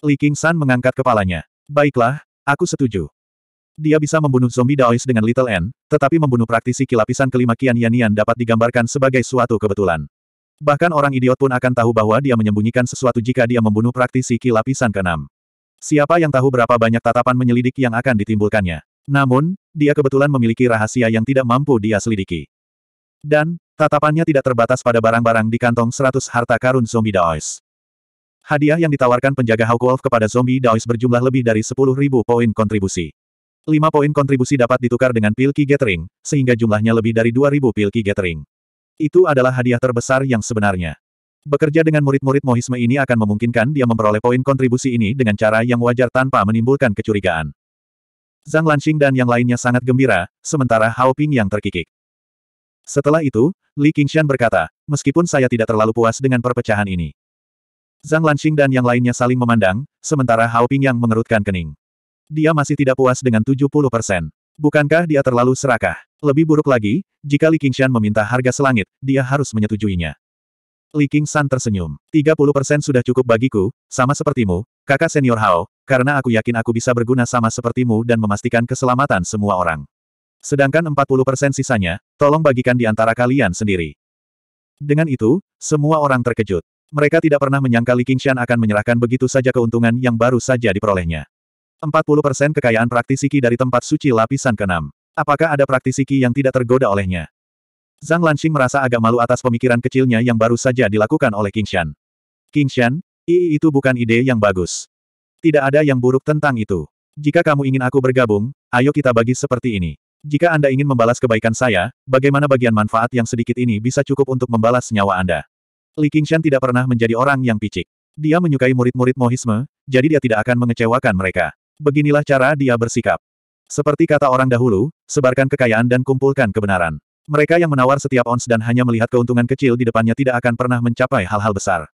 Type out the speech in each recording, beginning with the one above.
Li Sun mengangkat kepalanya. Baiklah, aku setuju. Dia bisa membunuh zombie Daois dengan Little N, tetapi membunuh praktisi kilapisan kelima Kian Yanian dapat digambarkan sebagai suatu kebetulan. Bahkan orang idiot pun akan tahu bahwa dia menyembunyikan sesuatu jika dia membunuh praktisi kilapisan keenam. Siapa yang tahu berapa banyak tatapan menyelidik yang akan ditimbulkannya. Namun, dia kebetulan memiliki rahasia yang tidak mampu dia selidiki. Dan, tatapannya tidak terbatas pada barang-barang di kantong 100 harta karun zombie Daois. Hadiah yang ditawarkan penjaga Hawkwolf kepada zombie Daois berjumlah lebih dari 10.000 poin kontribusi. 5 poin kontribusi dapat ditukar dengan Pilki Gathering, sehingga jumlahnya lebih dari 2.000 Pilki Gathering. Itu adalah hadiah terbesar yang sebenarnya. Bekerja dengan murid-murid Mohisme ini akan memungkinkan dia memperoleh poin kontribusi ini dengan cara yang wajar tanpa menimbulkan kecurigaan. Zhang Lanxing dan yang lainnya sangat gembira, sementara Hao Ping yang terkikik. Setelah itu, Li Qingshan berkata, meskipun saya tidak terlalu puas dengan perpecahan ini, Zhang Lanxing dan yang lainnya saling memandang, sementara Hao Ping yang mengerutkan kening. Dia masih tidak puas dengan 70 persen. Bukankah dia terlalu serakah? Lebih buruk lagi, jika Li Qingshan meminta harga selangit, dia harus menyetujuinya. Li Qingshan tersenyum. 30 persen sudah cukup bagiku, sama sepertimu, kakak senior Hao, karena aku yakin aku bisa berguna sama sepertimu dan memastikan keselamatan semua orang. Sedangkan 40 persen sisanya, tolong bagikan di antara kalian sendiri. Dengan itu, semua orang terkejut. Mereka tidak pernah menyangka Li Qingshan akan menyerahkan begitu saja keuntungan yang baru saja diperolehnya. 40% kekayaan praktisi Qi dari tempat suci lapisan ke-6. Apakah ada praktisi Qi yang tidak tergoda olehnya? Zhang Lanxing merasa agak malu atas pemikiran kecilnya yang baru saja dilakukan oleh Qingshan. Qingshan, ii itu bukan ide yang bagus. Tidak ada yang buruk tentang itu. Jika kamu ingin aku bergabung, ayo kita bagi seperti ini. Jika Anda ingin membalas kebaikan saya, bagaimana bagian manfaat yang sedikit ini bisa cukup untuk membalas nyawa Anda? Li Qingshan tidak pernah menjadi orang yang picik. Dia menyukai murid-murid Mohisme, jadi dia tidak akan mengecewakan mereka. Beginilah cara dia bersikap. Seperti kata orang dahulu, sebarkan kekayaan dan kumpulkan kebenaran. Mereka yang menawar setiap ons dan hanya melihat keuntungan kecil di depannya tidak akan pernah mencapai hal-hal besar.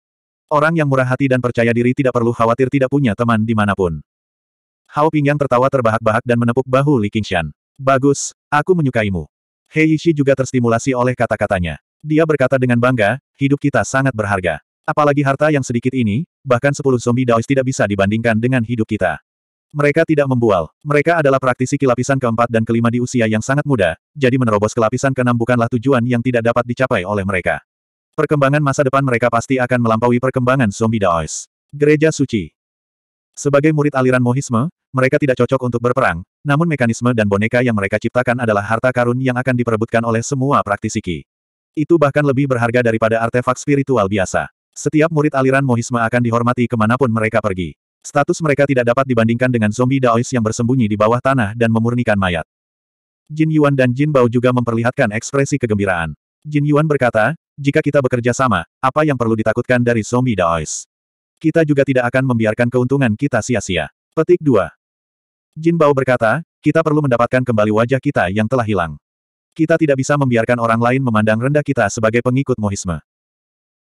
Orang yang murah hati dan percaya diri tidak perlu khawatir tidak punya teman di dimanapun. Hao yang tertawa terbahak-bahak dan menepuk bahu Li Qingshan. Bagus, aku menyukaimu. Hei Yishi juga terstimulasi oleh kata-katanya. Dia berkata dengan bangga, hidup kita sangat berharga. Apalagi harta yang sedikit ini, bahkan sepuluh zombie daois tidak bisa dibandingkan dengan hidup kita. Mereka tidak membual. Mereka adalah praktisi kilapisan keempat dan kelima di usia yang sangat muda, jadi menerobos kelapisan keenam bukanlah tujuan yang tidak dapat dicapai oleh mereka. Perkembangan masa depan mereka pasti akan melampaui perkembangan zombie daois. Gereja Suci Sebagai murid aliran Mohisme, mereka tidak cocok untuk berperang, namun mekanisme dan boneka yang mereka ciptakan adalah harta karun yang akan diperebutkan oleh semua praktisi Ki. Itu bahkan lebih berharga daripada artefak spiritual biasa. Setiap murid aliran Mohisme akan dihormati kemanapun mereka pergi. Status mereka tidak dapat dibandingkan dengan zombie Daois yang bersembunyi di bawah tanah dan memurnikan mayat. Jin Yuan dan Jin Bao juga memperlihatkan ekspresi kegembiraan. Jin Yuan berkata, jika kita bekerja sama, apa yang perlu ditakutkan dari zombie Daois? Kita juga tidak akan membiarkan keuntungan kita sia-sia. Petik 2. Jin Bao berkata, kita perlu mendapatkan kembali wajah kita yang telah hilang. Kita tidak bisa membiarkan orang lain memandang rendah kita sebagai pengikut mohisme.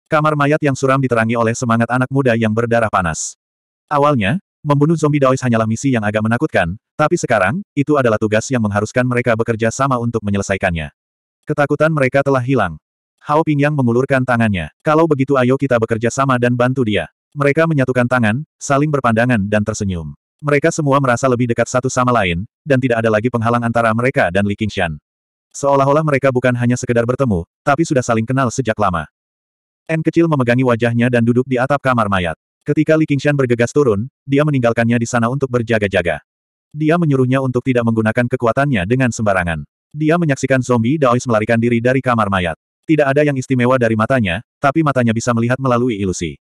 Kamar mayat yang suram diterangi oleh semangat anak muda yang berdarah panas. Awalnya, membunuh zombie Daois hanyalah misi yang agak menakutkan, tapi sekarang, itu adalah tugas yang mengharuskan mereka bekerja sama untuk menyelesaikannya. Ketakutan mereka telah hilang. Hao Pingyang mengulurkan tangannya. Kalau begitu ayo kita bekerja sama dan bantu dia. Mereka menyatukan tangan, saling berpandangan dan tersenyum. Mereka semua merasa lebih dekat satu sama lain, dan tidak ada lagi penghalang antara mereka dan Li Qingshan. Seolah-olah mereka bukan hanya sekedar bertemu, tapi sudah saling kenal sejak lama. N kecil memegangi wajahnya dan duduk di atap kamar mayat. Ketika Li Qingshan bergegas turun, dia meninggalkannya di sana untuk berjaga-jaga. Dia menyuruhnya untuk tidak menggunakan kekuatannya dengan sembarangan. Dia menyaksikan zombie Daois melarikan diri dari kamar mayat. Tidak ada yang istimewa dari matanya, tapi matanya bisa melihat melalui ilusi.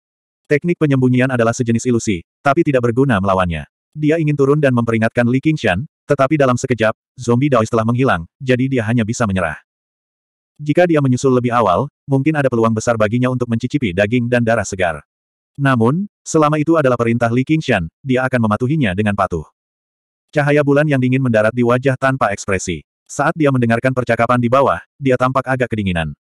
Teknik penyembunyian adalah sejenis ilusi, tapi tidak berguna melawannya. Dia ingin turun dan memperingatkan Li Qingshan, tetapi dalam sekejap, zombie Daois telah menghilang, jadi dia hanya bisa menyerah. Jika dia menyusul lebih awal, mungkin ada peluang besar baginya untuk mencicipi daging dan darah segar. Namun, selama itu adalah perintah Li Qingshan, dia akan mematuhinya dengan patuh. Cahaya bulan yang dingin mendarat di wajah tanpa ekspresi. Saat dia mendengarkan percakapan di bawah, dia tampak agak kedinginan.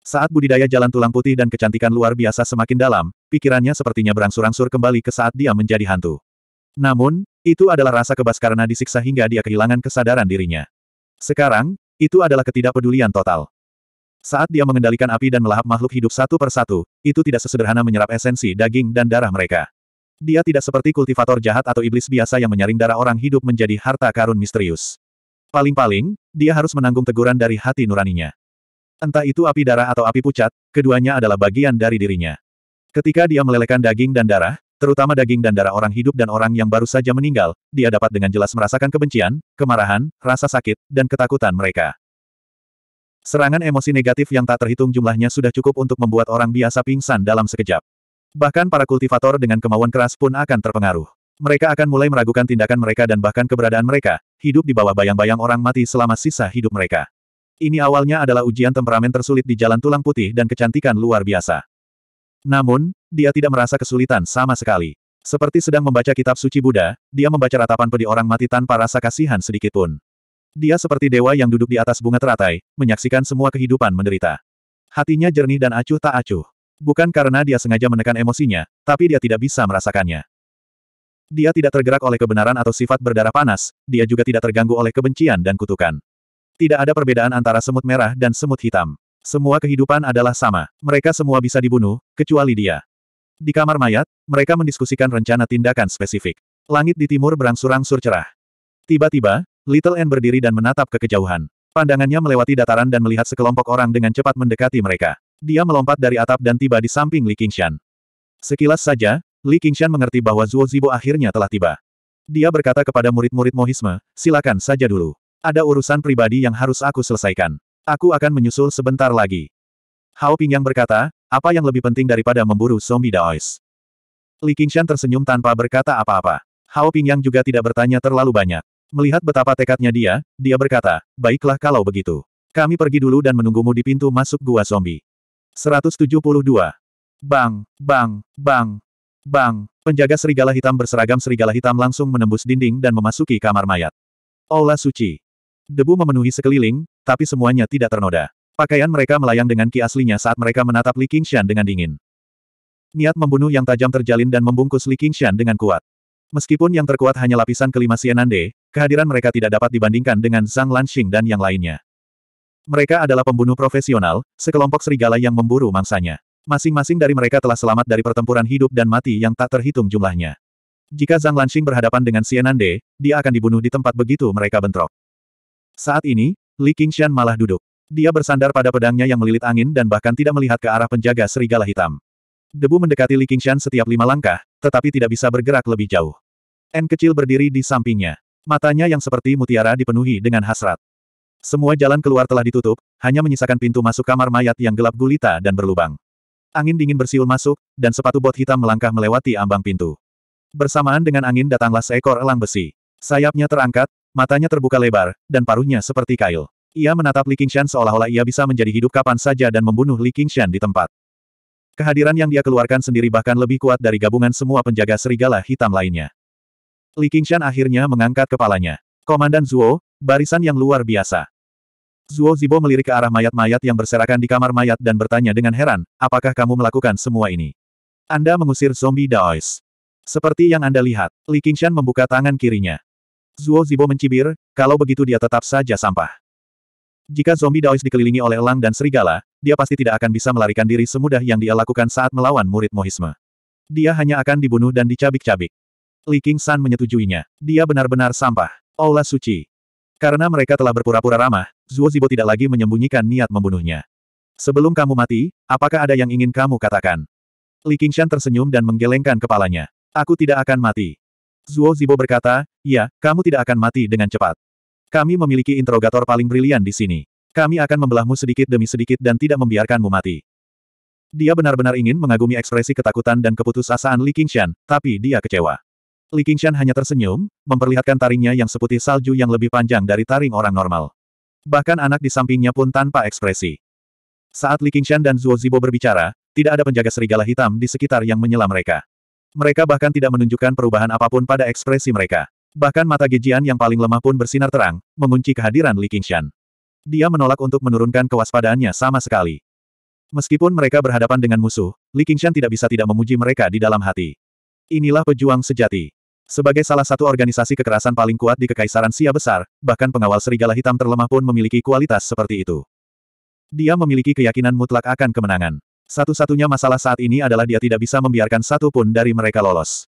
Saat budidaya jalan tulang putih dan kecantikan luar biasa semakin dalam, pikirannya sepertinya berangsur-angsur kembali ke saat dia menjadi hantu. Namun, itu adalah rasa kebas karena disiksa hingga dia kehilangan kesadaran dirinya. Sekarang, itu adalah ketidakpedulian total. Saat dia mengendalikan api dan melahap makhluk hidup satu persatu, itu tidak sesederhana menyerap esensi daging dan darah mereka. Dia tidak seperti kultivator jahat atau iblis biasa yang menyaring darah orang hidup menjadi harta karun misterius. Paling-paling, dia harus menanggung teguran dari hati nuraninya. Entah itu api darah atau api pucat, keduanya adalah bagian dari dirinya. Ketika dia melelehkan daging dan darah, terutama daging dan darah orang hidup dan orang yang baru saja meninggal, dia dapat dengan jelas merasakan kebencian, kemarahan, rasa sakit, dan ketakutan mereka. Serangan emosi negatif yang tak terhitung jumlahnya sudah cukup untuk membuat orang biasa pingsan dalam sekejap. Bahkan para kultivator dengan kemauan keras pun akan terpengaruh. Mereka akan mulai meragukan tindakan mereka dan bahkan keberadaan mereka, hidup di bawah bayang-bayang orang mati selama sisa hidup mereka. Ini awalnya adalah ujian temperamen tersulit di jalan tulang putih dan kecantikan luar biasa. Namun, dia tidak merasa kesulitan sama sekali. Seperti sedang membaca kitab suci Buddha, dia membaca ratapan pedi orang mati tanpa rasa kasihan sedikitpun. Dia seperti dewa yang duduk di atas bunga teratai, menyaksikan semua kehidupan menderita. Hatinya jernih dan acuh tak acuh. Bukan karena dia sengaja menekan emosinya, tapi dia tidak bisa merasakannya. Dia tidak tergerak oleh kebenaran atau sifat berdarah panas, dia juga tidak terganggu oleh kebencian dan kutukan. Tidak ada perbedaan antara semut merah dan semut hitam. Semua kehidupan adalah sama. Mereka semua bisa dibunuh, kecuali dia. Di kamar mayat, mereka mendiskusikan rencana tindakan spesifik. Langit di timur berangsur-angsur cerah. Tiba-tiba, Little N berdiri dan menatap ke kejauhan. Pandangannya melewati dataran dan melihat sekelompok orang dengan cepat mendekati mereka. Dia melompat dari atap dan tiba di samping Li Qingshan. Sekilas saja, Li Qingshan mengerti bahwa Zuo Zibo akhirnya telah tiba. Dia berkata kepada murid-murid Mohisme, silakan saja dulu. Ada urusan pribadi yang harus aku selesaikan. Aku akan menyusul sebentar lagi. Hao Pingyang berkata, apa yang lebih penting daripada memburu zombie daois? Li Qingshan tersenyum tanpa berkata apa-apa. Hao Pingyang juga tidak bertanya terlalu banyak. Melihat betapa tekadnya dia, dia berkata, baiklah kalau begitu. Kami pergi dulu dan menunggumu di pintu masuk gua zombie. 172. Bang, bang, bang, Bang! Penjaga serigala hitam berseragam serigala hitam langsung menembus dinding dan memasuki kamar mayat. Ola suci. Debu memenuhi sekeliling, tapi semuanya tidak ternoda. Pakaian mereka melayang dengan ki aslinya saat mereka menatap Li Qingshan dengan dingin. Niat membunuh yang tajam terjalin dan membungkus Li Qingshan dengan kuat. Meskipun yang terkuat hanya lapisan kelima Sienande, kehadiran mereka tidak dapat dibandingkan dengan Zhang Lanxing dan yang lainnya. Mereka adalah pembunuh profesional, sekelompok serigala yang memburu mangsanya. Masing-masing dari mereka telah selamat dari pertempuran hidup dan mati yang tak terhitung jumlahnya. Jika Zhang Lanxing berhadapan dengan Sienande, dia akan dibunuh di tempat begitu mereka bentrok. Saat ini, Li Qingshan malah duduk. Dia bersandar pada pedangnya yang melilit angin dan bahkan tidak melihat ke arah penjaga serigala hitam. Debu mendekati Li Qingshan setiap lima langkah, tetapi tidak bisa bergerak lebih jauh. N kecil berdiri di sampingnya. Matanya yang seperti mutiara dipenuhi dengan hasrat. Semua jalan keluar telah ditutup, hanya menyisakan pintu masuk kamar mayat yang gelap gulita dan berlubang. Angin dingin bersiul masuk, dan sepatu bot hitam melangkah melewati ambang pintu. Bersamaan dengan angin datanglah seekor elang besi. Sayapnya terangkat, Matanya terbuka lebar, dan paruhnya seperti kail. Ia menatap Li Qingshan seolah-olah ia bisa menjadi hidup kapan saja dan membunuh Li Qingshan di tempat. Kehadiran yang dia keluarkan sendiri bahkan lebih kuat dari gabungan semua penjaga serigala hitam lainnya. Li Qingshan akhirnya mengangkat kepalanya. Komandan Zuo, barisan yang luar biasa. Zuo Zibo melirik ke arah mayat-mayat yang berserakan di kamar mayat dan bertanya dengan heran, apakah kamu melakukan semua ini? Anda mengusir zombie Daois. Seperti yang Anda lihat, Li Qingshan membuka tangan kirinya. Zuo Zibo mencibir, kalau begitu dia tetap saja sampah. Jika zombie Daois dikelilingi oleh elang dan serigala, dia pasti tidak akan bisa melarikan diri semudah yang dia lakukan saat melawan murid mohisme. Dia hanya akan dibunuh dan dicabik-cabik. Li King San menyetujuinya. Dia benar-benar sampah. Aula suci. Karena mereka telah berpura-pura ramah, Zuo Zibo tidak lagi menyembunyikan niat membunuhnya. Sebelum kamu mati, apakah ada yang ingin kamu katakan? Li Qingshan tersenyum dan menggelengkan kepalanya. Aku tidak akan mati. Zuo Zibo berkata, Iya, kamu tidak akan mati dengan cepat. Kami memiliki interogator paling brilian di sini. Kami akan membelahmu sedikit demi sedikit dan tidak membiarkanmu mati. Dia benar-benar ingin mengagumi ekspresi ketakutan dan keputusasaan Li Qingshan, tapi dia kecewa. Li Qingshan hanya tersenyum, memperlihatkan taringnya yang seputih salju yang lebih panjang dari taring orang normal. Bahkan anak di sampingnya pun tanpa ekspresi. Saat Li Qingshan dan Zuo Zibo berbicara, tidak ada penjaga serigala hitam di sekitar yang menyela mereka. Mereka bahkan tidak menunjukkan perubahan apapun pada ekspresi mereka. Bahkan mata Gijian yang paling lemah pun bersinar terang, mengunci kehadiran Li Qingshan. Dia menolak untuk menurunkan kewaspadaannya sama sekali. Meskipun mereka berhadapan dengan musuh, Li Qingshan tidak bisa tidak memuji mereka di dalam hati. Inilah pejuang sejati. Sebagai salah satu organisasi kekerasan paling kuat di Kekaisaran Sia Besar, bahkan pengawal serigala hitam terlemah pun memiliki kualitas seperti itu. Dia memiliki keyakinan mutlak akan kemenangan. Satu-satunya masalah saat ini adalah dia tidak bisa membiarkan satu pun dari mereka lolos.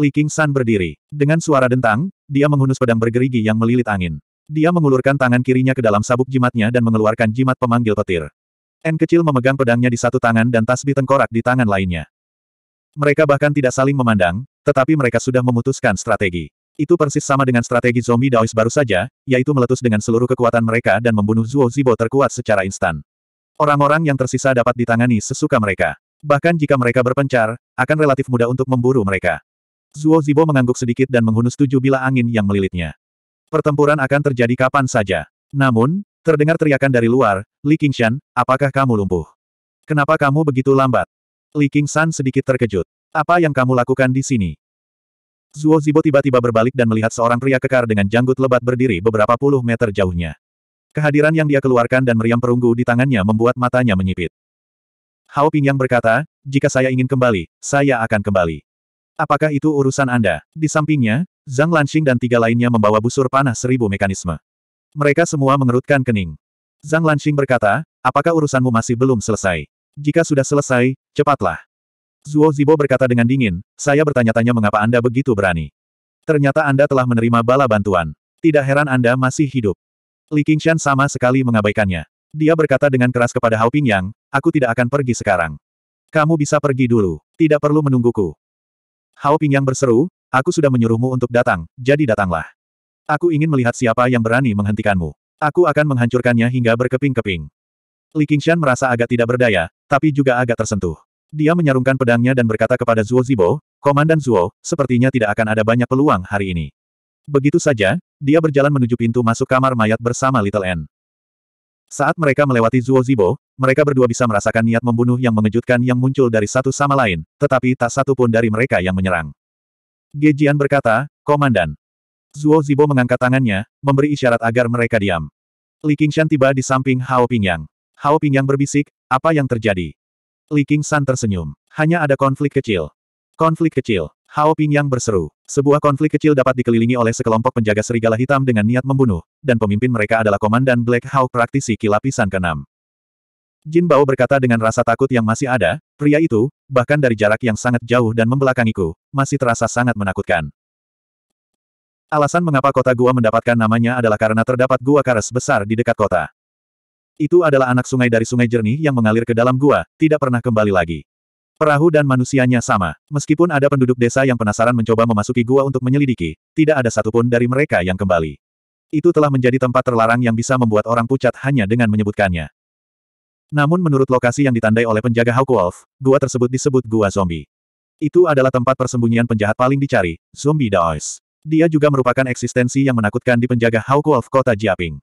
Li King San berdiri. Dengan suara dentang, dia menghunus pedang bergerigi yang melilit angin. Dia mengulurkan tangan kirinya ke dalam sabuk jimatnya dan mengeluarkan jimat pemanggil petir. N kecil memegang pedangnya di satu tangan dan tasbih tengkorak di tangan lainnya. Mereka bahkan tidak saling memandang, tetapi mereka sudah memutuskan strategi. Itu persis sama dengan strategi zombie Daois baru saja, yaitu meletus dengan seluruh kekuatan mereka dan membunuh Zuo Zibo terkuat secara instan. Orang-orang yang tersisa dapat ditangani sesuka mereka. Bahkan jika mereka berpencar, akan relatif mudah untuk memburu mereka. Zuo Zibo mengangguk sedikit dan menghunus tujuh bila angin yang melilitnya. Pertempuran akan terjadi kapan saja. Namun, terdengar teriakan dari luar, Li Qingshan, apakah kamu lumpuh? Kenapa kamu begitu lambat? Li Qingshan sedikit terkejut. Apa yang kamu lakukan di sini? Zuo Zibo tiba-tiba berbalik dan melihat seorang pria kekar dengan janggut lebat berdiri beberapa puluh meter jauhnya. Kehadiran yang dia keluarkan dan meriam perunggu di tangannya membuat matanya menyipit. Hao Ping yang berkata, jika saya ingin kembali, saya akan kembali. Apakah itu urusan Anda? Di sampingnya, Zhang Lanxing dan tiga lainnya membawa busur panah seribu mekanisme. Mereka semua mengerutkan kening. Zhang Lanxing berkata, apakah urusanmu masih belum selesai? Jika sudah selesai, cepatlah. Zhuo Zibo berkata dengan dingin, saya bertanya-tanya mengapa Anda begitu berani. Ternyata Anda telah menerima bala bantuan. Tidak heran Anda masih hidup. Li Qingshan sama sekali mengabaikannya. Dia berkata dengan keras kepada Hao Pingyang, aku tidak akan pergi sekarang. Kamu bisa pergi dulu, tidak perlu menungguku. Hao yang berseru, aku sudah menyuruhmu untuk datang, jadi datanglah. Aku ingin melihat siapa yang berani menghentikanmu. Aku akan menghancurkannya hingga berkeping-keping. Li Qingshan merasa agak tidak berdaya, tapi juga agak tersentuh. Dia menyarungkan pedangnya dan berkata kepada Zuo Zibo, Komandan Zuo, sepertinya tidak akan ada banyak peluang hari ini. Begitu saja, dia berjalan menuju pintu masuk kamar mayat bersama Little N. Saat mereka melewati Zuo Zibo, mereka berdua bisa merasakan niat membunuh yang mengejutkan yang muncul dari satu sama lain, tetapi tak satu pun dari mereka yang menyerang. Gejian berkata, Komandan. Zuo Zibo mengangkat tangannya, memberi isyarat agar mereka diam. Li Qingshan tiba di samping Hao Pingyang. Hao Pingyang berbisik, apa yang terjadi? Li Qingshan tersenyum. Hanya ada konflik kecil. Konflik kecil. Hao Ping yang berseru. Sebuah konflik kecil dapat dikelilingi oleh sekelompok penjaga serigala hitam dengan niat membunuh, dan pemimpin mereka adalah Komandan Black Hawk praktisi kilapisan ke-6. Jin Bao berkata dengan rasa takut yang masih ada, pria itu, bahkan dari jarak yang sangat jauh dan membelakangiku, masih terasa sangat menakutkan. Alasan mengapa kota gua mendapatkan namanya adalah karena terdapat gua kares besar di dekat kota. Itu adalah anak sungai dari sungai jernih yang mengalir ke dalam gua, tidak pernah kembali lagi. Perahu dan manusianya sama. Meskipun ada penduduk desa yang penasaran mencoba memasuki gua untuk menyelidiki, tidak ada satupun dari mereka yang kembali. Itu telah menjadi tempat terlarang yang bisa membuat orang pucat hanya dengan menyebutkannya. Namun menurut lokasi yang ditandai oleh penjaga Hawk Wolf, gua tersebut disebut gua zombie. Itu adalah tempat persembunyian penjahat paling dicari, Zombie Daois. Dia juga merupakan eksistensi yang menakutkan di penjaga Hawk Wolf kota Jiaping.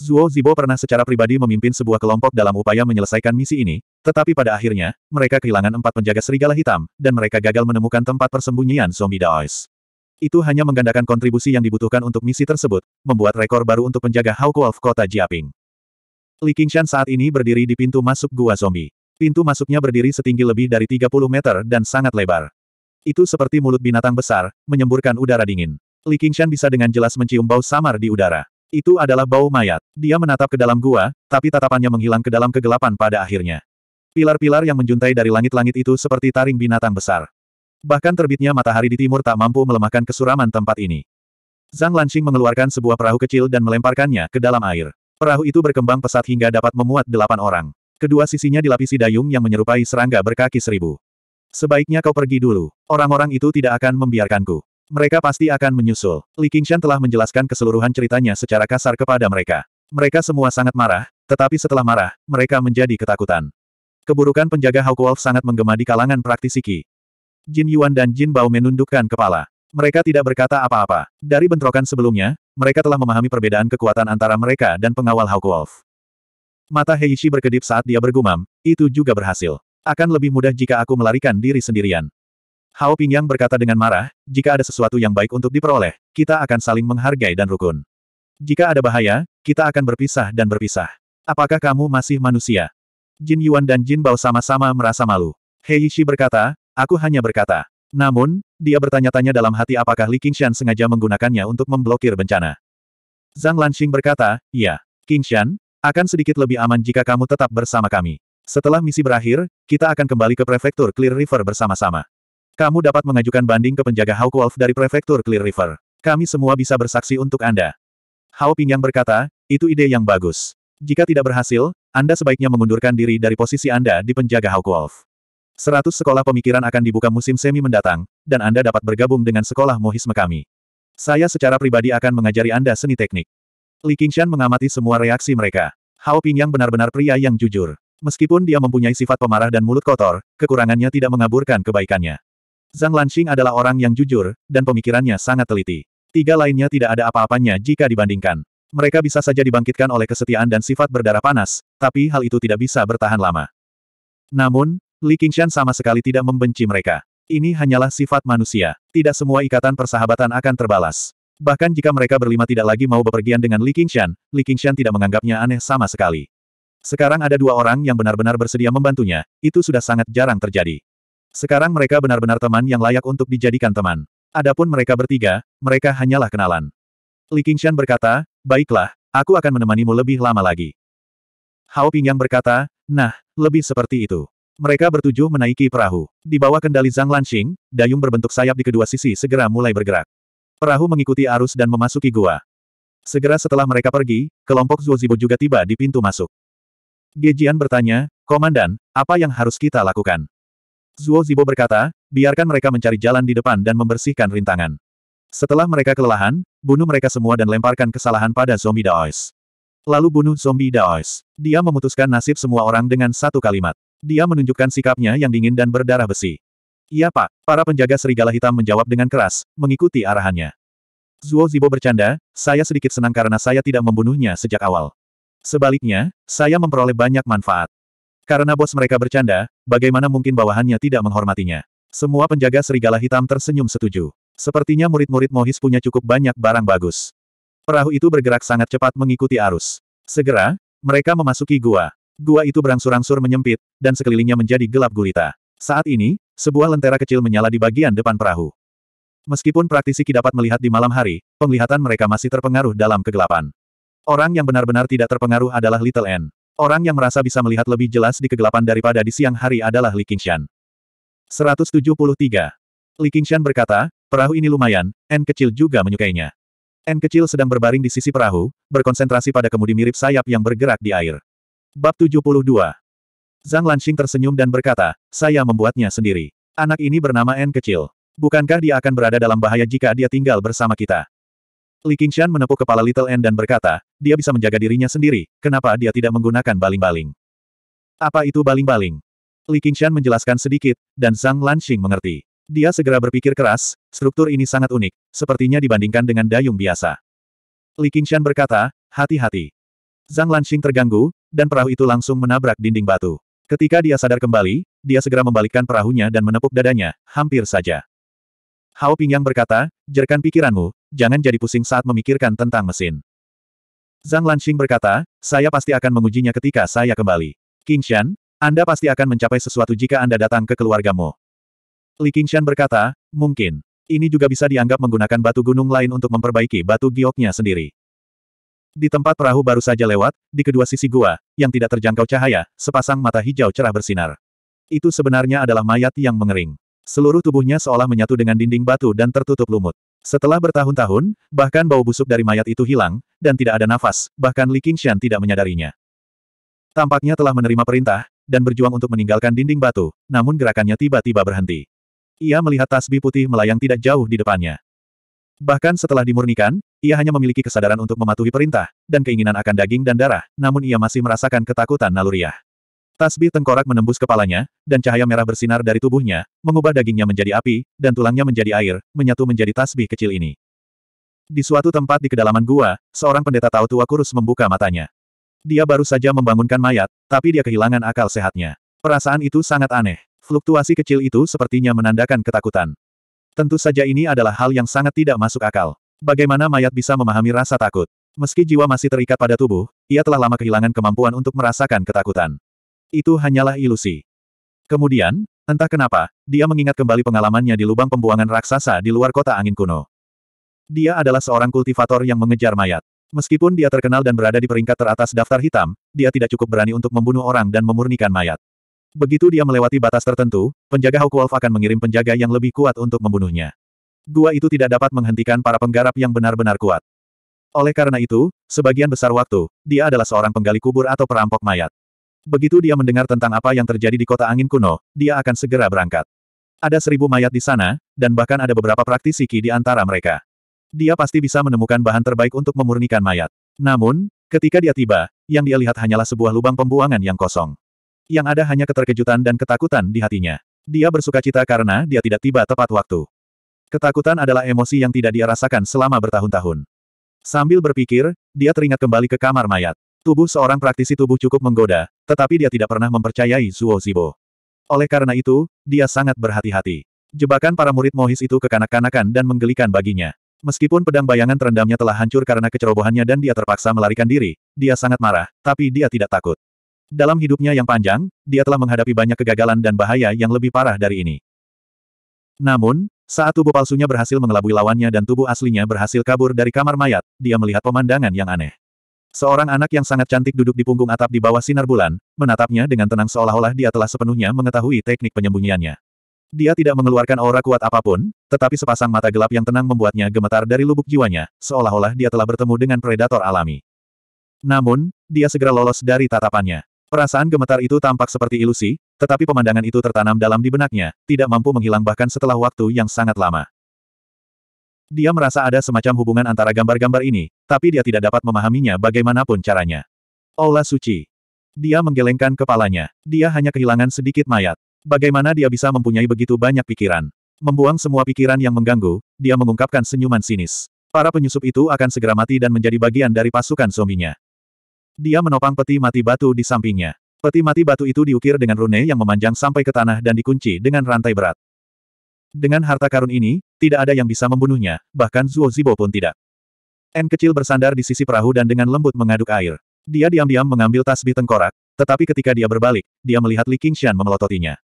Zuo Zibo pernah secara pribadi memimpin sebuah kelompok dalam upaya menyelesaikan misi ini, tetapi pada akhirnya, mereka kehilangan empat penjaga serigala hitam, dan mereka gagal menemukan tempat persembunyian zombie Daois. Itu hanya menggandakan kontribusi yang dibutuhkan untuk misi tersebut, membuat rekor baru untuk penjaga Hauku of kota Jiaping. Li Qingshan saat ini berdiri di pintu masuk gua zombie. Pintu masuknya berdiri setinggi lebih dari 30 meter dan sangat lebar. Itu seperti mulut binatang besar, menyemburkan udara dingin. Li Qingshan bisa dengan jelas mencium bau samar di udara. Itu adalah bau mayat. Dia menatap ke dalam gua, tapi tatapannya menghilang ke dalam kegelapan pada akhirnya. Pilar-pilar yang menjuntai dari langit-langit itu seperti taring binatang besar. Bahkan terbitnya matahari di timur tak mampu melemahkan kesuraman tempat ini. Zhang Lanxing mengeluarkan sebuah perahu kecil dan melemparkannya ke dalam air. Perahu itu berkembang pesat hingga dapat memuat delapan orang. Kedua sisinya dilapisi dayung yang menyerupai serangga berkaki seribu. Sebaiknya kau pergi dulu. Orang-orang itu tidak akan membiarkanku. Mereka pasti akan menyusul. Li Qingshan telah menjelaskan keseluruhan ceritanya secara kasar kepada mereka. Mereka semua sangat marah, tetapi setelah marah, mereka menjadi ketakutan. Keburukan penjaga Hawk Wolf sangat menggema di kalangan praktisi Qi. Jin Yuan dan Jin Bao menundukkan kepala. Mereka tidak berkata apa-apa. Dari bentrokan sebelumnya, mereka telah memahami perbedaan kekuatan antara mereka dan pengawal Hawk Wolf. Mata Heishi berkedip saat dia bergumam, itu juga berhasil. Akan lebih mudah jika aku melarikan diri sendirian. Hao Pingyang berkata dengan marah, jika ada sesuatu yang baik untuk diperoleh, kita akan saling menghargai dan rukun. Jika ada bahaya, kita akan berpisah dan berpisah. Apakah kamu masih manusia? Jin Yuan dan Jin Bao sama-sama merasa malu. Hei Shi berkata, aku hanya berkata. Namun, dia bertanya-tanya dalam hati apakah Li Qingshan sengaja menggunakannya untuk memblokir bencana. Zhang Lanxing berkata, ya, Qingshan, akan sedikit lebih aman jika kamu tetap bersama kami. Setelah misi berakhir, kita akan kembali ke prefektur Clear River bersama-sama. Kamu dapat mengajukan banding ke penjaga Hawk Wolf dari prefektur Clear River. Kami semua bisa bersaksi untuk Anda. Hao yang berkata, itu ide yang bagus. Jika tidak berhasil, Anda sebaiknya mengundurkan diri dari posisi Anda di penjaga Hawk Wolf. Seratus sekolah pemikiran akan dibuka musim semi mendatang, dan Anda dapat bergabung dengan sekolah mohisme kami. Saya secara pribadi akan mengajari Anda seni teknik. Li Qingshan mengamati semua reaksi mereka. Hao yang benar-benar pria yang jujur. Meskipun dia mempunyai sifat pemarah dan mulut kotor, kekurangannya tidak mengaburkan kebaikannya. Zhang Lanxing adalah orang yang jujur, dan pemikirannya sangat teliti. Tiga lainnya tidak ada apa-apanya jika dibandingkan. Mereka bisa saja dibangkitkan oleh kesetiaan dan sifat berdarah panas, tapi hal itu tidak bisa bertahan lama. Namun, Li Qingshan sama sekali tidak membenci mereka. Ini hanyalah sifat manusia. Tidak semua ikatan persahabatan akan terbalas. Bahkan jika mereka berlima tidak lagi mau bepergian dengan Li Qingshan, Li Qingshan tidak menganggapnya aneh sama sekali. Sekarang ada dua orang yang benar-benar bersedia membantunya, itu sudah sangat jarang terjadi. Sekarang mereka benar-benar teman yang layak untuk dijadikan teman. Adapun mereka bertiga, mereka hanyalah kenalan. Li Qingshan berkata, baiklah, aku akan menemanimu lebih lama lagi. Hao Pingyang berkata, nah, lebih seperti itu. Mereka bertujuh menaiki perahu. Di bawah kendali Zhang Lanxing, dayung berbentuk sayap di kedua sisi segera mulai bergerak. Perahu mengikuti arus dan memasuki gua. Segera setelah mereka pergi, kelompok Zuozibo Zibo juga tiba di pintu masuk. Gejian bertanya, Komandan, apa yang harus kita lakukan? Zuo Zibo berkata, biarkan mereka mencari jalan di depan dan membersihkan rintangan. Setelah mereka kelelahan, bunuh mereka semua dan lemparkan kesalahan pada zombie Daois. Lalu bunuh zombie Daois. Dia memutuskan nasib semua orang dengan satu kalimat. Dia menunjukkan sikapnya yang dingin dan berdarah besi. Iya pak, para penjaga serigala hitam menjawab dengan keras, mengikuti arahannya. Zuo Zibo bercanda, saya sedikit senang karena saya tidak membunuhnya sejak awal. Sebaliknya, saya memperoleh banyak manfaat. Karena bos mereka bercanda, bagaimana mungkin bawahannya tidak menghormatinya. Semua penjaga serigala hitam tersenyum setuju. Sepertinya murid-murid Mohis punya cukup banyak barang bagus. Perahu itu bergerak sangat cepat mengikuti arus. Segera, mereka memasuki gua. Gua itu berangsur-angsur menyempit, dan sekelilingnya menjadi gelap gulita. Saat ini, sebuah lentera kecil menyala di bagian depan perahu. Meskipun praktisi Ki dapat melihat di malam hari, penglihatan mereka masih terpengaruh dalam kegelapan. Orang yang benar-benar tidak terpengaruh adalah Little N. Orang yang merasa bisa melihat lebih jelas di kegelapan daripada di siang hari adalah Li Qingshan. 173. Li Qingshan berkata, perahu ini lumayan, N kecil juga menyukainya. N kecil sedang berbaring di sisi perahu, berkonsentrasi pada kemudi mirip sayap yang bergerak di air. Bab 72 Zhang Lanxing tersenyum dan berkata, saya membuatnya sendiri. Anak ini bernama N kecil. Bukankah dia akan berada dalam bahaya jika dia tinggal bersama kita? Li Qingshan menepuk kepala Little N dan berkata, dia bisa menjaga dirinya sendiri, kenapa dia tidak menggunakan baling-baling? Apa itu baling-baling? Li Qingshan menjelaskan sedikit, dan Zhang Lanxing mengerti. Dia segera berpikir keras, struktur ini sangat unik, sepertinya dibandingkan dengan dayung biasa. Li Qingshan berkata, hati-hati. Zhang Lanxing terganggu, dan perahu itu langsung menabrak dinding batu. Ketika dia sadar kembali, dia segera membalikkan perahunya dan menepuk dadanya, hampir saja. Hao Pingyang berkata, jerkan pikiranmu, jangan jadi pusing saat memikirkan tentang mesin. Zhang Lanxing berkata, saya pasti akan mengujinya ketika saya kembali. King Shan, Anda pasti akan mencapai sesuatu jika Anda datang ke keluargamu. Li Qingshan berkata, mungkin. Ini juga bisa dianggap menggunakan batu gunung lain untuk memperbaiki batu gioknya sendiri. Di tempat perahu baru saja lewat, di kedua sisi gua, yang tidak terjangkau cahaya, sepasang mata hijau cerah bersinar. Itu sebenarnya adalah mayat yang mengering. Seluruh tubuhnya seolah menyatu dengan dinding batu dan tertutup lumut. Setelah bertahun-tahun, bahkan bau busuk dari mayat itu hilang, dan tidak ada nafas, bahkan Li Qingshan tidak menyadarinya. Tampaknya telah menerima perintah, dan berjuang untuk meninggalkan dinding batu, namun gerakannya tiba-tiba berhenti. Ia melihat tasbih putih melayang tidak jauh di depannya. Bahkan setelah dimurnikan, ia hanya memiliki kesadaran untuk mematuhi perintah, dan keinginan akan daging dan darah, namun ia masih merasakan ketakutan naluriah. Tasbih tengkorak menembus kepalanya, dan cahaya merah bersinar dari tubuhnya, mengubah dagingnya menjadi api, dan tulangnya menjadi air, menyatu menjadi tasbih kecil ini. Di suatu tempat di kedalaman gua, seorang pendeta tahu tua kurus membuka matanya. Dia baru saja membangunkan mayat, tapi dia kehilangan akal sehatnya. Perasaan itu sangat aneh. Fluktuasi kecil itu sepertinya menandakan ketakutan. Tentu saja ini adalah hal yang sangat tidak masuk akal. Bagaimana mayat bisa memahami rasa takut? Meski jiwa masih terikat pada tubuh, ia telah lama kehilangan kemampuan untuk merasakan ketakutan. Itu hanyalah ilusi. Kemudian, entah kenapa, dia mengingat kembali pengalamannya di lubang pembuangan raksasa di luar kota angin kuno. Dia adalah seorang kultivator yang mengejar mayat. Meskipun dia terkenal dan berada di peringkat teratas daftar hitam, dia tidak cukup berani untuk membunuh orang dan memurnikan mayat. Begitu dia melewati batas tertentu, penjaga Hawkwolf akan mengirim penjaga yang lebih kuat untuk membunuhnya. Gua itu tidak dapat menghentikan para penggarap yang benar-benar kuat. Oleh karena itu, sebagian besar waktu, dia adalah seorang penggali kubur atau perampok mayat. Begitu dia mendengar tentang apa yang terjadi di kota angin kuno, dia akan segera berangkat. Ada seribu mayat di sana, dan bahkan ada beberapa praktisi Qi di antara mereka. Dia pasti bisa menemukan bahan terbaik untuk memurnikan mayat. Namun, ketika dia tiba, yang dia lihat hanyalah sebuah lubang pembuangan yang kosong. Yang ada hanya keterkejutan dan ketakutan di hatinya. Dia bersuka cita karena dia tidak tiba tepat waktu. Ketakutan adalah emosi yang tidak dia rasakan selama bertahun-tahun. Sambil berpikir, dia teringat kembali ke kamar mayat. Tubuh seorang praktisi tubuh cukup menggoda, tetapi dia tidak pernah mempercayai Zuo Zibo. Oleh karena itu, dia sangat berhati-hati. Jebakan para murid Mohis itu kekanak-kanakan dan menggelikan baginya. Meskipun pedang bayangan terendamnya telah hancur karena kecerobohannya dan dia terpaksa melarikan diri, dia sangat marah, tapi dia tidak takut. Dalam hidupnya yang panjang, dia telah menghadapi banyak kegagalan dan bahaya yang lebih parah dari ini. Namun, saat tubuh palsunya berhasil mengelabui lawannya dan tubuh aslinya berhasil kabur dari kamar mayat, dia melihat pemandangan yang aneh. Seorang anak yang sangat cantik duduk di punggung atap di bawah sinar bulan, menatapnya dengan tenang seolah-olah dia telah sepenuhnya mengetahui teknik penyembunyiannya. Dia tidak mengeluarkan aura kuat apapun, tetapi sepasang mata gelap yang tenang membuatnya gemetar dari lubuk jiwanya, seolah-olah dia telah bertemu dengan predator alami. Namun, dia segera lolos dari tatapannya. Perasaan gemetar itu tampak seperti ilusi, tetapi pemandangan itu tertanam dalam di benaknya, tidak mampu menghilang bahkan setelah waktu yang sangat lama. Dia merasa ada semacam hubungan antara gambar-gambar ini, tapi dia tidak dapat memahaminya bagaimanapun caranya. Aula suci. Dia menggelengkan kepalanya. Dia hanya kehilangan sedikit mayat. Bagaimana dia bisa mempunyai begitu banyak pikiran? Membuang semua pikiran yang mengganggu, dia mengungkapkan senyuman sinis. Para penyusup itu akan segera mati dan menjadi bagian dari pasukan zombinya. Dia menopang peti mati batu di sampingnya. Peti mati batu itu diukir dengan rune yang memanjang sampai ke tanah dan dikunci dengan rantai berat. Dengan harta karun ini, tidak ada yang bisa membunuhnya, bahkan Zuo Zibo pun tidak. N kecil bersandar di sisi perahu dan dengan lembut mengaduk air. Dia diam-diam mengambil tasbih tengkorak, tetapi ketika dia berbalik, dia melihat Li Qingshan memelototinya.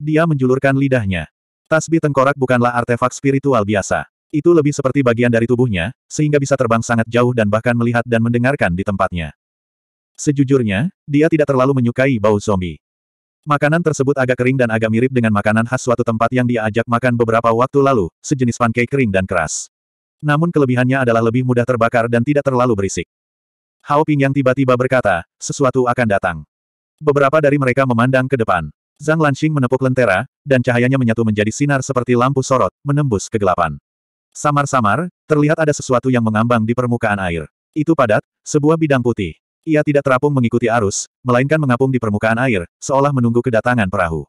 Dia menjulurkan lidahnya. Tasbih tengkorak bukanlah artefak spiritual biasa. Itu lebih seperti bagian dari tubuhnya, sehingga bisa terbang sangat jauh dan bahkan melihat dan mendengarkan di tempatnya. Sejujurnya, dia tidak terlalu menyukai bau zombie. Makanan tersebut agak kering dan agak mirip dengan makanan khas suatu tempat yang dia ajak makan beberapa waktu lalu, sejenis pancake kering dan keras. Namun kelebihannya adalah lebih mudah terbakar dan tidak terlalu berisik. Hao Ping yang tiba-tiba berkata, sesuatu akan datang. Beberapa dari mereka memandang ke depan. Zhang Lanxing menepuk lentera, dan cahayanya menyatu menjadi sinar seperti lampu sorot, menembus kegelapan. Samar-samar, terlihat ada sesuatu yang mengambang di permukaan air. Itu padat, sebuah bidang putih. Ia tidak terapung mengikuti arus, melainkan mengapung di permukaan air, seolah menunggu kedatangan perahu.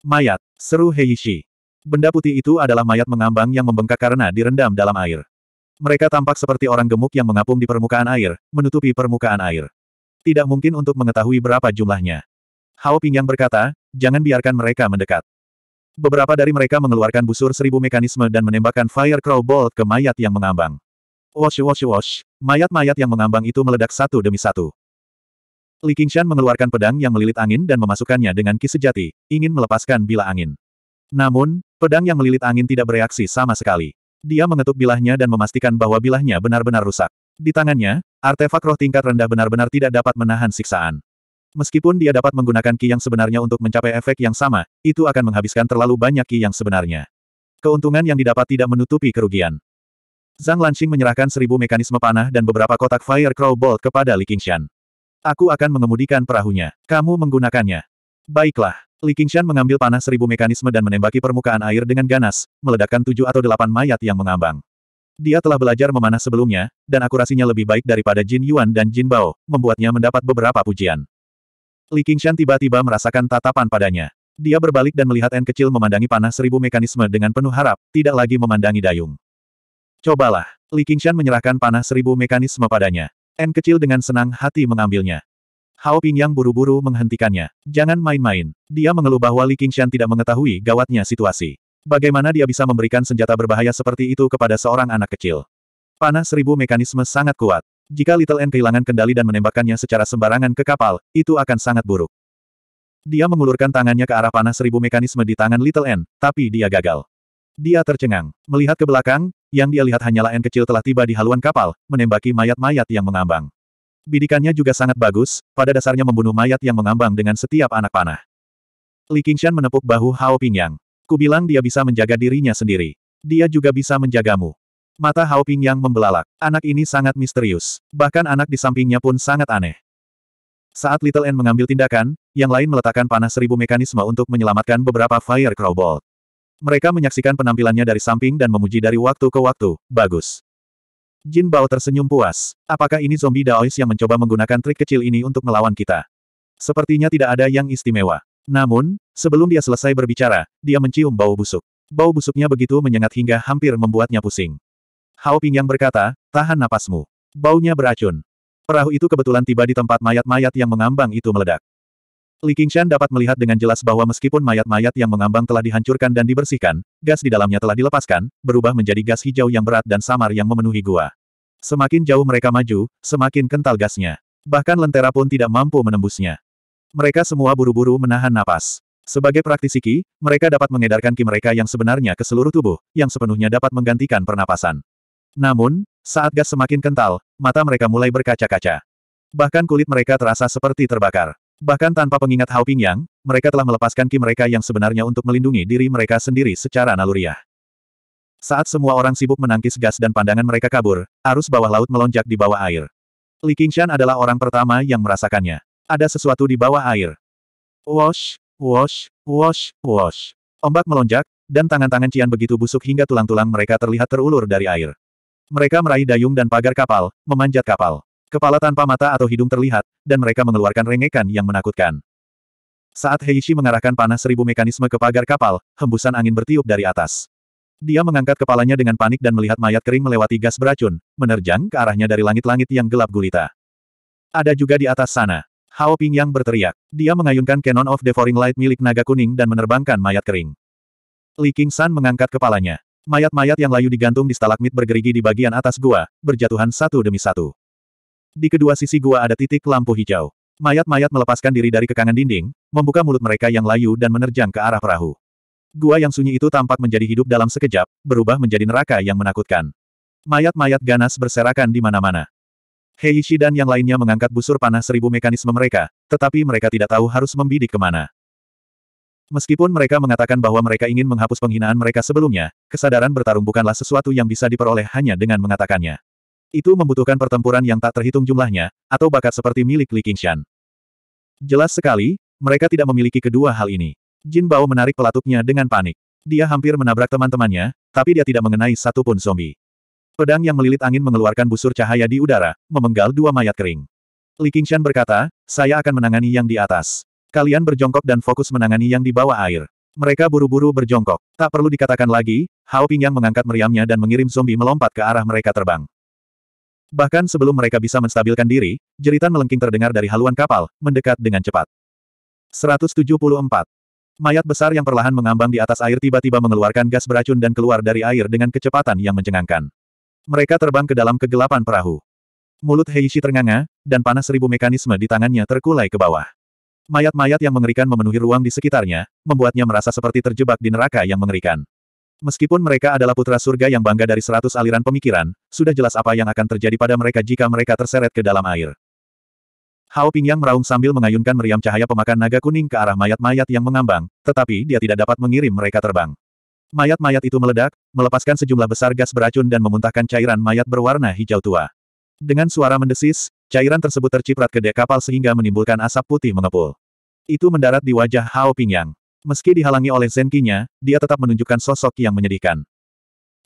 Mayat, seru Heishi. Benda putih itu adalah mayat mengambang yang membengkak karena direndam dalam air. Mereka tampak seperti orang gemuk yang mengapung di permukaan air, menutupi permukaan air. Tidak mungkin untuk mengetahui berapa jumlahnya. Hao Pingyang berkata, jangan biarkan mereka mendekat. Beberapa dari mereka mengeluarkan busur seribu mekanisme dan menembakkan Fire Crow Bolt ke mayat yang mengambang. Wash wash wash, mayat-mayat yang mengambang itu meledak satu demi satu. Li Qingshan mengeluarkan pedang yang melilit angin dan memasukkannya dengan ki sejati, ingin melepaskan bila angin. Namun, pedang yang melilit angin tidak bereaksi sama sekali. Dia mengetuk bilahnya dan memastikan bahwa bilahnya benar-benar rusak. Di tangannya, artefak roh tingkat rendah benar-benar tidak dapat menahan siksaan. Meskipun dia dapat menggunakan ki yang sebenarnya untuk mencapai efek yang sama, itu akan menghabiskan terlalu banyak ki yang sebenarnya. Keuntungan yang didapat tidak menutupi kerugian. Zhang Lanxing menyerahkan seribu mekanisme panah dan beberapa kotak Fire Crow Bolt kepada Li Qingshan. Aku akan mengemudikan perahunya. Kamu menggunakannya. Baiklah. Li Qingshan mengambil panah seribu mekanisme dan menembaki permukaan air dengan ganas, meledakkan tujuh atau delapan mayat yang mengambang. Dia telah belajar memanah sebelumnya, dan akurasinya lebih baik daripada Jin Yuan dan Jin Bao, membuatnya mendapat beberapa pujian. Li Qingshan tiba-tiba merasakan tatapan padanya. Dia berbalik dan melihat N kecil memandangi panah seribu mekanisme dengan penuh harap, tidak lagi memandangi dayung. Cobalah. Li Qingshan menyerahkan panah seribu mekanisme padanya. N kecil dengan senang hati mengambilnya. Hao Pingyang buru-buru menghentikannya. Jangan main-main. Dia mengeluh bahwa Li Qingshan tidak mengetahui gawatnya situasi. Bagaimana dia bisa memberikan senjata berbahaya seperti itu kepada seorang anak kecil? Panah seribu mekanisme sangat kuat. Jika Little N kehilangan kendali dan menembakkannya secara sembarangan ke kapal, itu akan sangat buruk. Dia mengulurkan tangannya ke arah panah seribu mekanisme di tangan Little N, tapi dia gagal. Dia tercengang. Melihat ke belakang, yang dia lihat hanyalah N kecil telah tiba di haluan kapal, menembaki mayat-mayat yang mengambang. Bidikannya juga sangat bagus, pada dasarnya membunuh mayat yang mengambang dengan setiap anak panah. Li Qingshan menepuk bahu Hao Pingyang. "Ku bilang dia bisa menjaga dirinya sendiri. Dia juga bisa menjagamu. Mata Hao Pingyang membelalak. Anak ini sangat misterius. Bahkan anak di sampingnya pun sangat aneh. Saat Little N mengambil tindakan, yang lain meletakkan panah seribu mekanisme untuk menyelamatkan beberapa Fire Crowbolt. Mereka menyaksikan penampilannya dari samping dan memuji dari waktu ke waktu, bagus. Jin Bao tersenyum puas. Apakah ini zombie Daois yang mencoba menggunakan trik kecil ini untuk melawan kita? Sepertinya tidak ada yang istimewa. Namun, sebelum dia selesai berbicara, dia mencium bau busuk. Bau busuknya begitu menyengat hingga hampir membuatnya pusing. Hao Ping yang berkata, tahan napasmu. Baunya beracun. Perahu itu kebetulan tiba di tempat mayat-mayat yang mengambang itu meledak. Li Qingshan dapat melihat dengan jelas bahwa meskipun mayat-mayat yang mengambang telah dihancurkan dan dibersihkan, gas di dalamnya telah dilepaskan, berubah menjadi gas hijau yang berat dan samar yang memenuhi gua. Semakin jauh mereka maju, semakin kental gasnya. Bahkan lentera pun tidak mampu menembusnya. Mereka semua buru-buru menahan napas. Sebagai praktisi Qi, mereka dapat mengedarkan Qi mereka yang sebenarnya ke seluruh tubuh, yang sepenuhnya dapat menggantikan pernapasan. Namun, saat gas semakin kental, mata mereka mulai berkaca-kaca. Bahkan kulit mereka terasa seperti terbakar. Bahkan tanpa pengingat Hao Ping Yang, mereka telah melepaskan ki mereka yang sebenarnya untuk melindungi diri mereka sendiri secara naluriah. Saat semua orang sibuk menangkis gas dan pandangan mereka kabur, arus bawah laut melonjak di bawah air. Li Qingshan adalah orang pertama yang merasakannya. Ada sesuatu di bawah air. Wash, wash, wash, wash. Ombak melonjak, dan tangan-tangan Cian begitu busuk hingga tulang-tulang mereka terlihat terulur dari air. Mereka meraih dayung dan pagar kapal, memanjat kapal. Kepala tanpa mata atau hidung terlihat, dan mereka mengeluarkan rengekan yang menakutkan. Saat Heishi mengarahkan panah seribu mekanisme ke pagar kapal, hembusan angin bertiup dari atas. Dia mengangkat kepalanya dengan panik dan melihat mayat kering melewati gas beracun, menerjang ke arahnya dari langit-langit yang gelap gulita. Ada juga di atas sana. Hao Ping yang berteriak. Dia mengayunkan Cannon of Devouring Light milik naga kuning dan menerbangkan mayat kering. Li King San mengangkat kepalanya. Mayat-mayat yang layu digantung di stalagmit bergerigi di bagian atas gua, berjatuhan satu demi satu. Di kedua sisi gua ada titik lampu hijau. Mayat-mayat melepaskan diri dari kekangan dinding, membuka mulut mereka yang layu dan menerjang ke arah perahu. Gua yang sunyi itu tampak menjadi hidup dalam sekejap, berubah menjadi neraka yang menakutkan. Mayat-mayat ganas berserakan di mana-mana. Heishi dan yang lainnya mengangkat busur panah seribu mekanisme mereka, tetapi mereka tidak tahu harus membidik kemana. Meskipun mereka mengatakan bahwa mereka ingin menghapus penghinaan mereka sebelumnya, kesadaran bertarung bukanlah sesuatu yang bisa diperoleh hanya dengan mengatakannya. Itu membutuhkan pertempuran yang tak terhitung jumlahnya, atau bakat seperti milik Li Qingshan. Jelas sekali, mereka tidak memiliki kedua hal ini. Jin Bao menarik pelatuknya dengan panik. Dia hampir menabrak teman-temannya, tapi dia tidak mengenai satupun zombie. Pedang yang melilit angin mengeluarkan busur cahaya di udara, memenggal dua mayat kering. Li Qingshan berkata, saya akan menangani yang di atas. Kalian berjongkok dan fokus menangani yang di bawah air. Mereka buru-buru berjongkok. Tak perlu dikatakan lagi, Hao Pingyang mengangkat meriamnya dan mengirim zombie melompat ke arah mereka terbang. Bahkan sebelum mereka bisa menstabilkan diri, jeritan melengking terdengar dari haluan kapal, mendekat dengan cepat. 174. Mayat besar yang perlahan mengambang di atas air tiba-tiba mengeluarkan gas beracun dan keluar dari air dengan kecepatan yang mencengangkan. Mereka terbang ke dalam kegelapan perahu. Mulut Heishi ternganga, dan panas seribu mekanisme di tangannya terkulai ke bawah. Mayat-mayat yang mengerikan memenuhi ruang di sekitarnya, membuatnya merasa seperti terjebak di neraka yang mengerikan. Meskipun mereka adalah putra surga yang bangga dari seratus aliran pemikiran, sudah jelas apa yang akan terjadi pada mereka jika mereka terseret ke dalam air. Hao Pingyang meraung sambil mengayunkan meriam cahaya pemakan naga kuning ke arah mayat-mayat yang mengambang, tetapi dia tidak dapat mengirim mereka terbang. Mayat-mayat itu meledak, melepaskan sejumlah besar gas beracun dan memuntahkan cairan mayat berwarna hijau tua. Dengan suara mendesis, cairan tersebut terciprat ke dek kapal sehingga menimbulkan asap putih mengepul. Itu mendarat di wajah Hao Pingyang. Meski dihalangi oleh zenkinya, dia tetap menunjukkan sosok yang menyedihkan.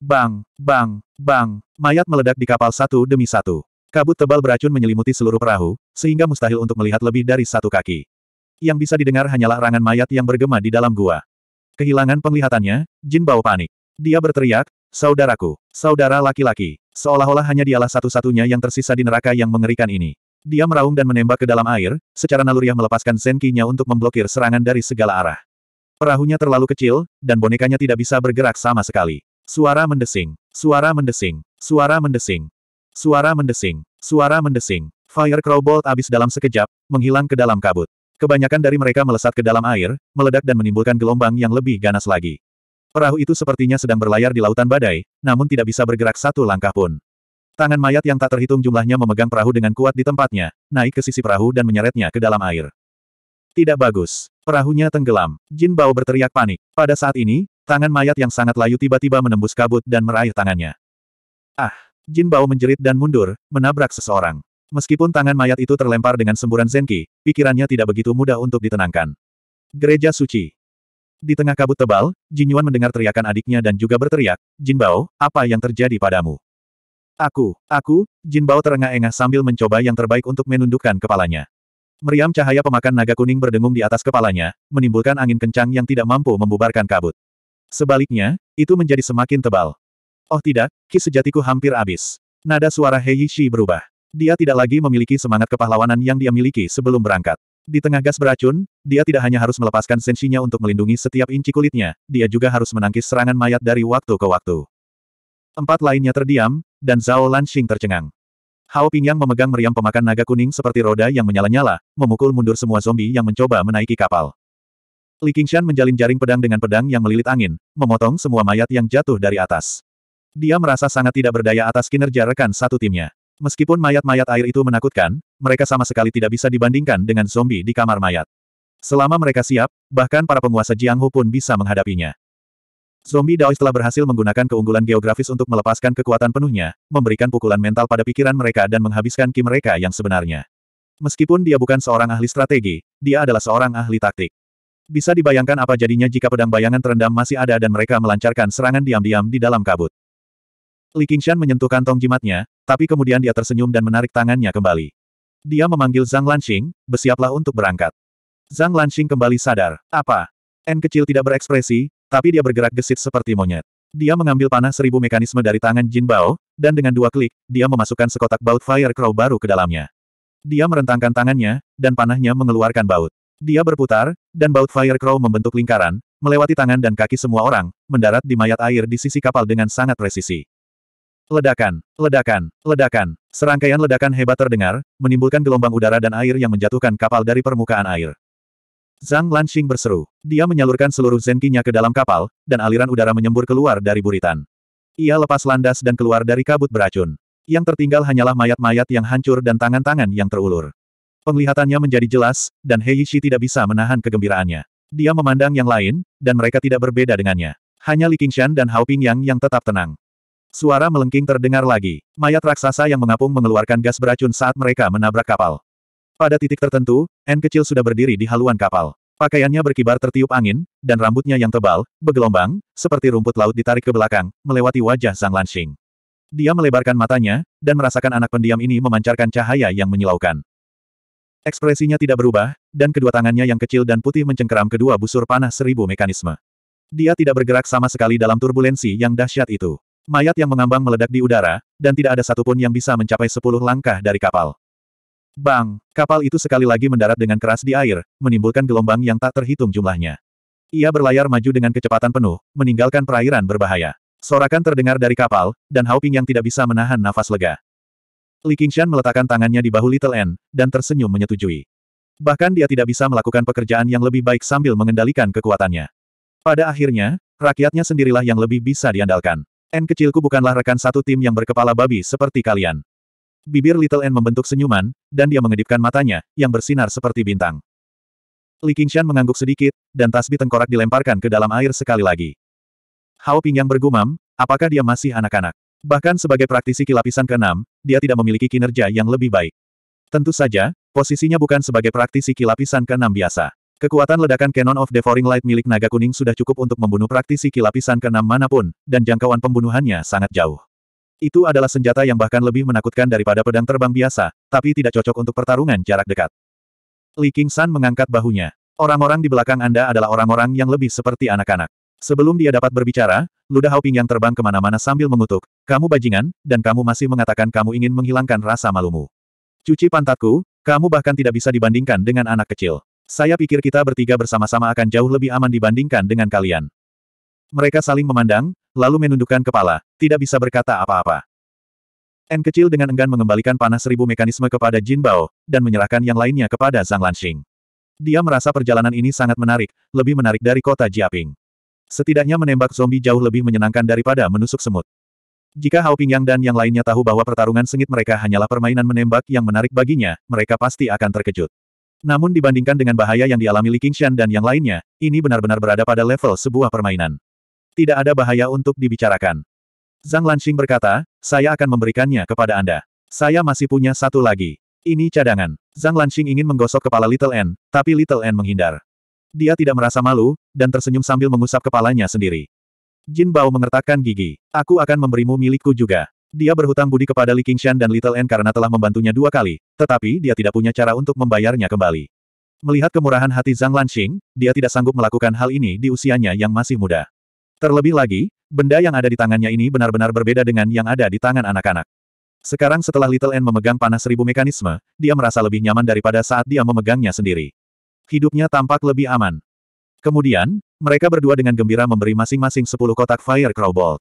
Bang, bang, bang, mayat meledak di kapal satu demi satu. Kabut tebal beracun menyelimuti seluruh perahu, sehingga mustahil untuk melihat lebih dari satu kaki. Yang bisa didengar hanyalah rangan mayat yang bergema di dalam gua. Kehilangan penglihatannya, Jin Bao panik. Dia berteriak, Saudaraku, saudara laki-laki, seolah-olah hanya dialah satu-satunya yang tersisa di neraka yang mengerikan ini. Dia meraung dan menembak ke dalam air, secara naluriah melepaskan Zenkinya untuk memblokir serangan dari segala arah. Perahunya terlalu kecil, dan bonekanya tidak bisa bergerak sama sekali. Suara mendesing. Suara mendesing. Suara mendesing. Suara mendesing. Suara mendesing. Fire Crowbolt abis dalam sekejap, menghilang ke dalam kabut. Kebanyakan dari mereka melesat ke dalam air, meledak dan menimbulkan gelombang yang lebih ganas lagi. Perahu itu sepertinya sedang berlayar di lautan badai, namun tidak bisa bergerak satu langkah pun. Tangan mayat yang tak terhitung jumlahnya memegang perahu dengan kuat di tempatnya, naik ke sisi perahu dan menyeretnya ke dalam air. Tidak bagus. Perahunya tenggelam. Jin Bao berteriak panik. Pada saat ini, tangan mayat yang sangat layu tiba-tiba menembus kabut dan meraih tangannya. Ah! Jin Bao menjerit dan mundur, menabrak seseorang. Meskipun tangan mayat itu terlempar dengan semburan Zenki, pikirannya tidak begitu mudah untuk ditenangkan. Gereja Suci Di tengah kabut tebal, Jin Yuan mendengar teriakan adiknya dan juga berteriak, Jin Bao, apa yang terjadi padamu? Aku, aku, Jin Bao terengah-engah sambil mencoba yang terbaik untuk menundukkan kepalanya. Meriam cahaya pemakan naga kuning berdengung di atas kepalanya, menimbulkan angin kencang yang tidak mampu membubarkan kabut. Sebaliknya, itu menjadi semakin tebal. Oh tidak, ki sejatiku hampir habis. Nada suara Hei Shi berubah. Dia tidak lagi memiliki semangat kepahlawanan yang dia miliki sebelum berangkat. Di tengah gas beracun, dia tidak hanya harus melepaskan sensinya untuk melindungi setiap inci kulitnya, dia juga harus menangkis serangan mayat dari waktu ke waktu. Empat lainnya terdiam, dan Zhao Lanxing tercengang. Hao Pingyang memegang meriam pemakan naga kuning seperti roda yang menyala-nyala, memukul mundur semua zombie yang mencoba menaiki kapal. Li Qingshan menjalin jaring pedang dengan pedang yang melilit angin, memotong semua mayat yang jatuh dari atas. Dia merasa sangat tidak berdaya atas kinerja rekan satu timnya. Meskipun mayat-mayat air itu menakutkan, mereka sama sekali tidak bisa dibandingkan dengan zombie di kamar mayat. Selama mereka siap, bahkan para penguasa Jianghu pun bisa menghadapinya. Zombie Daoist telah berhasil menggunakan keunggulan geografis untuk melepaskan kekuatan penuhnya, memberikan pukulan mental pada pikiran mereka dan menghabiskan ki mereka yang sebenarnya. Meskipun dia bukan seorang ahli strategi, dia adalah seorang ahli taktik. Bisa dibayangkan apa jadinya jika pedang bayangan terendam masih ada dan mereka melancarkan serangan diam-diam di dalam kabut. Li Qingshan menyentuh kantong jimatnya, tapi kemudian dia tersenyum dan menarik tangannya kembali. Dia memanggil Zhang Lanxing, bersiaplah untuk berangkat. Zhang Lanxing kembali sadar. Apa? N kecil tidak berekspresi, tapi dia bergerak gesit seperti monyet. Dia mengambil panah seribu mekanisme dari tangan Jin Bao, dan dengan dua klik, dia memasukkan sekotak baut Fire Crow baru ke dalamnya. Dia merentangkan tangannya, dan panahnya mengeluarkan baut. Dia berputar, dan baut Fire Crow membentuk lingkaran, melewati tangan dan kaki semua orang, mendarat di mayat air di sisi kapal dengan sangat presisi. Ledakan, ledakan, ledakan. Serangkaian ledakan hebat terdengar, menimbulkan gelombang udara dan air yang menjatuhkan kapal dari permukaan air. Zhang Lanxing berseru. Dia menyalurkan seluruh zenkinya ke dalam kapal, dan aliran udara menyembur keluar dari buritan. Ia lepas landas dan keluar dari kabut beracun. Yang tertinggal hanyalah mayat-mayat yang hancur dan tangan-tangan yang terulur. Penglihatannya menjadi jelas, dan Hei Shi tidak bisa menahan kegembiraannya. Dia memandang yang lain, dan mereka tidak berbeda dengannya. Hanya Li Qingshan dan Hao Pingyang yang tetap tenang. Suara melengking terdengar lagi. Mayat raksasa yang mengapung mengeluarkan gas beracun saat mereka menabrak kapal. Pada titik tertentu, N kecil sudah berdiri di haluan kapal. Pakaiannya berkibar tertiup angin, dan rambutnya yang tebal, bergelombang, seperti rumput laut ditarik ke belakang, melewati wajah Zhang Lanxing. Dia melebarkan matanya, dan merasakan anak pendiam ini memancarkan cahaya yang menyilaukan. Ekspresinya tidak berubah, dan kedua tangannya yang kecil dan putih mencengkeram kedua busur panah seribu mekanisme. Dia tidak bergerak sama sekali dalam turbulensi yang dahsyat itu. Mayat yang mengambang meledak di udara, dan tidak ada satupun yang bisa mencapai sepuluh langkah dari kapal. Bang! Kapal itu sekali lagi mendarat dengan keras di air, menimbulkan gelombang yang tak terhitung jumlahnya. Ia berlayar maju dengan kecepatan penuh, meninggalkan perairan berbahaya. Sorakan terdengar dari kapal, dan Haoping yang tidak bisa menahan nafas lega. Li Qingshan meletakkan tangannya di bahu Little N, dan tersenyum menyetujui. Bahkan dia tidak bisa melakukan pekerjaan yang lebih baik sambil mengendalikan kekuatannya. Pada akhirnya, rakyatnya sendirilah yang lebih bisa diandalkan. N kecilku bukanlah rekan satu tim yang berkepala babi seperti kalian bibir Little N membentuk senyuman, dan dia mengedipkan matanya, yang bersinar seperti bintang. Li Qingshan mengangguk sedikit, dan tasbih tengkorak dilemparkan ke dalam air sekali lagi. Hao Ping yang bergumam, apakah dia masih anak-anak? Bahkan sebagai praktisi kilapisan ke-6, dia tidak memiliki kinerja yang lebih baik. Tentu saja, posisinya bukan sebagai praktisi kilapisan ke-6 biasa. Kekuatan ledakan Cannon of Devouring Light milik naga kuning sudah cukup untuk membunuh praktisi kilapisan ke-6 manapun, dan jangkauan pembunuhannya sangat jauh. Itu adalah senjata yang bahkan lebih menakutkan daripada pedang terbang biasa, tapi tidak cocok untuk pertarungan jarak dekat. Li San mengangkat bahunya. Orang-orang di belakang Anda adalah orang-orang yang lebih seperti anak-anak. Sebelum dia dapat berbicara, Luda Haoping yang terbang kemana-mana sambil mengutuk, kamu bajingan, dan kamu masih mengatakan kamu ingin menghilangkan rasa malumu. Cuci pantatku, kamu bahkan tidak bisa dibandingkan dengan anak kecil. Saya pikir kita bertiga bersama-sama akan jauh lebih aman dibandingkan dengan kalian. Mereka saling memandang, lalu menundukkan kepala, tidak bisa berkata apa-apa. N kecil dengan enggan mengembalikan panah seribu mekanisme kepada Jin Bao, dan menyerahkan yang lainnya kepada Zhang Lanxing. Dia merasa perjalanan ini sangat menarik, lebih menarik dari kota Jiaping. Setidaknya menembak zombie jauh lebih menyenangkan daripada menusuk semut. Jika Hao Pingyang dan yang lainnya tahu bahwa pertarungan sengit mereka hanyalah permainan menembak yang menarik baginya, mereka pasti akan terkejut. Namun dibandingkan dengan bahaya yang dialami Li Qingshan dan yang lainnya, ini benar-benar berada pada level sebuah permainan tidak ada bahaya untuk dibicarakan. Zhang Lanxing berkata, saya akan memberikannya kepada Anda. Saya masih punya satu lagi. Ini cadangan. Zhang Lanxing ingin menggosok kepala Little N, tapi Little N menghindar. Dia tidak merasa malu, dan tersenyum sambil mengusap kepalanya sendiri. Jin Bao mengertakkan gigi. Aku akan memberimu milikku juga. Dia berhutang budi kepada Li Qingshan dan Little N karena telah membantunya dua kali, tetapi dia tidak punya cara untuk membayarnya kembali. Melihat kemurahan hati Zhang Lanxing, dia tidak sanggup melakukan hal ini di usianya yang masih muda. Terlebih lagi, benda yang ada di tangannya ini benar-benar berbeda dengan yang ada di tangan anak-anak. Sekarang setelah Little N memegang panah seribu mekanisme, dia merasa lebih nyaman daripada saat dia memegangnya sendiri. Hidupnya tampak lebih aman. Kemudian, mereka berdua dengan gembira memberi masing-masing sepuluh kotak Fire Crowball.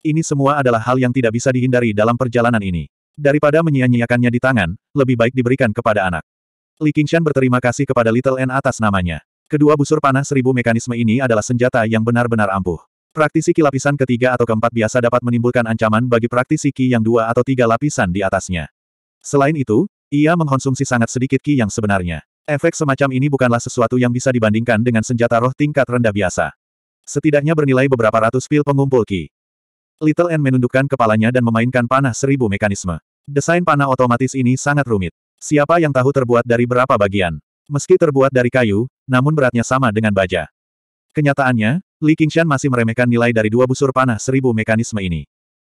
Ini semua adalah hal yang tidak bisa dihindari dalam perjalanan ini. Daripada menyia-nyiakannya di tangan, lebih baik diberikan kepada anak. Li Qingshan berterima kasih kepada Little N atas namanya. Kedua busur panah seribu mekanisme ini adalah senjata yang benar-benar ampuh. Praktisi Ki lapisan ketiga atau keempat biasa dapat menimbulkan ancaman bagi praktisi Ki yang dua atau tiga lapisan di atasnya. Selain itu, ia mengkonsumsi sangat sedikit Ki yang sebenarnya. Efek semacam ini bukanlah sesuatu yang bisa dibandingkan dengan senjata roh tingkat rendah biasa. Setidaknya bernilai beberapa ratus pil pengumpul Ki. Little N menundukkan kepalanya dan memainkan panah seribu mekanisme. Desain panah otomatis ini sangat rumit. Siapa yang tahu terbuat dari berapa bagian? Meski terbuat dari kayu, namun beratnya sama dengan baja. Kenyataannya, Li Qingshan masih meremehkan nilai dari dua busur panah seribu mekanisme ini.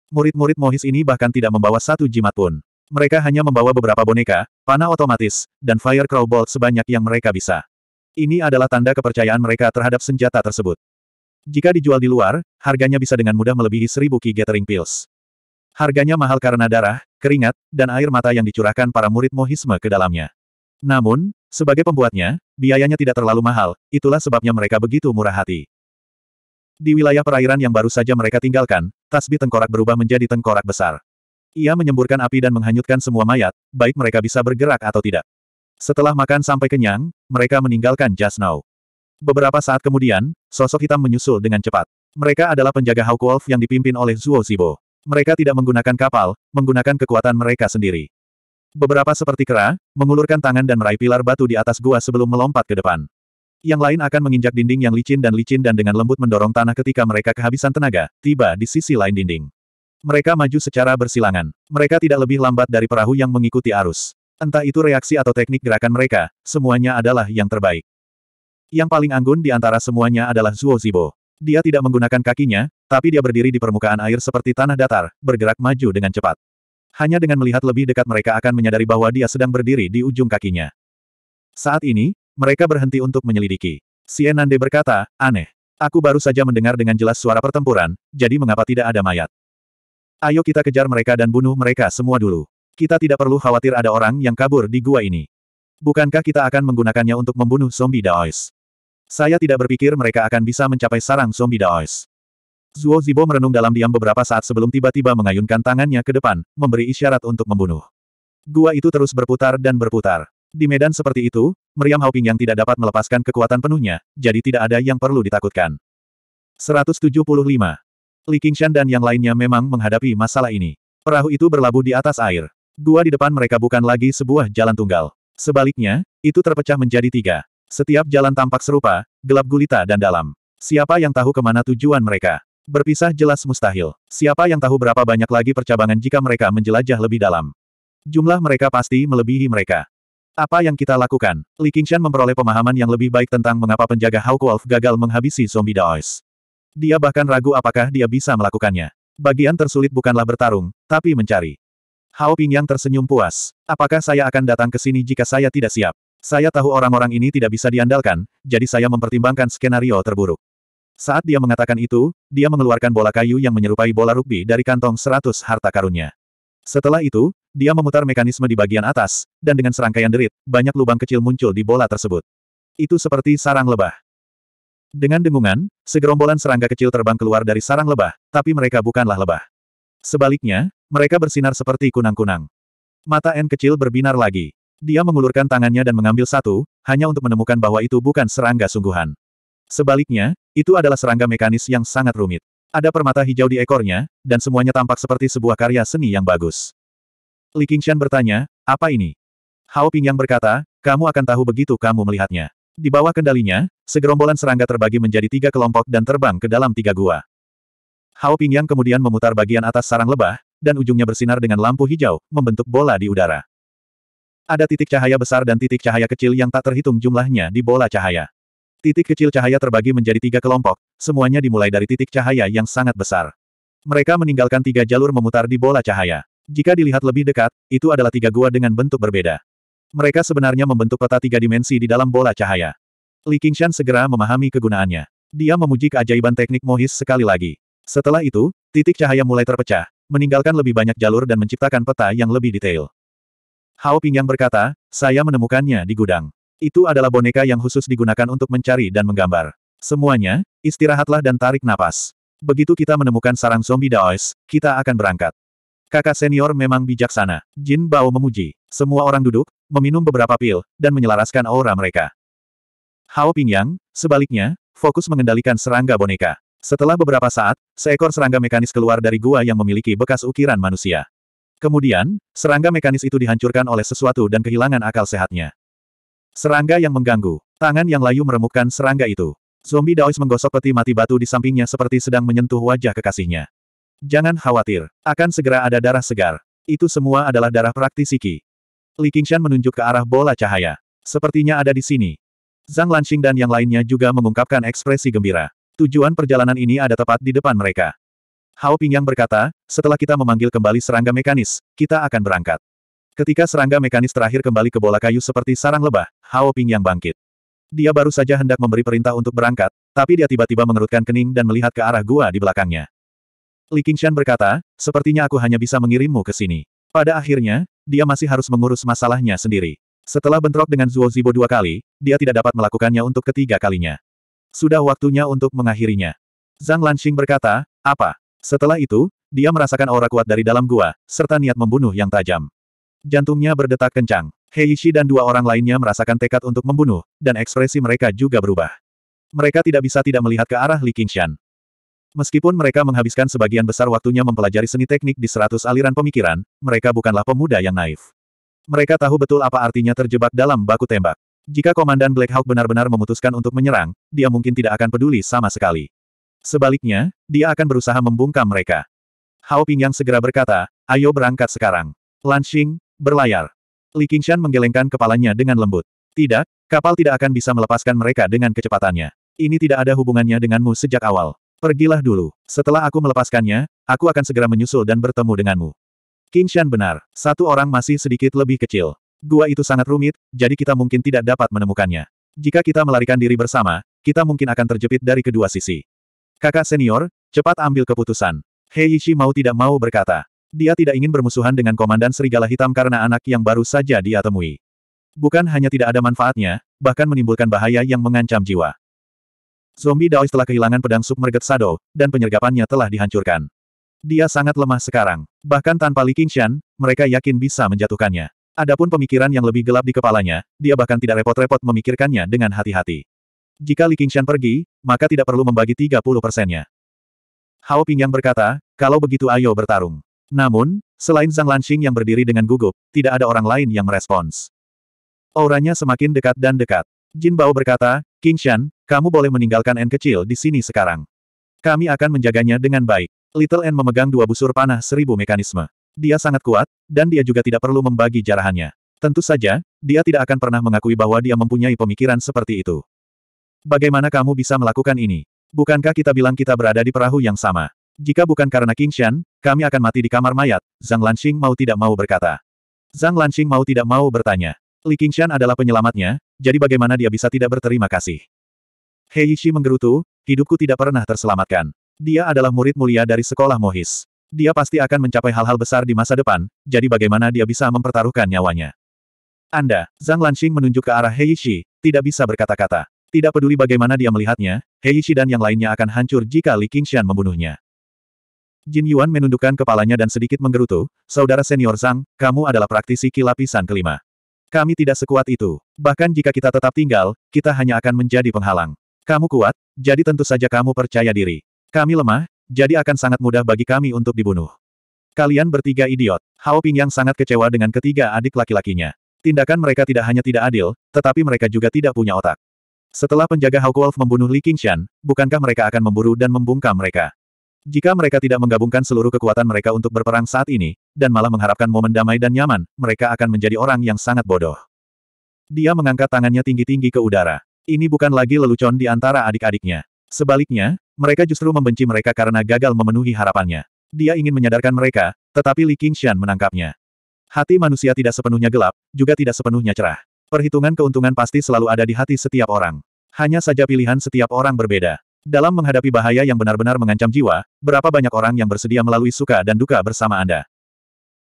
Murid-murid Mohis ini bahkan tidak membawa satu jimat pun. Mereka hanya membawa beberapa boneka, panah otomatis, dan fire crow bolt sebanyak yang mereka bisa. Ini adalah tanda kepercayaan mereka terhadap senjata tersebut. Jika dijual di luar, harganya bisa dengan mudah melebihi seribu Key gathering pills. Harganya mahal karena darah, keringat, dan air mata yang dicurahkan para murid Mohisme ke dalamnya. Namun, sebagai pembuatnya, biayanya tidak terlalu mahal, itulah sebabnya mereka begitu murah hati. Di wilayah perairan yang baru saja mereka tinggalkan, tasbih tengkorak berubah menjadi tengkorak besar. Ia menyemburkan api dan menghanyutkan semua mayat, baik mereka bisa bergerak atau tidak. Setelah makan sampai kenyang, mereka meninggalkan Jasnow. Beberapa saat kemudian, sosok hitam menyusul dengan cepat. Mereka adalah penjaga Hawk Wolf yang dipimpin oleh Zuo Zibo. Mereka tidak menggunakan kapal, menggunakan kekuatan mereka sendiri. Beberapa seperti kera, mengulurkan tangan dan meraih pilar batu di atas gua sebelum melompat ke depan. Yang lain akan menginjak dinding yang licin dan licin dan dengan lembut mendorong tanah ketika mereka kehabisan tenaga, tiba di sisi lain dinding. Mereka maju secara bersilangan. Mereka tidak lebih lambat dari perahu yang mengikuti arus. Entah itu reaksi atau teknik gerakan mereka, semuanya adalah yang terbaik. Yang paling anggun di antara semuanya adalah Zuo Zibo. Dia tidak menggunakan kakinya, tapi dia berdiri di permukaan air seperti tanah datar, bergerak maju dengan cepat. Hanya dengan melihat lebih dekat mereka akan menyadari bahwa dia sedang berdiri di ujung kakinya. Saat ini, mereka berhenti untuk menyelidiki. Sienande berkata, aneh. Aku baru saja mendengar dengan jelas suara pertempuran, jadi mengapa tidak ada mayat? Ayo kita kejar mereka dan bunuh mereka semua dulu. Kita tidak perlu khawatir ada orang yang kabur di gua ini. Bukankah kita akan menggunakannya untuk membunuh zombie Daois? Saya tidak berpikir mereka akan bisa mencapai sarang zombie Daois. Zuo Zibo merenung dalam diam beberapa saat sebelum tiba-tiba mengayunkan tangannya ke depan, memberi isyarat untuk membunuh. Gua itu terus berputar dan berputar. Di medan seperti itu, meriam Haoping yang tidak dapat melepaskan kekuatan penuhnya, jadi tidak ada yang perlu ditakutkan. 175. Li Qingshan dan yang lainnya memang menghadapi masalah ini. Perahu itu berlabuh di atas air. Gua di depan mereka bukan lagi sebuah jalan tunggal. Sebaliknya, itu terpecah menjadi tiga. Setiap jalan tampak serupa, gelap gulita dan dalam. Siapa yang tahu kemana tujuan mereka? Berpisah jelas mustahil. Siapa yang tahu berapa banyak lagi percabangan jika mereka menjelajah lebih dalam? Jumlah mereka pasti melebihi mereka. Apa yang kita lakukan? Li Qingshan memperoleh pemahaman yang lebih baik tentang mengapa penjaga Hawk Wolf gagal menghabisi zombie Daois. Dia bahkan ragu apakah dia bisa melakukannya. Bagian tersulit bukanlah bertarung, tapi mencari. Hao yang tersenyum puas. Apakah saya akan datang ke sini jika saya tidak siap? Saya tahu orang-orang ini tidak bisa diandalkan, jadi saya mempertimbangkan skenario terburuk. Saat dia mengatakan itu, dia mengeluarkan bola kayu yang menyerupai bola rugby dari kantong seratus harta karunnya. Setelah itu, dia memutar mekanisme di bagian atas, dan dengan serangkaian derit, banyak lubang kecil muncul di bola tersebut. Itu seperti sarang lebah. Dengan dengungan, segerombolan serangga kecil terbang keluar dari sarang lebah, tapi mereka bukanlah lebah. Sebaliknya, mereka bersinar seperti kunang-kunang. Mata N kecil berbinar lagi. Dia mengulurkan tangannya dan mengambil satu, hanya untuk menemukan bahwa itu bukan serangga sungguhan. Sebaliknya, itu adalah serangga mekanis yang sangat rumit. Ada permata hijau di ekornya, dan semuanya tampak seperti sebuah karya seni yang bagus. Li Qingshan bertanya, apa ini? Hao Pingyang berkata, kamu akan tahu begitu kamu melihatnya. Di bawah kendalinya, segerombolan serangga terbagi menjadi tiga kelompok dan terbang ke dalam tiga gua. Hao Pingyang kemudian memutar bagian atas sarang lebah, dan ujungnya bersinar dengan lampu hijau, membentuk bola di udara. Ada titik cahaya besar dan titik cahaya kecil yang tak terhitung jumlahnya di bola cahaya. Titik kecil cahaya terbagi menjadi tiga kelompok, semuanya dimulai dari titik cahaya yang sangat besar. Mereka meninggalkan tiga jalur memutar di bola cahaya. Jika dilihat lebih dekat, itu adalah tiga gua dengan bentuk berbeda. Mereka sebenarnya membentuk peta tiga dimensi di dalam bola cahaya. Li Qingshan segera memahami kegunaannya. Dia memuji keajaiban teknik Mohis sekali lagi. Setelah itu, titik cahaya mulai terpecah, meninggalkan lebih banyak jalur dan menciptakan peta yang lebih detail. Hao Pingyang berkata, saya menemukannya di gudang. Itu adalah boneka yang khusus digunakan untuk mencari dan menggambar. Semuanya, istirahatlah dan tarik napas. Begitu kita menemukan sarang zombie Daois, kita akan berangkat. Kakak senior memang bijaksana. Jin Bao memuji. Semua orang duduk, meminum beberapa pil, dan menyelaraskan aura mereka. Hao Pingyang, sebaliknya, fokus mengendalikan serangga boneka. Setelah beberapa saat, seekor serangga mekanis keluar dari gua yang memiliki bekas ukiran manusia. Kemudian, serangga mekanis itu dihancurkan oleh sesuatu dan kehilangan akal sehatnya. Serangga yang mengganggu. Tangan yang layu meremukkan serangga itu. Zombie Daois menggosok peti mati batu di sampingnya seperti sedang menyentuh wajah kekasihnya. Jangan khawatir, akan segera ada darah segar. Itu semua adalah darah praktisi Qi. Li Qingshan menunjuk ke arah bola cahaya. Sepertinya ada di sini. Zhang Lanxing dan yang lainnya juga mengungkapkan ekspresi gembira. Tujuan perjalanan ini ada tepat di depan mereka. Hao Pingyang berkata, setelah kita memanggil kembali serangga mekanis, kita akan berangkat. Ketika serangga mekanis terakhir kembali ke bola kayu seperti sarang lebah, Hao Ping yang bangkit. Dia baru saja hendak memberi perintah untuk berangkat, tapi dia tiba-tiba mengerutkan kening dan melihat ke arah gua di belakangnya. Li Qingshan berkata, sepertinya aku hanya bisa mengirimmu ke sini. Pada akhirnya, dia masih harus mengurus masalahnya sendiri. Setelah bentrok dengan Zuo Zibo dua kali, dia tidak dapat melakukannya untuk ketiga kalinya. Sudah waktunya untuk mengakhirinya. Zhang Lanxing berkata, apa? Setelah itu, dia merasakan aura kuat dari dalam gua, serta niat membunuh yang tajam. Jantungnya berdetak kencang. Heishi dan dua orang lainnya merasakan tekad untuk membunuh, dan ekspresi mereka juga berubah. Mereka tidak bisa tidak melihat ke arah Li Qingshan. Meskipun mereka menghabiskan sebagian besar waktunya mempelajari seni teknik di seratus aliran pemikiran, mereka bukanlah pemuda yang naif. Mereka tahu betul apa artinya terjebak dalam baku tembak. Jika Komandan Black Hawk benar-benar memutuskan untuk menyerang, dia mungkin tidak akan peduli sama sekali. Sebaliknya, dia akan berusaha membungkam mereka. Hao Ping yang segera berkata, ayo berangkat sekarang. Lanxing, Berlayar. Li Qingshan menggelengkan kepalanya dengan lembut. Tidak, kapal tidak akan bisa melepaskan mereka dengan kecepatannya. Ini tidak ada hubungannya denganmu sejak awal. Pergilah dulu. Setelah aku melepaskannya, aku akan segera menyusul dan bertemu denganmu. Qingshan benar. Satu orang masih sedikit lebih kecil. Gua itu sangat rumit, jadi kita mungkin tidak dapat menemukannya. Jika kita melarikan diri bersama, kita mungkin akan terjepit dari kedua sisi. Kakak senior, cepat ambil keputusan. Yishi mau tidak mau berkata. Dia tidak ingin bermusuhan dengan Komandan Serigala Hitam karena anak yang baru saja dia temui. Bukan hanya tidak ada manfaatnya, bahkan menimbulkan bahaya yang mengancam jiwa. Zombie Daois telah kehilangan pedang submerget Sado, dan penyergapannya telah dihancurkan. Dia sangat lemah sekarang. Bahkan tanpa Li Qingshan, mereka yakin bisa menjatuhkannya. Adapun pemikiran yang lebih gelap di kepalanya, dia bahkan tidak repot-repot memikirkannya dengan hati-hati. Jika Li Qingshan pergi, maka tidak perlu membagi 30 persennya. Hao Pingyang berkata, kalau begitu ayo bertarung. Namun, selain Zhang Lanxing yang berdiri dengan gugup, tidak ada orang lain yang merespons. Auranya semakin dekat dan dekat. Jin Bao berkata, King Shan, kamu boleh meninggalkan N kecil di sini sekarang. Kami akan menjaganya dengan baik. Little N memegang dua busur panah seribu mekanisme. Dia sangat kuat, dan dia juga tidak perlu membagi jarahannya. Tentu saja, dia tidak akan pernah mengakui bahwa dia mempunyai pemikiran seperti itu. Bagaimana kamu bisa melakukan ini? Bukankah kita bilang kita berada di perahu yang sama? Jika bukan karena King Shan, kami akan mati di kamar mayat, Zhang Lanxing mau tidak mau berkata. Zhang Lanxing mau tidak mau bertanya. Li Qingshan adalah penyelamatnya, jadi bagaimana dia bisa tidak berterima kasih? Hei Yishi menggerutu, hidupku tidak pernah terselamatkan. Dia adalah murid mulia dari sekolah Mohis. Dia pasti akan mencapai hal-hal besar di masa depan, jadi bagaimana dia bisa mempertaruhkan nyawanya? Anda, Zhang Lanxing menunjuk ke arah Hei Yishi, tidak bisa berkata-kata. Tidak peduli bagaimana dia melihatnya, Hei Yishi dan yang lainnya akan hancur jika Li Qingshan membunuhnya. Jin Yuan menundukkan kepalanya dan sedikit menggerutu, Saudara senior Zhang, kamu adalah praktisi kilapisan kelima. Kami tidak sekuat itu. Bahkan jika kita tetap tinggal, kita hanya akan menjadi penghalang. Kamu kuat, jadi tentu saja kamu percaya diri. Kami lemah, jadi akan sangat mudah bagi kami untuk dibunuh. Kalian bertiga idiot. Hao Ping yang sangat kecewa dengan ketiga adik laki-lakinya. Tindakan mereka tidak hanya tidak adil, tetapi mereka juga tidak punya otak. Setelah penjaga Hao Wolf membunuh Li Qingshan, bukankah mereka akan memburu dan membungkam mereka? Jika mereka tidak menggabungkan seluruh kekuatan mereka untuk berperang saat ini, dan malah mengharapkan momen damai dan nyaman, mereka akan menjadi orang yang sangat bodoh. Dia mengangkat tangannya tinggi-tinggi ke udara. Ini bukan lagi lelucon di antara adik-adiknya. Sebaliknya, mereka justru membenci mereka karena gagal memenuhi harapannya. Dia ingin menyadarkan mereka, tetapi Li Qingshan menangkapnya. Hati manusia tidak sepenuhnya gelap, juga tidak sepenuhnya cerah. Perhitungan keuntungan pasti selalu ada di hati setiap orang. Hanya saja pilihan setiap orang berbeda. Dalam menghadapi bahaya yang benar-benar mengancam jiwa, berapa banyak orang yang bersedia melalui suka dan duka bersama Anda?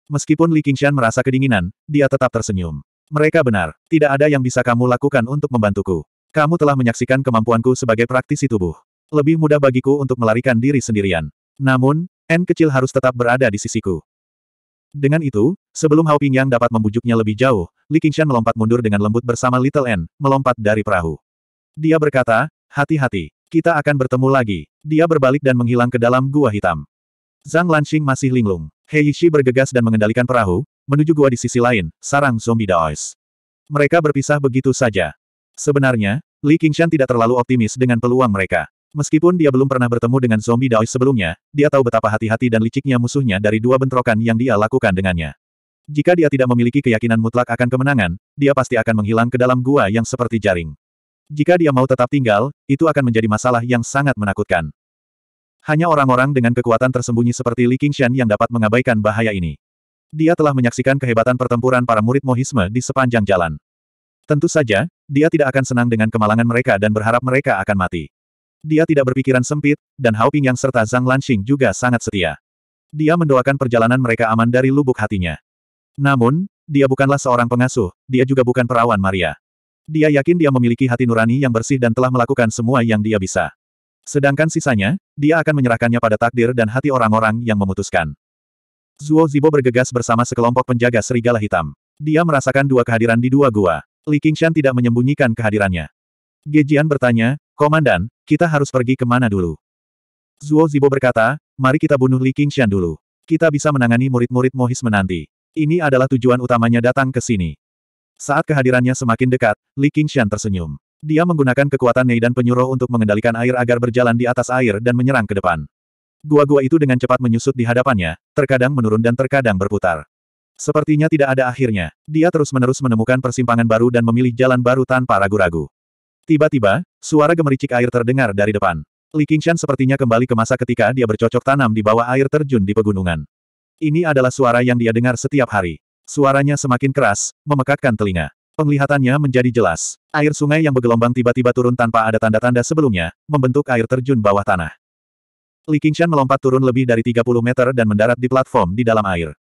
Meskipun Li Qingshan merasa kedinginan, dia tetap tersenyum. Mereka benar, tidak ada yang bisa kamu lakukan untuk membantuku. Kamu telah menyaksikan kemampuanku sebagai praktisi tubuh. Lebih mudah bagiku untuk melarikan diri sendirian. Namun, N kecil harus tetap berada di sisiku. Dengan itu, sebelum Hao Pingyang dapat membujuknya lebih jauh, Li Qingshan melompat mundur dengan lembut bersama Little N, melompat dari perahu. Dia berkata, hati-hati, kita akan bertemu lagi. Dia berbalik dan menghilang ke dalam gua hitam. Zhang Lanxing masih linglung. Heishi Yishi bergegas dan mengendalikan perahu, menuju gua di sisi lain, sarang zombie Daois. Mereka berpisah begitu saja. Sebenarnya, Li Qingshan tidak terlalu optimis dengan peluang mereka. Meskipun dia belum pernah bertemu dengan zombie Daois sebelumnya, dia tahu betapa hati-hati dan liciknya musuhnya dari dua bentrokan yang dia lakukan dengannya. Jika dia tidak memiliki keyakinan mutlak akan kemenangan, dia pasti akan menghilang ke dalam gua yang seperti jaring. Jika dia mau tetap tinggal, itu akan menjadi masalah yang sangat menakutkan. Hanya orang-orang dengan kekuatan tersembunyi seperti Li Qingshan yang dapat mengabaikan bahaya ini. Dia telah menyaksikan kehebatan pertempuran para murid Mohisme di sepanjang jalan. Tentu saja, dia tidak akan senang dengan kemalangan mereka dan berharap mereka akan mati. Dia tidak berpikiran sempit, dan Hao Ping yang serta Zhang Lanxing juga sangat setia. Dia mendoakan perjalanan mereka aman dari lubuk hatinya. Namun, dia bukanlah seorang pengasuh, dia juga bukan perawan Maria. Dia yakin dia memiliki hati nurani yang bersih dan telah melakukan semua yang dia bisa. Sedangkan sisanya, dia akan menyerahkannya pada takdir dan hati orang-orang yang memutuskan. Zuo Zibo bergegas bersama sekelompok penjaga serigala hitam. Dia merasakan dua kehadiran di dua gua. Li Qingshan tidak menyembunyikan kehadirannya. Gejian bertanya, Komandan, kita harus pergi ke mana dulu? Zuo Zibo berkata, mari kita bunuh Li Qingshan dulu. Kita bisa menangani murid-murid Mohis menanti. Ini adalah tujuan utamanya datang ke sini. Saat kehadirannya semakin dekat, Li Qingshan tersenyum. Dia menggunakan kekuatan Nei dan penyuruh untuk mengendalikan air agar berjalan di atas air dan menyerang ke depan. Gua-gua itu dengan cepat menyusut di hadapannya, terkadang menurun dan terkadang berputar. Sepertinya tidak ada akhirnya. Dia terus-menerus menemukan persimpangan baru dan memilih jalan baru tanpa ragu-ragu. Tiba-tiba, suara gemericik air terdengar dari depan. Li Qingshan sepertinya kembali ke masa ketika dia bercocok tanam di bawah air terjun di pegunungan. Ini adalah suara yang dia dengar setiap hari. Suaranya semakin keras, memekakkan telinga. Penglihatannya menjadi jelas. Air sungai yang bergelombang tiba-tiba turun tanpa ada tanda-tanda sebelumnya, membentuk air terjun bawah tanah. Li Qingshan melompat turun lebih dari 30 meter dan mendarat di platform di dalam air.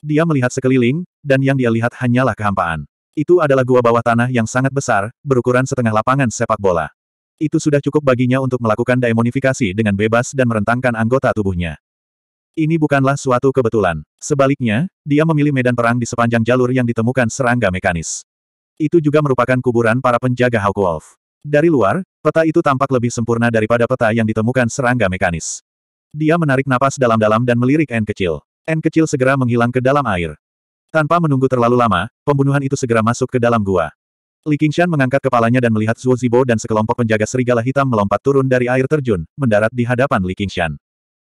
Dia melihat sekeliling, dan yang dia lihat hanyalah kehampaan. Itu adalah gua bawah tanah yang sangat besar, berukuran setengah lapangan sepak bola. Itu sudah cukup baginya untuk melakukan daemonifikasi dengan bebas dan merentangkan anggota tubuhnya. Ini bukanlah suatu kebetulan. Sebaliknya, dia memilih medan perang di sepanjang jalur yang ditemukan serangga mekanis. Itu juga merupakan kuburan para penjaga Hawk Wolf. Dari luar, peta itu tampak lebih sempurna daripada peta yang ditemukan serangga mekanis. Dia menarik napas dalam-dalam dan melirik N kecil. N kecil segera menghilang ke dalam air. Tanpa menunggu terlalu lama, pembunuhan itu segera masuk ke dalam gua. Li Qingshan mengangkat kepalanya dan melihat Zuo Zibo dan sekelompok penjaga serigala hitam melompat turun dari air terjun, mendarat di hadapan Li Qingshan.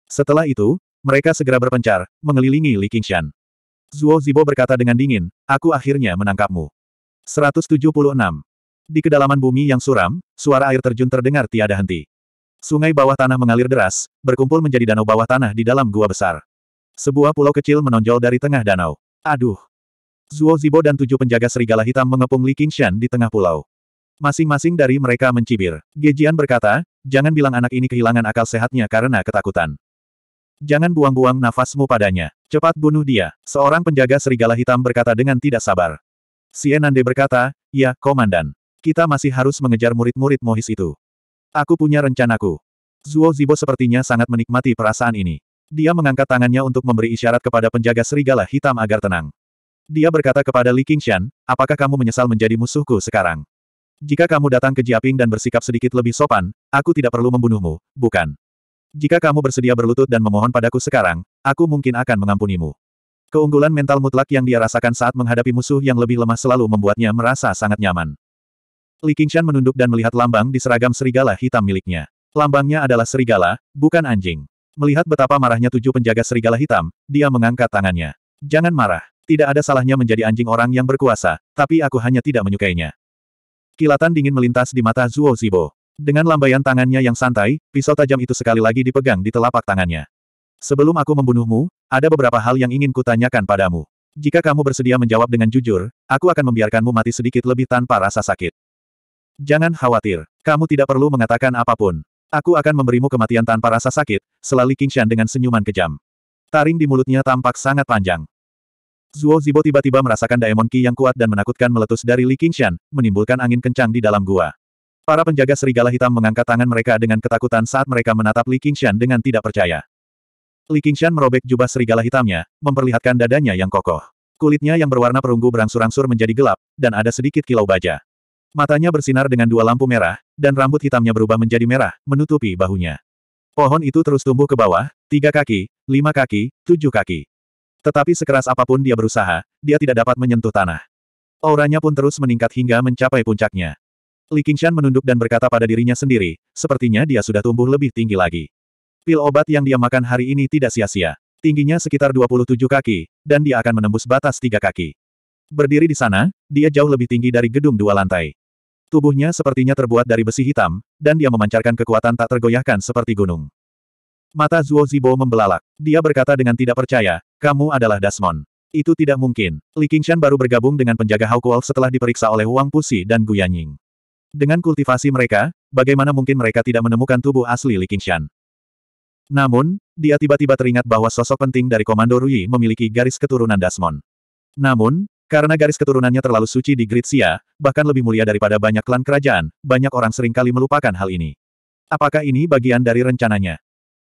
Setelah itu, mereka segera berpencar, mengelilingi Li Qingshan. Zuo Zibo berkata dengan dingin, aku akhirnya menangkapmu. 176. Di kedalaman bumi yang suram, suara air terjun terdengar tiada henti. Sungai bawah tanah mengalir deras, berkumpul menjadi danau bawah tanah di dalam gua besar. Sebuah pulau kecil menonjol dari tengah danau. Aduh! Zuo Zibo dan tujuh penjaga serigala hitam mengepung Li Qingshan di tengah pulau. Masing-masing dari mereka mencibir. Gejian berkata, jangan bilang anak ini kehilangan akal sehatnya karena ketakutan. Jangan buang-buang nafasmu padanya. Cepat bunuh dia. Seorang penjaga serigala hitam berkata dengan tidak sabar. Sienande berkata, ya, komandan. Kita masih harus mengejar murid-murid Mohis itu. Aku punya rencanaku. Zuo Zibo sepertinya sangat menikmati perasaan ini. Dia mengangkat tangannya untuk memberi isyarat kepada penjaga serigala hitam agar tenang. Dia berkata kepada Li Qingshan, apakah kamu menyesal menjadi musuhku sekarang? Jika kamu datang ke Jiaping dan bersikap sedikit lebih sopan, aku tidak perlu membunuhmu, bukan? Jika kamu bersedia berlutut dan memohon padaku sekarang, aku mungkin akan mengampunimu. Keunggulan mental mutlak yang dia rasakan saat menghadapi musuh yang lebih lemah selalu membuatnya merasa sangat nyaman. Li Qingshan menunduk dan melihat lambang di seragam serigala hitam miliknya. Lambangnya adalah serigala, bukan anjing. Melihat betapa marahnya tujuh penjaga serigala hitam, dia mengangkat tangannya. Jangan marah. Tidak ada salahnya menjadi anjing orang yang berkuasa, tapi aku hanya tidak menyukainya. Kilatan dingin melintas di mata Zuo Zibo. Dengan lambaian tangannya yang santai, pisau tajam itu sekali lagi dipegang di telapak tangannya. Sebelum aku membunuhmu, ada beberapa hal yang ingin kutanyakan padamu. Jika kamu bersedia menjawab dengan jujur, aku akan membiarkanmu mati sedikit lebih tanpa rasa sakit. Jangan khawatir, kamu tidak perlu mengatakan apapun. Aku akan memberimu kematian tanpa rasa sakit, selali Qingshan dengan senyuman kejam. Taring di mulutnya tampak sangat panjang. Zuo Zibo tiba-tiba merasakan Daemon Ki yang kuat dan menakutkan meletus dari Li Qingshan, menimbulkan angin kencang di dalam gua. Para penjaga serigala hitam mengangkat tangan mereka dengan ketakutan saat mereka menatap Li Qingshan dengan tidak percaya. Li Qingshan merobek jubah serigala hitamnya, memperlihatkan dadanya yang kokoh. Kulitnya yang berwarna perunggu berangsur-angsur menjadi gelap, dan ada sedikit kilau baja. Matanya bersinar dengan dua lampu merah, dan rambut hitamnya berubah menjadi merah, menutupi bahunya. Pohon itu terus tumbuh ke bawah, tiga kaki, lima kaki, tujuh kaki. Tetapi sekeras apapun dia berusaha, dia tidak dapat menyentuh tanah. Auranya pun terus meningkat hingga mencapai puncaknya. Li Qingshan menunduk dan berkata pada dirinya sendiri, sepertinya dia sudah tumbuh lebih tinggi lagi. Pil obat yang dia makan hari ini tidak sia-sia. Tingginya sekitar 27 kaki, dan dia akan menembus batas tiga kaki. Berdiri di sana, dia jauh lebih tinggi dari gedung dua lantai. Tubuhnya sepertinya terbuat dari besi hitam, dan dia memancarkan kekuatan tak tergoyahkan seperti gunung. Mata Zuo Zibo membelalak. Dia berkata dengan tidak percaya, kamu adalah Dasmon. Itu tidak mungkin. Li Qingshan baru bergabung dengan penjaga Hao Kuo setelah diperiksa oleh Wang Pusi dan Gu Yanying." Dengan kultivasi mereka, bagaimana mungkin mereka tidak menemukan tubuh asli Li Qingshan? Namun, dia tiba-tiba teringat bahwa sosok penting dari Komando Rui memiliki garis keturunan Dasmon. Namun, karena garis keturunannya terlalu suci di Gritsia, bahkan lebih mulia daripada banyak klan kerajaan, banyak orang seringkali melupakan hal ini. Apakah ini bagian dari rencananya?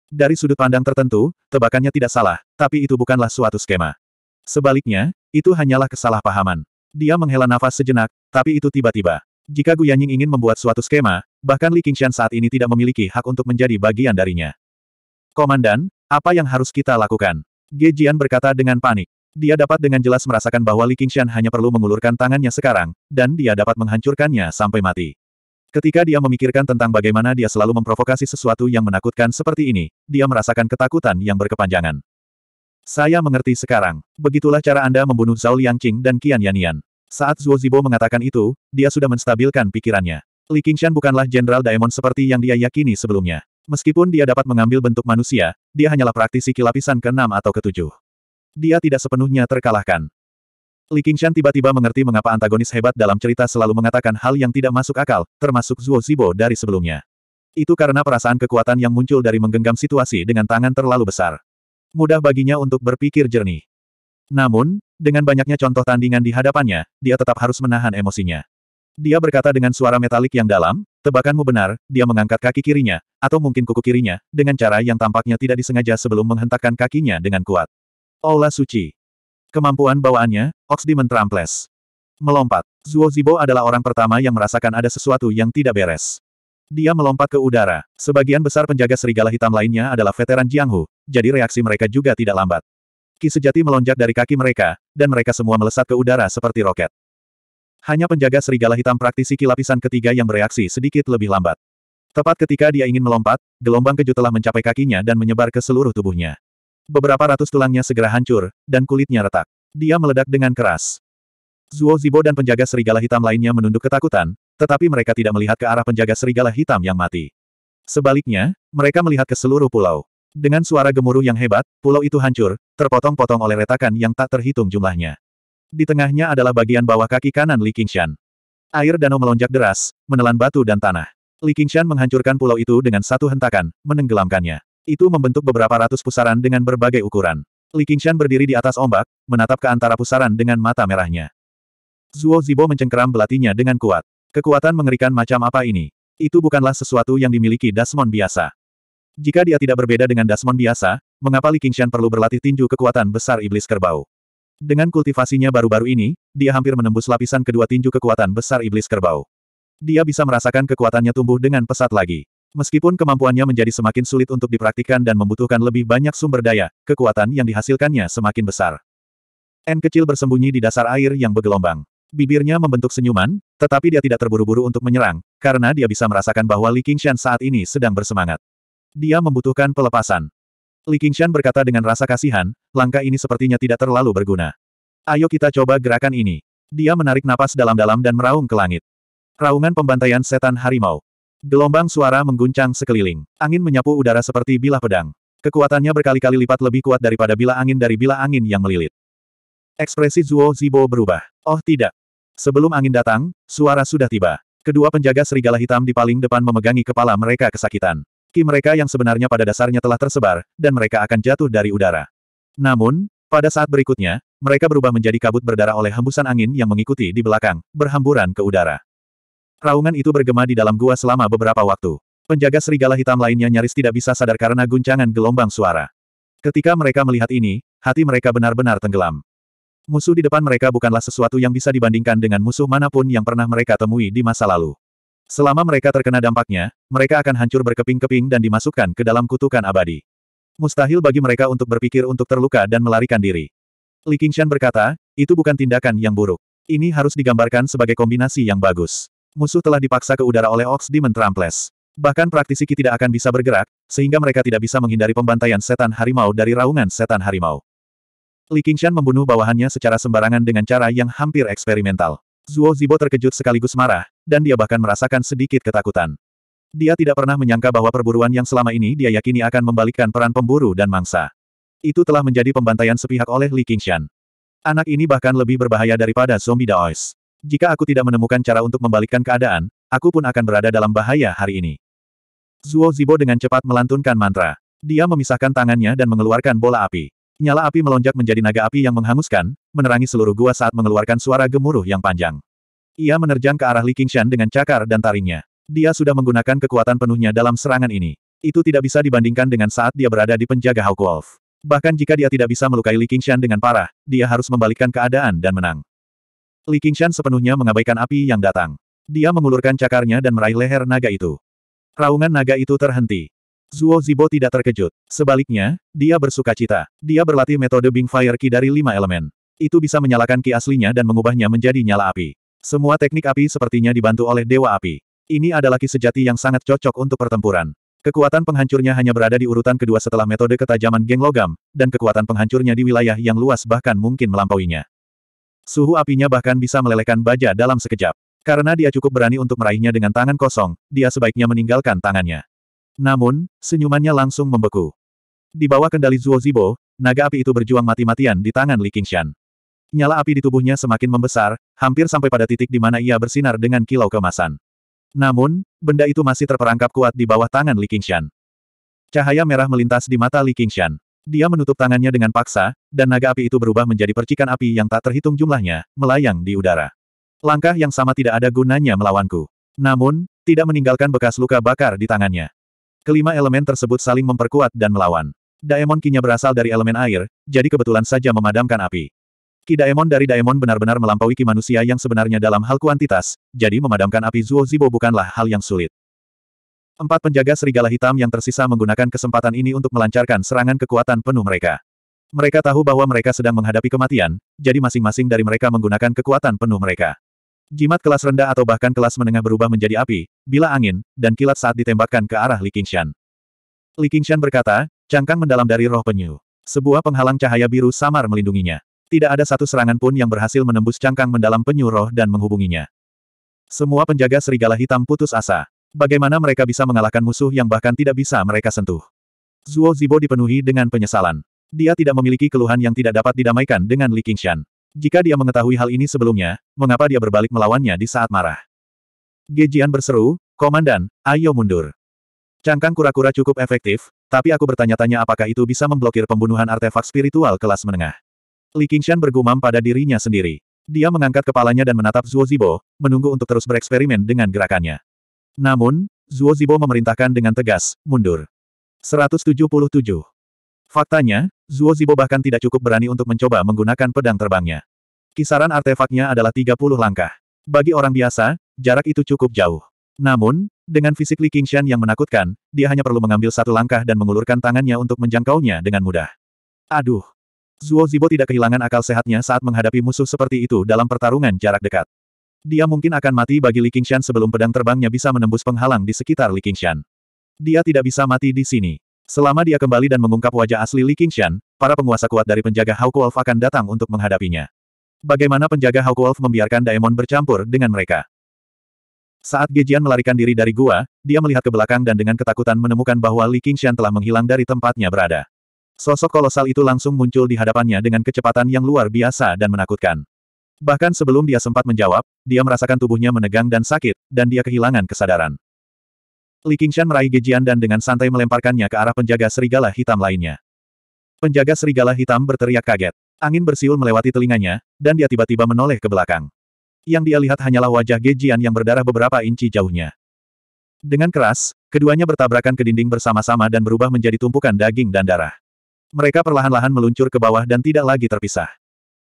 Dari sudut pandang tertentu, tebakannya tidak salah, tapi itu bukanlah suatu skema. Sebaliknya, itu hanyalah kesalahpahaman. Dia menghela nafas sejenak, tapi itu tiba-tiba. Jika Guyanying ingin membuat suatu skema, bahkan Li Qingshan saat ini tidak memiliki hak untuk menjadi bagian darinya. Komandan, apa yang harus kita lakukan? Ge Jian berkata dengan panik. Dia dapat dengan jelas merasakan bahwa Li Qingshan hanya perlu mengulurkan tangannya sekarang, dan dia dapat menghancurkannya sampai mati. Ketika dia memikirkan tentang bagaimana dia selalu memprovokasi sesuatu yang menakutkan seperti ini, dia merasakan ketakutan yang berkepanjangan. Saya mengerti sekarang. Begitulah cara Anda membunuh Zhao Liangqing dan Qian Yanian. Saat Zuo Zibo mengatakan itu, dia sudah menstabilkan pikirannya. Li Qingshan bukanlah Jenderal Daemon seperti yang dia yakini sebelumnya. Meskipun dia dapat mengambil bentuk manusia, dia hanyalah praktisi kilapisan ke-6 atau ke-7. Dia tidak sepenuhnya terkalahkan. Li Qingshan tiba-tiba mengerti mengapa antagonis hebat dalam cerita selalu mengatakan hal yang tidak masuk akal, termasuk Zuo Zibo dari sebelumnya. Itu karena perasaan kekuatan yang muncul dari menggenggam situasi dengan tangan terlalu besar. Mudah baginya untuk berpikir jernih. Namun, dengan banyaknya contoh tandingan di hadapannya, dia tetap harus menahan emosinya. Dia berkata dengan suara metalik yang dalam, tebakanmu benar, dia mengangkat kaki kirinya, atau mungkin kuku kirinya, dengan cara yang tampaknya tidak disengaja sebelum menghentakkan kakinya dengan kuat. Aula Suci. Kemampuan bawaannya, Ox Demon mentramples. Melompat. Zuo Zibo adalah orang pertama yang merasakan ada sesuatu yang tidak beres. Dia melompat ke udara. Sebagian besar penjaga serigala hitam lainnya adalah veteran Jianghu, jadi reaksi mereka juga tidak lambat. Ki sejati melonjak dari kaki mereka, dan mereka semua melesat ke udara seperti roket. Hanya penjaga serigala hitam praktisi ki lapisan ketiga yang bereaksi sedikit lebih lambat. Tepat ketika dia ingin melompat, gelombang keju telah mencapai kakinya dan menyebar ke seluruh tubuhnya. Beberapa ratus tulangnya segera hancur, dan kulitnya retak. Dia meledak dengan keras. Zuo Zibo dan penjaga serigala hitam lainnya menunduk ketakutan, tetapi mereka tidak melihat ke arah penjaga serigala hitam yang mati. Sebaliknya, mereka melihat ke seluruh pulau. Dengan suara gemuruh yang hebat, pulau itu hancur, terpotong-potong oleh retakan yang tak terhitung jumlahnya. Di tengahnya adalah bagian bawah kaki kanan Li Qingshan. Air danau melonjak deras, menelan batu dan tanah. Li Qingshan menghancurkan pulau itu dengan satu hentakan, menenggelamkannya. Itu membentuk beberapa ratus pusaran dengan berbagai ukuran. Li Qingshan berdiri di atas ombak, menatap ke antara pusaran dengan mata merahnya. Zuo Zibo mencengkeram belatinya dengan kuat. Kekuatan mengerikan macam apa ini? Itu bukanlah sesuatu yang dimiliki Dasmon biasa. Jika dia tidak berbeda dengan Dasmon biasa, mengapa Li Qingshan perlu berlatih tinju kekuatan besar iblis kerbau? Dengan kultivasinya baru-baru ini, dia hampir menembus lapisan kedua tinju kekuatan besar iblis kerbau. Dia bisa merasakan kekuatannya tumbuh dengan pesat lagi. Meskipun kemampuannya menjadi semakin sulit untuk dipraktikkan dan membutuhkan lebih banyak sumber daya, kekuatan yang dihasilkannya semakin besar. N kecil bersembunyi di dasar air yang bergelombang. Bibirnya membentuk senyuman, tetapi dia tidak terburu-buru untuk menyerang, karena dia bisa merasakan bahwa Li Qingshan saat ini sedang bersemangat. Dia membutuhkan pelepasan. Li Qingshan berkata dengan rasa kasihan, langkah ini sepertinya tidak terlalu berguna. Ayo kita coba gerakan ini. Dia menarik napas dalam-dalam dan meraung ke langit. Raungan pembantaian setan harimau. Gelombang suara mengguncang sekeliling. Angin menyapu udara seperti bilah pedang. Kekuatannya berkali-kali lipat lebih kuat daripada bila angin dari bila angin yang melilit. Ekspresi Zuo Zibo berubah. Oh tidak. Sebelum angin datang, suara sudah tiba. Kedua penjaga serigala hitam di paling depan memegangi kepala mereka kesakitan. Kaki mereka yang sebenarnya pada dasarnya telah tersebar, dan mereka akan jatuh dari udara. Namun, pada saat berikutnya, mereka berubah menjadi kabut berdarah oleh hembusan angin yang mengikuti di belakang, berhamburan ke udara. Raungan itu bergema di dalam gua selama beberapa waktu. Penjaga serigala hitam lainnya nyaris tidak bisa sadar karena guncangan gelombang suara. Ketika mereka melihat ini, hati mereka benar-benar tenggelam. Musuh di depan mereka bukanlah sesuatu yang bisa dibandingkan dengan musuh manapun yang pernah mereka temui di masa lalu. Selama mereka terkena dampaknya, mereka akan hancur berkeping-keping dan dimasukkan ke dalam kutukan abadi. Mustahil bagi mereka untuk berpikir untuk terluka dan melarikan diri. Li Qingshan berkata, itu bukan tindakan yang buruk. Ini harus digambarkan sebagai kombinasi yang bagus. Musuh telah dipaksa ke udara oleh Ox Demon Tramples. Bahkan praktisi Ki tidak akan bisa bergerak, sehingga mereka tidak bisa menghindari pembantaian setan harimau dari raungan setan harimau. Li Qingshan membunuh bawahannya secara sembarangan dengan cara yang hampir eksperimental. Zuo Zibo terkejut sekaligus marah, dan dia bahkan merasakan sedikit ketakutan. Dia tidak pernah menyangka bahwa perburuan yang selama ini dia yakini akan membalikkan peran pemburu dan mangsa. Itu telah menjadi pembantaian sepihak oleh Li Qingshan. Anak ini bahkan lebih berbahaya daripada zombie Daois. Jika aku tidak menemukan cara untuk membalikkan keadaan, aku pun akan berada dalam bahaya hari ini. Zuo Zibo dengan cepat melantunkan mantra. Dia memisahkan tangannya dan mengeluarkan bola api. Nyala api melonjak menjadi naga api yang menghanguskan, menerangi seluruh gua saat mengeluarkan suara gemuruh yang panjang. Ia menerjang ke arah Li Qingshan dengan cakar dan taringnya. Dia sudah menggunakan kekuatan penuhnya dalam serangan ini. Itu tidak bisa dibandingkan dengan saat dia berada di penjaga Hawk Wolf. Bahkan jika dia tidak bisa melukai Li Qingshan dengan parah, dia harus membalikkan keadaan dan menang. Li Qingshan sepenuhnya mengabaikan api yang datang. Dia mengulurkan cakarnya dan meraih leher naga itu. Raungan naga itu terhenti. Zuo Zibo tidak terkejut. Sebaliknya, dia bersuka cita. Dia berlatih metode Bing Fire Ki dari lima elemen. Itu bisa menyalakan ki aslinya dan mengubahnya menjadi nyala api. Semua teknik api sepertinya dibantu oleh Dewa Api. Ini adalah ki sejati yang sangat cocok untuk pertempuran. Kekuatan penghancurnya hanya berada di urutan kedua setelah metode ketajaman geng logam, dan kekuatan penghancurnya di wilayah yang luas bahkan mungkin melampauinya. Suhu apinya bahkan bisa melelehkan baja dalam sekejap. Karena dia cukup berani untuk meraihnya dengan tangan kosong, dia sebaiknya meninggalkan tangannya. Namun, senyumannya langsung membeku. Di bawah kendali Zuo Zibo, naga api itu berjuang mati-matian di tangan Li Qingshan. Nyala api di tubuhnya semakin membesar, hampir sampai pada titik di mana ia bersinar dengan kilau kemasan. Namun, benda itu masih terperangkap kuat di bawah tangan Li Qingshan. Cahaya merah melintas di mata Li Qingshan. Dia menutup tangannya dengan paksa, dan naga api itu berubah menjadi percikan api yang tak terhitung jumlahnya, melayang di udara. Langkah yang sama tidak ada gunanya melawanku. Namun, tidak meninggalkan bekas luka bakar di tangannya. Kelima elemen tersebut saling memperkuat dan melawan. Daemon kinya berasal dari elemen air, jadi kebetulan saja memadamkan api. Ki Daemon dari Daemon benar-benar melampaui Ki manusia yang sebenarnya dalam hal kuantitas, jadi memadamkan api Zuo Zibo bukanlah hal yang sulit. Empat penjaga serigala hitam yang tersisa menggunakan kesempatan ini untuk melancarkan serangan kekuatan penuh mereka. Mereka tahu bahwa mereka sedang menghadapi kematian, jadi masing-masing dari mereka menggunakan kekuatan penuh mereka. Jimat kelas rendah atau bahkan kelas menengah berubah menjadi api, bila angin, dan kilat saat ditembakkan ke arah Li Qingshan. Li Qingshan berkata, cangkang mendalam dari roh penyu. Sebuah penghalang cahaya biru samar melindunginya. Tidak ada satu serangan pun yang berhasil menembus cangkang mendalam penyu roh dan menghubunginya. Semua penjaga serigala hitam putus asa. Bagaimana mereka bisa mengalahkan musuh yang bahkan tidak bisa mereka sentuh? Zuo Zibo dipenuhi dengan penyesalan. Dia tidak memiliki keluhan yang tidak dapat didamaikan dengan Li Qingshan. Jika dia mengetahui hal ini sebelumnya, mengapa dia berbalik melawannya di saat marah? Gejian berseru, Komandan, ayo mundur. Cangkang kura-kura cukup efektif, tapi aku bertanya-tanya apakah itu bisa memblokir pembunuhan artefak spiritual kelas menengah. Li Qingshan bergumam pada dirinya sendiri. Dia mengangkat kepalanya dan menatap Zuo Zibo, menunggu untuk terus bereksperimen dengan gerakannya. Namun, Zuo Zibo memerintahkan dengan tegas, mundur. 177. Faktanya, Zuo Zibo bahkan tidak cukup berani untuk mencoba menggunakan pedang terbangnya. Kisaran artefaknya adalah 30 langkah. Bagi orang biasa, jarak itu cukup jauh. Namun, dengan fisik Li Qingshan yang menakutkan, dia hanya perlu mengambil satu langkah dan mengulurkan tangannya untuk menjangkaunya dengan mudah. Aduh, Zuo Zibo tidak kehilangan akal sehatnya saat menghadapi musuh seperti itu dalam pertarungan jarak dekat. Dia mungkin akan mati bagi Li Qingshan sebelum pedang terbangnya bisa menembus penghalang di sekitar Li Qingshan. Dia tidak bisa mati di sini. Selama dia kembali dan mengungkap wajah asli Li Qingshan, para penguasa kuat dari penjaga Hawk Wolf akan datang untuk menghadapinya. Bagaimana penjaga Hawk Wolf membiarkan Daemon bercampur dengan mereka? Saat Gejian melarikan diri dari gua, dia melihat ke belakang dan dengan ketakutan menemukan bahwa Li Qingshan telah menghilang dari tempatnya berada. Sosok kolosal itu langsung muncul di hadapannya dengan kecepatan yang luar biasa dan menakutkan. Bahkan sebelum dia sempat menjawab, dia merasakan tubuhnya menegang dan sakit, dan dia kehilangan kesadaran. Li Qingshan meraih gejian dan dengan santai melemparkannya ke arah penjaga serigala hitam lainnya. Penjaga serigala hitam berteriak kaget. Angin bersiul melewati telinganya, dan dia tiba-tiba menoleh ke belakang. Yang dia lihat hanyalah wajah gejian yang berdarah beberapa inci jauhnya. Dengan keras, keduanya bertabrakan ke dinding bersama-sama dan berubah menjadi tumpukan daging dan darah. Mereka perlahan-lahan meluncur ke bawah dan tidak lagi terpisah.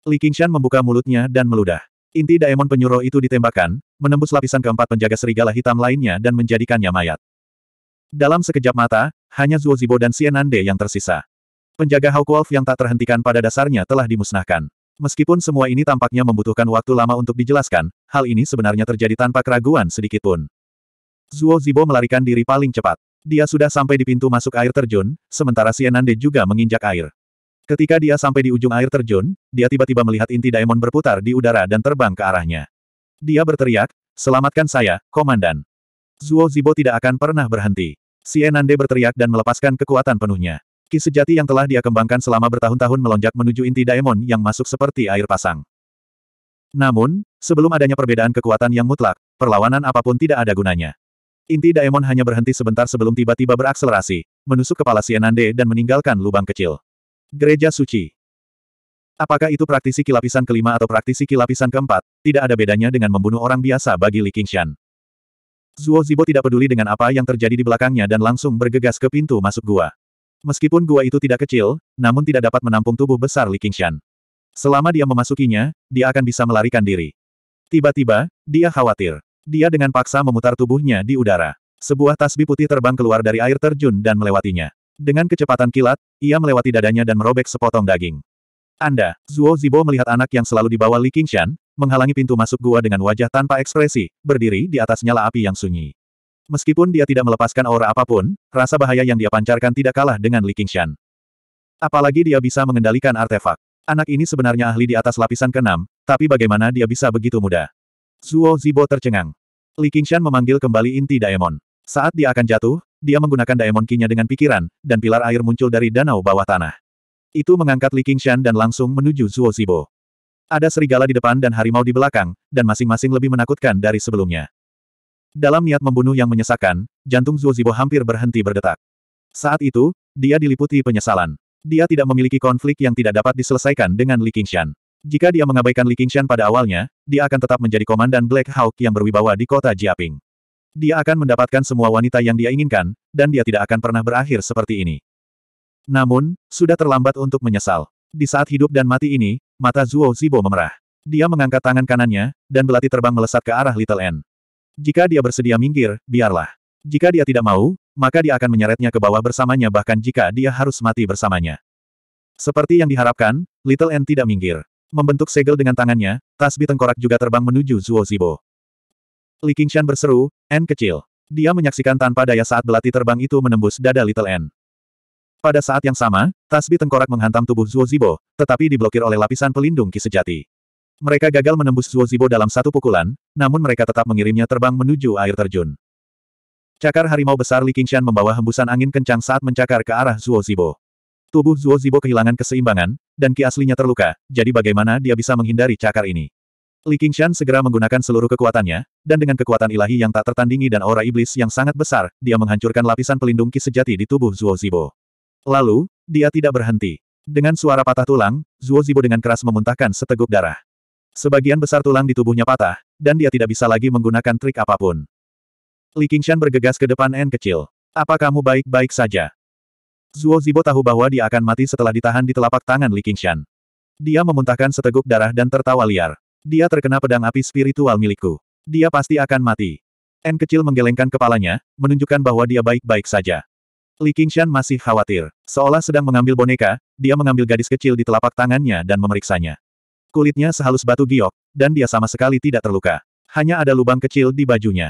Li Qingshan membuka mulutnya dan meludah. Inti daemon penyuruh itu ditembakkan, menembus lapisan keempat penjaga serigala hitam lainnya dan menjadikannya mayat. Dalam sekejap mata, hanya Zuo Zibo dan Xianande yang tersisa. Penjaga Hawk Wolf yang tak terhentikan pada dasarnya telah dimusnahkan. Meskipun semua ini tampaknya membutuhkan waktu lama untuk dijelaskan, hal ini sebenarnya terjadi tanpa keraguan sedikitpun. Zuo Zibo melarikan diri paling cepat. Dia sudah sampai di pintu masuk air terjun, sementara Sienande juga menginjak air. Ketika dia sampai di ujung air terjun, dia tiba-tiba melihat inti daemon berputar di udara dan terbang ke arahnya. Dia berteriak, Selamatkan saya, Komandan. Zuo Zibo tidak akan pernah berhenti. Sienande berteriak dan melepaskan kekuatan penuhnya. Ki sejati yang telah dia kembangkan selama bertahun-tahun melonjak menuju inti daemon yang masuk seperti air pasang. Namun, sebelum adanya perbedaan kekuatan yang mutlak, perlawanan apapun tidak ada gunanya. Inti Daemon hanya berhenti sebentar sebelum tiba-tiba berakselerasi, menusuk kepala Sienande dan meninggalkan lubang kecil. Gereja Suci Apakah itu praktisi kilapisan kelima atau praktisi kilapisan keempat, tidak ada bedanya dengan membunuh orang biasa bagi Li Qingshan. Zuo Zibo tidak peduli dengan apa yang terjadi di belakangnya dan langsung bergegas ke pintu masuk gua. Meskipun gua itu tidak kecil, namun tidak dapat menampung tubuh besar Li Qingshan. Selama dia memasukinya, dia akan bisa melarikan diri. Tiba-tiba, dia khawatir. Dia dengan paksa memutar tubuhnya di udara. Sebuah tasbih putih terbang keluar dari air terjun dan melewatinya. Dengan kecepatan kilat, ia melewati dadanya dan merobek sepotong daging. Anda, Zuo Zibo melihat anak yang selalu dibawa Li Qingshan, menghalangi pintu masuk gua dengan wajah tanpa ekspresi, berdiri di atas nyala api yang sunyi. Meskipun dia tidak melepaskan aura apapun, rasa bahaya yang dia pancarkan tidak kalah dengan Li Qingshan. Apalagi dia bisa mengendalikan artefak. Anak ini sebenarnya ahli di atas lapisan keenam, tapi bagaimana dia bisa begitu mudah? Zuo Zibo tercengang. Li Qingshan memanggil kembali inti Daemon. Saat dia akan jatuh, dia menggunakan Daemon kinya dengan pikiran, dan pilar air muncul dari danau bawah tanah. Itu mengangkat Li Qingshan dan langsung menuju Zuo Zibo. Ada serigala di depan dan harimau di belakang, dan masing-masing lebih menakutkan dari sebelumnya. Dalam niat membunuh yang menyesakkan, jantung Zuo Zibo hampir berhenti berdetak. Saat itu, dia diliputi penyesalan. Dia tidak memiliki konflik yang tidak dapat diselesaikan dengan Li Qingshan. Jika dia mengabaikan Li Qingshan pada awalnya, dia akan tetap menjadi komandan Black Hawk yang berwibawa di kota Jiaping. Dia akan mendapatkan semua wanita yang dia inginkan, dan dia tidak akan pernah berakhir seperti ini. Namun, sudah terlambat untuk menyesal. Di saat hidup dan mati ini, mata Zuo Zibo memerah. Dia mengangkat tangan kanannya, dan belati terbang melesat ke arah Little N. Jika dia bersedia minggir, biarlah. Jika dia tidak mau, maka dia akan menyeretnya ke bawah bersamanya bahkan jika dia harus mati bersamanya. Seperti yang diharapkan, Little N tidak minggir. Membentuk segel dengan tangannya, tasbih tengkorak juga terbang menuju Zuo Zibo. Li Qingshan berseru, N kecil. Dia menyaksikan tanpa daya saat belati terbang itu menembus dada Little N. Pada saat yang sama, tasbih tengkorak menghantam tubuh Zuo Zibo, tetapi diblokir oleh lapisan pelindung ki sejati. Mereka gagal menembus Zuo Zibo dalam satu pukulan, namun mereka tetap mengirimnya terbang menuju air terjun. Cakar harimau besar Li Qingshan membawa hembusan angin kencang saat mencakar ke arah Zuo Zibo. Tubuh Zuo Zibo kehilangan keseimbangan, dan ki aslinya terluka, jadi bagaimana dia bisa menghindari cakar ini? Li Qingshan segera menggunakan seluruh kekuatannya, dan dengan kekuatan ilahi yang tak tertandingi dan aura iblis yang sangat besar, dia menghancurkan lapisan pelindung ki sejati di tubuh Zuo Zibo. Lalu, dia tidak berhenti. Dengan suara patah tulang, Zuo Zibo dengan keras memuntahkan seteguk darah. Sebagian besar tulang di tubuhnya patah, dan dia tidak bisa lagi menggunakan trik apapun. Li Qingshan bergegas ke depan N kecil. Apa kamu baik-baik saja? Zuo Zibo tahu bahwa dia akan mati setelah ditahan di telapak tangan Li Qingshan. Dia memuntahkan seteguk darah dan tertawa liar. Dia terkena pedang api spiritual milikku. Dia pasti akan mati. N kecil menggelengkan kepalanya, menunjukkan bahwa dia baik-baik saja. Li Qingshan masih khawatir. Seolah sedang mengambil boneka, dia mengambil gadis kecil di telapak tangannya dan memeriksanya. Kulitnya sehalus batu giok, dan dia sama sekali tidak terluka. Hanya ada lubang kecil di bajunya.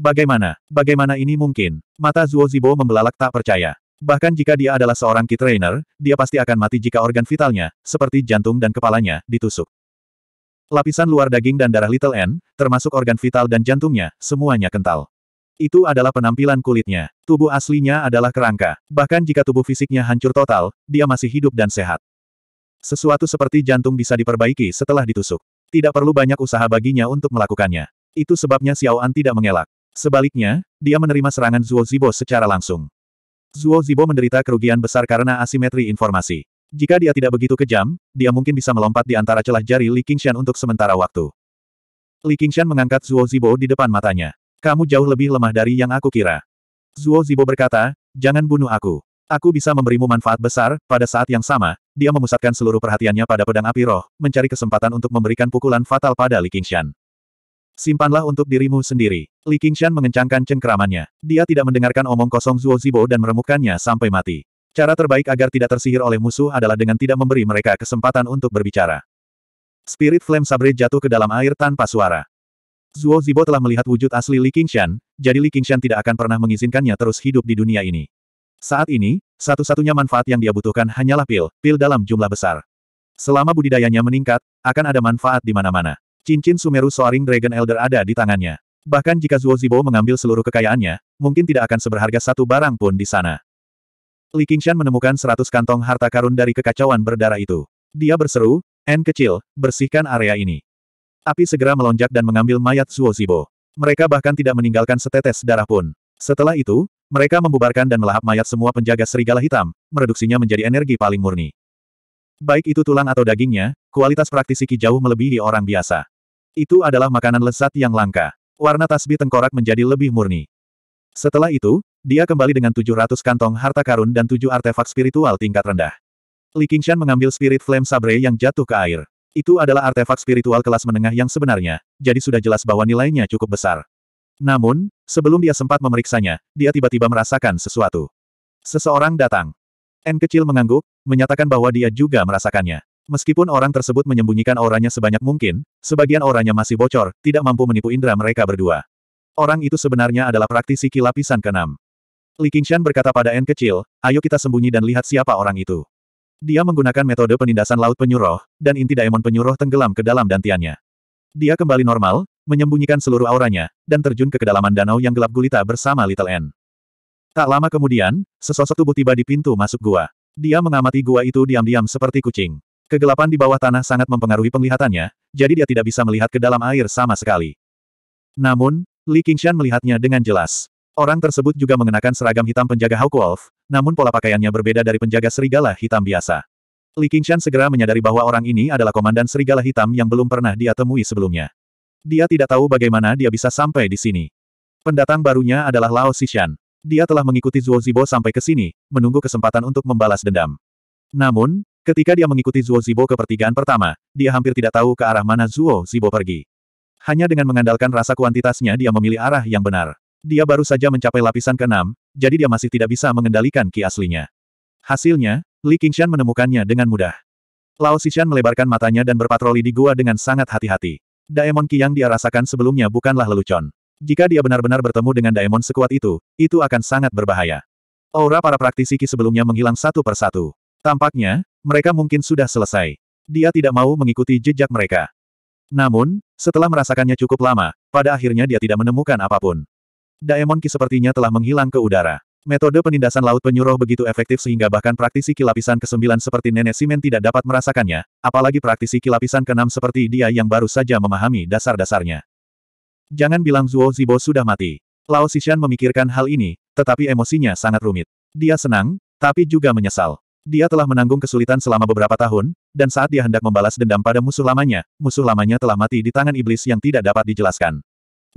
Bagaimana? Bagaimana ini mungkin? Mata Zuo Zibo membelalak tak percaya. Bahkan jika dia adalah seorang key trainer, dia pasti akan mati jika organ vitalnya, seperti jantung dan kepalanya, ditusuk. Lapisan luar daging dan darah Little N, termasuk organ vital dan jantungnya, semuanya kental. Itu adalah penampilan kulitnya. Tubuh aslinya adalah kerangka. Bahkan jika tubuh fisiknya hancur total, dia masih hidup dan sehat. Sesuatu seperti jantung bisa diperbaiki setelah ditusuk. Tidak perlu banyak usaha baginya untuk melakukannya. Itu sebabnya Xiao An tidak mengelak. Sebaliknya, dia menerima serangan Zuo Zibo secara langsung. Zuo Zibo menderita kerugian besar karena asimetri informasi. Jika dia tidak begitu kejam, dia mungkin bisa melompat di antara celah jari Li Qingshan untuk sementara waktu. Li Qingshan mengangkat Zuo Zibo di depan matanya. Kamu jauh lebih lemah dari yang aku kira. Zuo Zibo berkata, jangan bunuh aku. Aku bisa memberimu manfaat besar, pada saat yang sama, dia memusatkan seluruh perhatiannya pada pedang api roh, mencari kesempatan untuk memberikan pukulan fatal pada Li Qingshan. Simpanlah untuk dirimu sendiri. Li Qingshan mengencangkan cengkeramannya. Dia tidak mendengarkan omong kosong Zuo Zibo dan meremukannya sampai mati. Cara terbaik agar tidak tersihir oleh musuh adalah dengan tidak memberi mereka kesempatan untuk berbicara. Spirit Flame Sabre jatuh ke dalam air tanpa suara. Zuo Zibo telah melihat wujud asli Li Qingshan, jadi Li Qingshan tidak akan pernah mengizinkannya terus hidup di dunia ini. Saat ini, satu-satunya manfaat yang dia butuhkan hanyalah pil, pil dalam jumlah besar. Selama budidayanya meningkat, akan ada manfaat di mana-mana. Cincin Sumeru Soaring Dragon Elder ada di tangannya. Bahkan jika Zuo Zibo mengambil seluruh kekayaannya, mungkin tidak akan seberharga satu barang pun di sana. Li Qingshan menemukan seratus kantong harta karun dari kekacauan berdarah itu. Dia berseru, N kecil, bersihkan area ini. Api segera melonjak dan mengambil mayat Zuo Zibo. Mereka bahkan tidak meninggalkan setetes darah pun. Setelah itu, mereka membubarkan dan melahap mayat semua penjaga serigala hitam, mereduksinya menjadi energi paling murni. Baik itu tulang atau dagingnya, kualitas praktisi Ki jauh melebihi orang biasa. Itu adalah makanan lezat yang langka. Warna tasbih tengkorak menjadi lebih murni. Setelah itu, dia kembali dengan 700 kantong harta karun dan 7 artefak spiritual tingkat rendah. Li Qingshan mengambil spirit flame sabre yang jatuh ke air. Itu adalah artefak spiritual kelas menengah yang sebenarnya, jadi sudah jelas bahwa nilainya cukup besar. Namun, sebelum dia sempat memeriksanya, dia tiba-tiba merasakan sesuatu. Seseorang datang. N kecil mengangguk, menyatakan bahwa dia juga merasakannya. Meskipun orang tersebut menyembunyikan auranya sebanyak mungkin, sebagian auranya masih bocor, tidak mampu menipu indera mereka berdua. Orang itu sebenarnya adalah praktisi kilapisan keenam. Li Qingshan berkata pada N kecil, ayo kita sembunyi dan lihat siapa orang itu. Dia menggunakan metode penindasan laut penyuruh, dan inti daemon penyuruh tenggelam ke dalam dantiannya. Dia kembali normal, menyembunyikan seluruh auranya, dan terjun ke kedalaman danau yang gelap gulita bersama Little N. Tak lama kemudian, sesosok tubuh tiba di pintu masuk gua. Dia mengamati gua itu diam-diam seperti kucing. Kegelapan di bawah tanah sangat mempengaruhi penglihatannya, jadi dia tidak bisa melihat ke dalam air sama sekali. Namun, Li Qingshan melihatnya dengan jelas. Orang tersebut juga mengenakan seragam hitam penjaga Hawk Wolf, namun pola pakaiannya berbeda dari penjaga serigala hitam biasa. Li Qingshan segera menyadari bahwa orang ini adalah komandan serigala hitam yang belum pernah dia temui sebelumnya. Dia tidak tahu bagaimana dia bisa sampai di sini. Pendatang barunya adalah Lao Xishan. Dia telah mengikuti Zhuo Zibo sampai ke sini, menunggu kesempatan untuk membalas dendam. Namun, Ketika dia mengikuti Zuo Zibo ke pertigaan pertama, dia hampir tidak tahu ke arah mana Zuo Zibo pergi. Hanya dengan mengandalkan rasa kuantitasnya dia memilih arah yang benar. Dia baru saja mencapai lapisan keenam, jadi dia masih tidak bisa mengendalikan ki aslinya. Hasilnya, Li Qingshan menemukannya dengan mudah. Lao Xishan melebarkan matanya dan berpatroli di gua dengan sangat hati-hati. Daemon Ki yang dia rasakan sebelumnya bukanlah lelucon. Jika dia benar-benar bertemu dengan daemon sekuat itu, itu akan sangat berbahaya. Aura para praktisi Ki sebelumnya menghilang satu persatu. Tampaknya, mereka mungkin sudah selesai. Dia tidak mau mengikuti jejak mereka. Namun, setelah merasakannya cukup lama, pada akhirnya dia tidak menemukan apapun. Daemon Ki sepertinya telah menghilang ke udara. Metode penindasan laut penyuruh begitu efektif sehingga bahkan praktisi kilapisan ke-9 seperti Nenek Simen tidak dapat merasakannya, apalagi praktisi kilapisan ke-6 seperti dia yang baru saja memahami dasar-dasarnya. Jangan bilang Zuo Zibo sudah mati. Lao Sishan memikirkan hal ini, tetapi emosinya sangat rumit. Dia senang, tapi juga menyesal. Dia telah menanggung kesulitan selama beberapa tahun, dan saat dia hendak membalas dendam pada musuh lamanya, musuh lamanya telah mati di tangan iblis yang tidak dapat dijelaskan.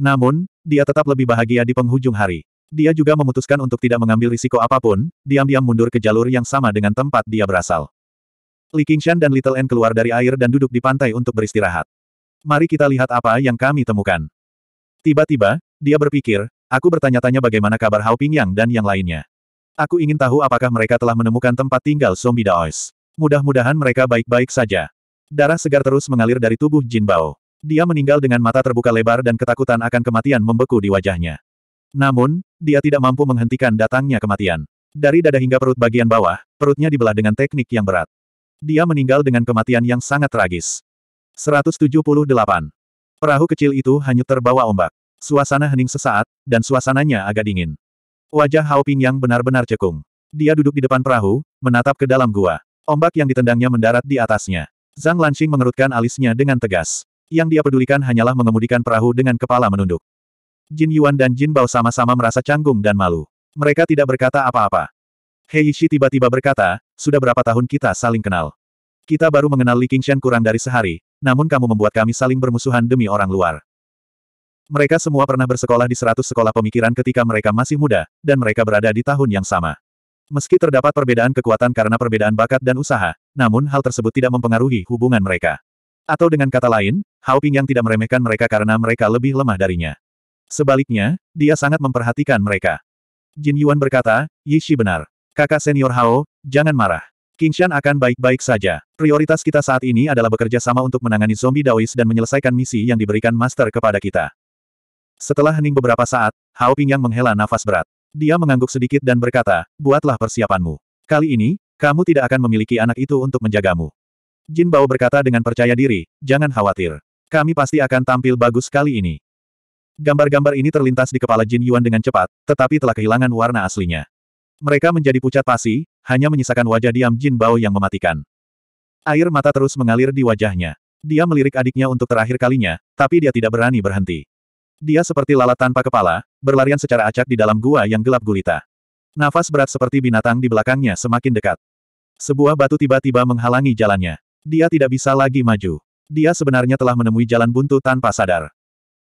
Namun, dia tetap lebih bahagia di penghujung hari. Dia juga memutuskan untuk tidak mengambil risiko apapun, diam-diam mundur ke jalur yang sama dengan tempat dia berasal. Li Qingshan dan Little N keluar dari air dan duduk di pantai untuk beristirahat. Mari kita lihat apa yang kami temukan. Tiba-tiba, dia berpikir, aku bertanya-tanya bagaimana kabar Hao Pingyang dan yang lainnya. Aku ingin tahu apakah mereka telah menemukan tempat tinggal zombie Daois. Mudah-mudahan mereka baik-baik saja. Darah segar terus mengalir dari tubuh Jin Bao. Dia meninggal dengan mata terbuka lebar dan ketakutan akan kematian membeku di wajahnya. Namun, dia tidak mampu menghentikan datangnya kematian. Dari dada hingga perut bagian bawah, perutnya dibelah dengan teknik yang berat. Dia meninggal dengan kematian yang sangat tragis. 178. Perahu kecil itu hanyut terbawa ombak. Suasana hening sesaat, dan suasananya agak dingin. Wajah Hao Ping yang benar-benar cekung. Dia duduk di depan perahu, menatap ke dalam gua. Ombak yang ditendangnya mendarat di atasnya. Zhang Lanxing mengerutkan alisnya dengan tegas. Yang dia pedulikan hanyalah mengemudikan perahu dengan kepala menunduk. Jin Yuan dan Jin Bao sama-sama merasa canggung dan malu. Mereka tidak berkata apa-apa. Hei Shi tiba-tiba berkata, sudah berapa tahun kita saling kenal. Kita baru mengenal Li Qingshan kurang dari sehari, namun kamu membuat kami saling bermusuhan demi orang luar. Mereka semua pernah bersekolah di seratus sekolah pemikiran ketika mereka masih muda, dan mereka berada di tahun yang sama. Meski terdapat perbedaan kekuatan karena perbedaan bakat dan usaha, namun hal tersebut tidak mempengaruhi hubungan mereka. Atau dengan kata lain, Hao Ping yang tidak meremehkan mereka karena mereka lebih lemah darinya. Sebaliknya, dia sangat memperhatikan mereka. Jin Yuan berkata, Yi Shi benar. Kakak senior Hao, jangan marah. Shan akan baik-baik saja. Prioritas kita saat ini adalah bekerja sama untuk menangani zombie Daois dan menyelesaikan misi yang diberikan master kepada kita. Setelah hening beberapa saat, Hao Pingyang menghela nafas berat. Dia mengangguk sedikit dan berkata, buatlah persiapanmu. Kali ini, kamu tidak akan memiliki anak itu untuk menjagamu. Jin Bao berkata dengan percaya diri, jangan khawatir. Kami pasti akan tampil bagus kali ini. Gambar-gambar ini terlintas di kepala Jin Yuan dengan cepat, tetapi telah kehilangan warna aslinya. Mereka menjadi pucat pasi, hanya menyisakan wajah diam Jin Bao yang mematikan. Air mata terus mengalir di wajahnya. Dia melirik adiknya untuk terakhir kalinya, tapi dia tidak berani berhenti. Dia seperti lalat tanpa kepala, berlarian secara acak di dalam gua yang gelap gulita. Nafas berat seperti binatang di belakangnya semakin dekat. Sebuah batu tiba-tiba menghalangi jalannya. Dia tidak bisa lagi maju. Dia sebenarnya telah menemui jalan buntu tanpa sadar.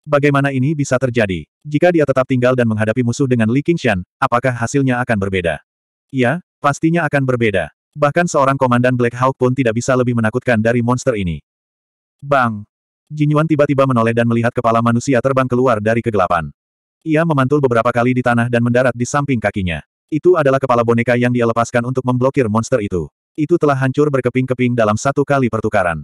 Bagaimana ini bisa terjadi? Jika dia tetap tinggal dan menghadapi musuh dengan Li Qingshan, apakah hasilnya akan berbeda? Ya, pastinya akan berbeda. Bahkan seorang komandan Black Hawk pun tidak bisa lebih menakutkan dari monster ini. Bang! Jinyuan tiba-tiba menoleh dan melihat kepala manusia terbang keluar dari kegelapan. Ia memantul beberapa kali di tanah dan mendarat di samping kakinya. Itu adalah kepala boneka yang dia lepaskan untuk memblokir monster itu. Itu telah hancur berkeping-keping dalam satu kali pertukaran.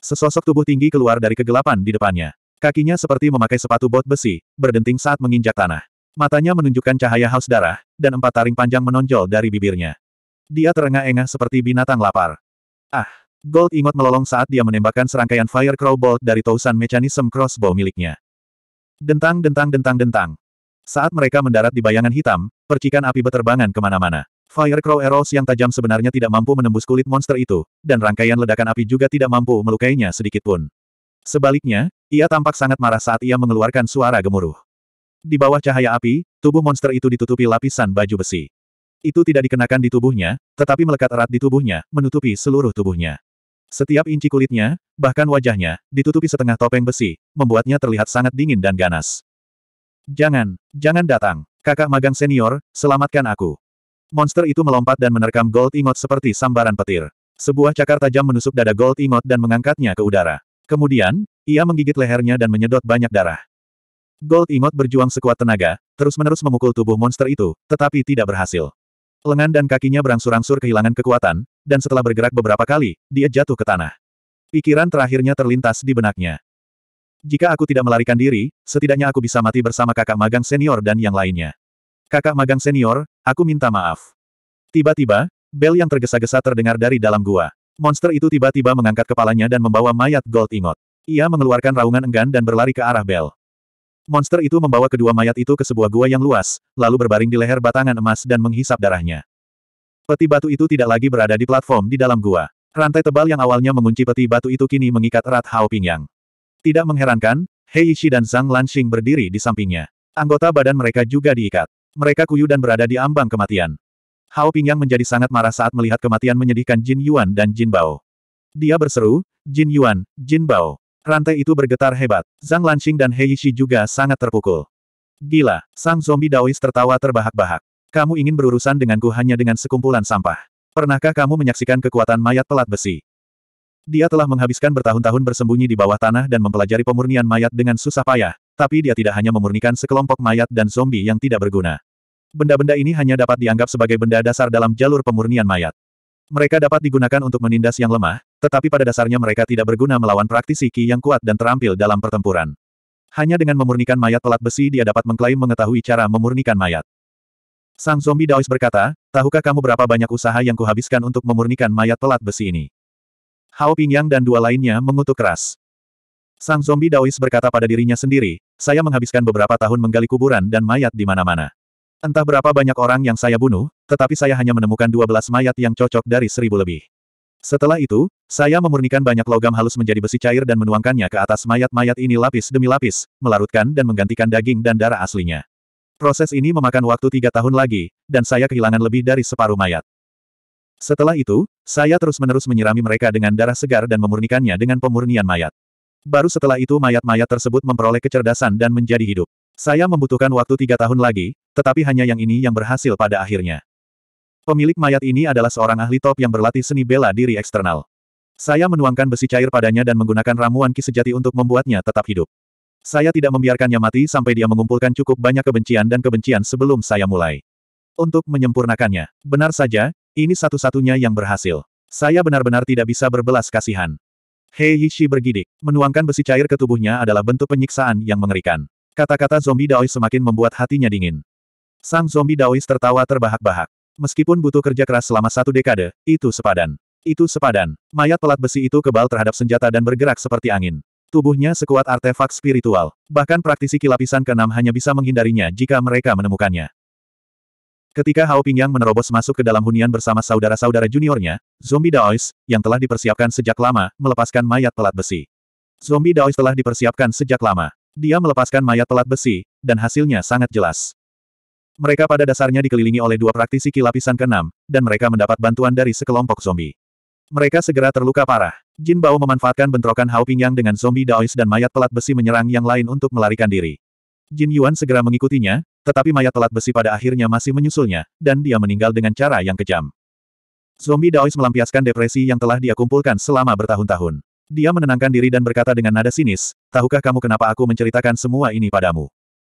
Sesosok tubuh tinggi keluar dari kegelapan di depannya. Kakinya seperti memakai sepatu bot besi, berdenting saat menginjak tanah. Matanya menunjukkan cahaya haus darah, dan empat taring panjang menonjol dari bibirnya. Dia terengah-engah seperti binatang lapar. Ah! Gold Ingot melolong saat dia menembakkan serangkaian Fire Crow Bolt dari Tousan Mechanism Crossbow miliknya. Dentang dentang dentang dentang. Saat mereka mendarat di bayangan hitam, percikan api beterbangan kemana-mana. Fire Crow Arrows yang tajam sebenarnya tidak mampu menembus kulit monster itu, dan rangkaian ledakan api juga tidak mampu melukainya sedikitpun. Sebaliknya, ia tampak sangat marah saat ia mengeluarkan suara gemuruh. Di bawah cahaya api, tubuh monster itu ditutupi lapisan baju besi. Itu tidak dikenakan di tubuhnya, tetapi melekat erat di tubuhnya, menutupi seluruh tubuhnya. Setiap inci kulitnya, bahkan wajahnya, ditutupi setengah topeng besi, membuatnya terlihat sangat dingin dan ganas. Jangan, jangan datang, kakak magang senior, selamatkan aku. Monster itu melompat dan menerkam Gold Ingot seperti sambaran petir. Sebuah cakar tajam menusuk dada Gold Ingot dan mengangkatnya ke udara. Kemudian, ia menggigit lehernya dan menyedot banyak darah. Gold Ingot berjuang sekuat tenaga, terus-menerus memukul tubuh monster itu, tetapi tidak berhasil. Lengan dan kakinya berangsur-angsur kehilangan kekuatan, dan setelah bergerak beberapa kali, dia jatuh ke tanah. Pikiran terakhirnya terlintas di benaknya. Jika aku tidak melarikan diri, setidaknya aku bisa mati bersama kakak magang senior dan yang lainnya. Kakak magang senior, aku minta maaf. Tiba-tiba, bel yang tergesa-gesa terdengar dari dalam gua. Monster itu tiba-tiba mengangkat kepalanya dan membawa mayat Gold Ingot. Ia mengeluarkan raungan enggan dan berlari ke arah bel. Monster itu membawa kedua mayat itu ke sebuah gua yang luas, lalu berbaring di leher batangan emas dan menghisap darahnya. Peti batu itu tidak lagi berada di platform di dalam gua. Rantai tebal yang awalnya mengunci peti batu itu kini mengikat erat Hao Pingyang. Tidak mengherankan, Hei Ishi dan Zhang Lanxing berdiri di sampingnya. Anggota badan mereka juga diikat. Mereka kuyu dan berada di ambang kematian. Hao Pingyang menjadi sangat marah saat melihat kematian menyedihkan Jin Yuan dan Jin Bao. Dia berseru, Jin Yuan, Jin Bao. Rantai itu bergetar hebat. Zhang Lanxing dan Hei Ishi juga sangat terpukul. Gila, sang zombie Daois tertawa terbahak-bahak. Kamu ingin berurusan denganku hanya dengan sekumpulan sampah. Pernahkah kamu menyaksikan kekuatan mayat pelat besi? Dia telah menghabiskan bertahun-tahun bersembunyi di bawah tanah dan mempelajari pemurnian mayat dengan susah payah, tapi dia tidak hanya memurnikan sekelompok mayat dan zombie yang tidak berguna. Benda-benda ini hanya dapat dianggap sebagai benda dasar dalam jalur pemurnian mayat. Mereka dapat digunakan untuk menindas yang lemah, tetapi pada dasarnya mereka tidak berguna melawan praktisi Qi yang kuat dan terampil dalam pertempuran. Hanya dengan memurnikan mayat pelat besi dia dapat mengklaim mengetahui cara memurnikan mayat. Sang zombie Daois berkata, tahukah kamu berapa banyak usaha yang kuhabiskan untuk memurnikan mayat pelat besi ini? Hao Pingyang dan dua lainnya mengutuk keras. Sang zombie Daois berkata pada dirinya sendiri, saya menghabiskan beberapa tahun menggali kuburan dan mayat di mana-mana. Entah berapa banyak orang yang saya bunuh, tetapi saya hanya menemukan 12 mayat yang cocok dari seribu lebih. Setelah itu, saya memurnikan banyak logam halus menjadi besi cair dan menuangkannya ke atas mayat-mayat ini lapis demi lapis, melarutkan dan menggantikan daging dan darah aslinya. Proses ini memakan waktu tiga tahun lagi, dan saya kehilangan lebih dari separuh mayat. Setelah itu, saya terus-menerus menyirami mereka dengan darah segar dan memurnikannya dengan pemurnian mayat. Baru setelah itu mayat-mayat tersebut memperoleh kecerdasan dan menjadi hidup. Saya membutuhkan waktu tiga tahun lagi, tetapi hanya yang ini yang berhasil pada akhirnya. Pemilik mayat ini adalah seorang ahli top yang berlatih seni bela diri eksternal. Saya menuangkan besi cair padanya dan menggunakan ramuan ki sejati untuk membuatnya tetap hidup. Saya tidak membiarkannya mati sampai dia mengumpulkan cukup banyak kebencian dan kebencian sebelum saya mulai. Untuk menyempurnakannya, benar saja, ini satu-satunya yang berhasil. Saya benar-benar tidak bisa berbelas kasihan. Hei Yishi bergidik, menuangkan besi cair ke tubuhnya adalah bentuk penyiksaan yang mengerikan. Kata-kata zombie Daois semakin membuat hatinya dingin. Sang zombie Daois tertawa terbahak-bahak. Meskipun butuh kerja keras selama satu dekade, itu sepadan. Itu sepadan. Mayat pelat besi itu kebal terhadap senjata dan bergerak seperti angin. Tubuhnya sekuat artefak spiritual. Bahkan praktisi kilapisan keenam hanya bisa menghindarinya jika mereka menemukannya. Ketika Hao Pingyang menerobos masuk ke dalam hunian bersama saudara-saudara juniornya, zombie Daois, yang telah dipersiapkan sejak lama, melepaskan mayat pelat besi. Zombie Daois telah dipersiapkan sejak lama. Dia melepaskan mayat pelat besi, dan hasilnya sangat jelas. Mereka pada dasarnya dikelilingi oleh dua praktisi kilapisan keenam, dan mereka mendapat bantuan dari sekelompok zombie. Mereka segera terluka parah. Jin Bao memanfaatkan bentrokan Hao Pingyang dengan zombie Daois dan mayat pelat besi menyerang yang lain untuk melarikan diri. Jin Yuan segera mengikutinya, tetapi mayat pelat besi pada akhirnya masih menyusulnya, dan dia meninggal dengan cara yang kejam. Zombie Daois melampiaskan depresi yang telah dia kumpulkan selama bertahun-tahun. Dia menenangkan diri dan berkata dengan nada sinis, tahukah kamu kenapa aku menceritakan semua ini padamu?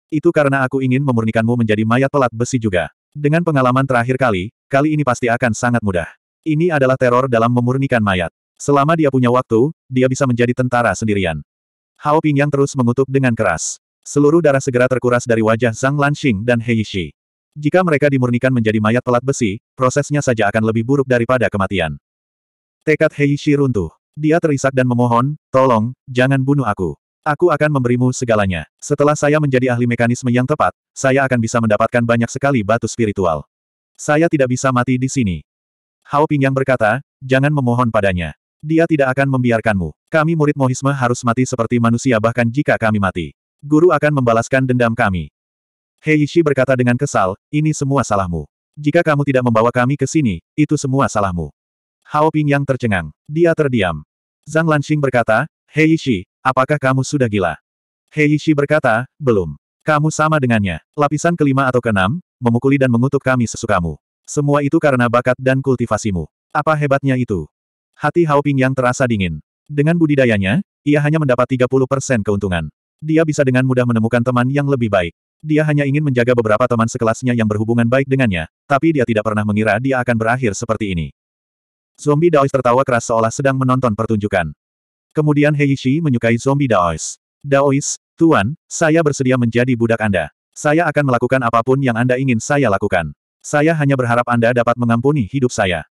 Itu karena aku ingin memurnikanmu menjadi mayat pelat besi juga. Dengan pengalaman terakhir kali, kali ini pasti akan sangat mudah. Ini adalah teror dalam memurnikan mayat. Selama dia punya waktu, dia bisa menjadi tentara sendirian. Hao yang terus mengutuk dengan keras. Seluruh darah segera terkuras dari wajah Zhang Lanxing dan Heishi. Yishi. Jika mereka dimurnikan menjadi mayat pelat besi, prosesnya saja akan lebih buruk daripada kematian. Tekad Heishi Yishi runtuh. Dia terisak dan memohon, tolong, jangan bunuh aku. Aku akan memberimu segalanya. Setelah saya menjadi ahli mekanisme yang tepat, saya akan bisa mendapatkan banyak sekali batu spiritual. Saya tidak bisa mati di sini. Hao Pingyang berkata, jangan memohon padanya. Dia tidak akan membiarkanmu. Kami murid Mohisme harus mati seperti manusia bahkan jika kami mati. Guru akan membalaskan dendam kami. Hei Heishi berkata dengan kesal, ini semua salahmu. Jika kamu tidak membawa kami ke sini, itu semua salahmu. Hao Ping yang tercengang. Dia terdiam. Zhang Lanxing berkata, Hei Heishi, apakah kamu sudah gila? Hei Heishi berkata, belum. Kamu sama dengannya. Lapisan kelima atau keenam, memukuli dan mengutuk kami sesukamu. Semua itu karena bakat dan kultivasimu. Apa hebatnya itu? Hati Hao Ping yang terasa dingin. Dengan budidayanya, ia hanya mendapat 30% keuntungan. Dia bisa dengan mudah menemukan teman yang lebih baik. Dia hanya ingin menjaga beberapa teman sekelasnya yang berhubungan baik dengannya, tapi dia tidak pernah mengira dia akan berakhir seperti ini. Zombie Daois tertawa keras seolah sedang menonton pertunjukan. Kemudian Heishi menyukai zombie Daois. Daois, Tuan, saya bersedia menjadi budak Anda. Saya akan melakukan apapun yang Anda ingin saya lakukan. Saya hanya berharap Anda dapat mengampuni hidup saya.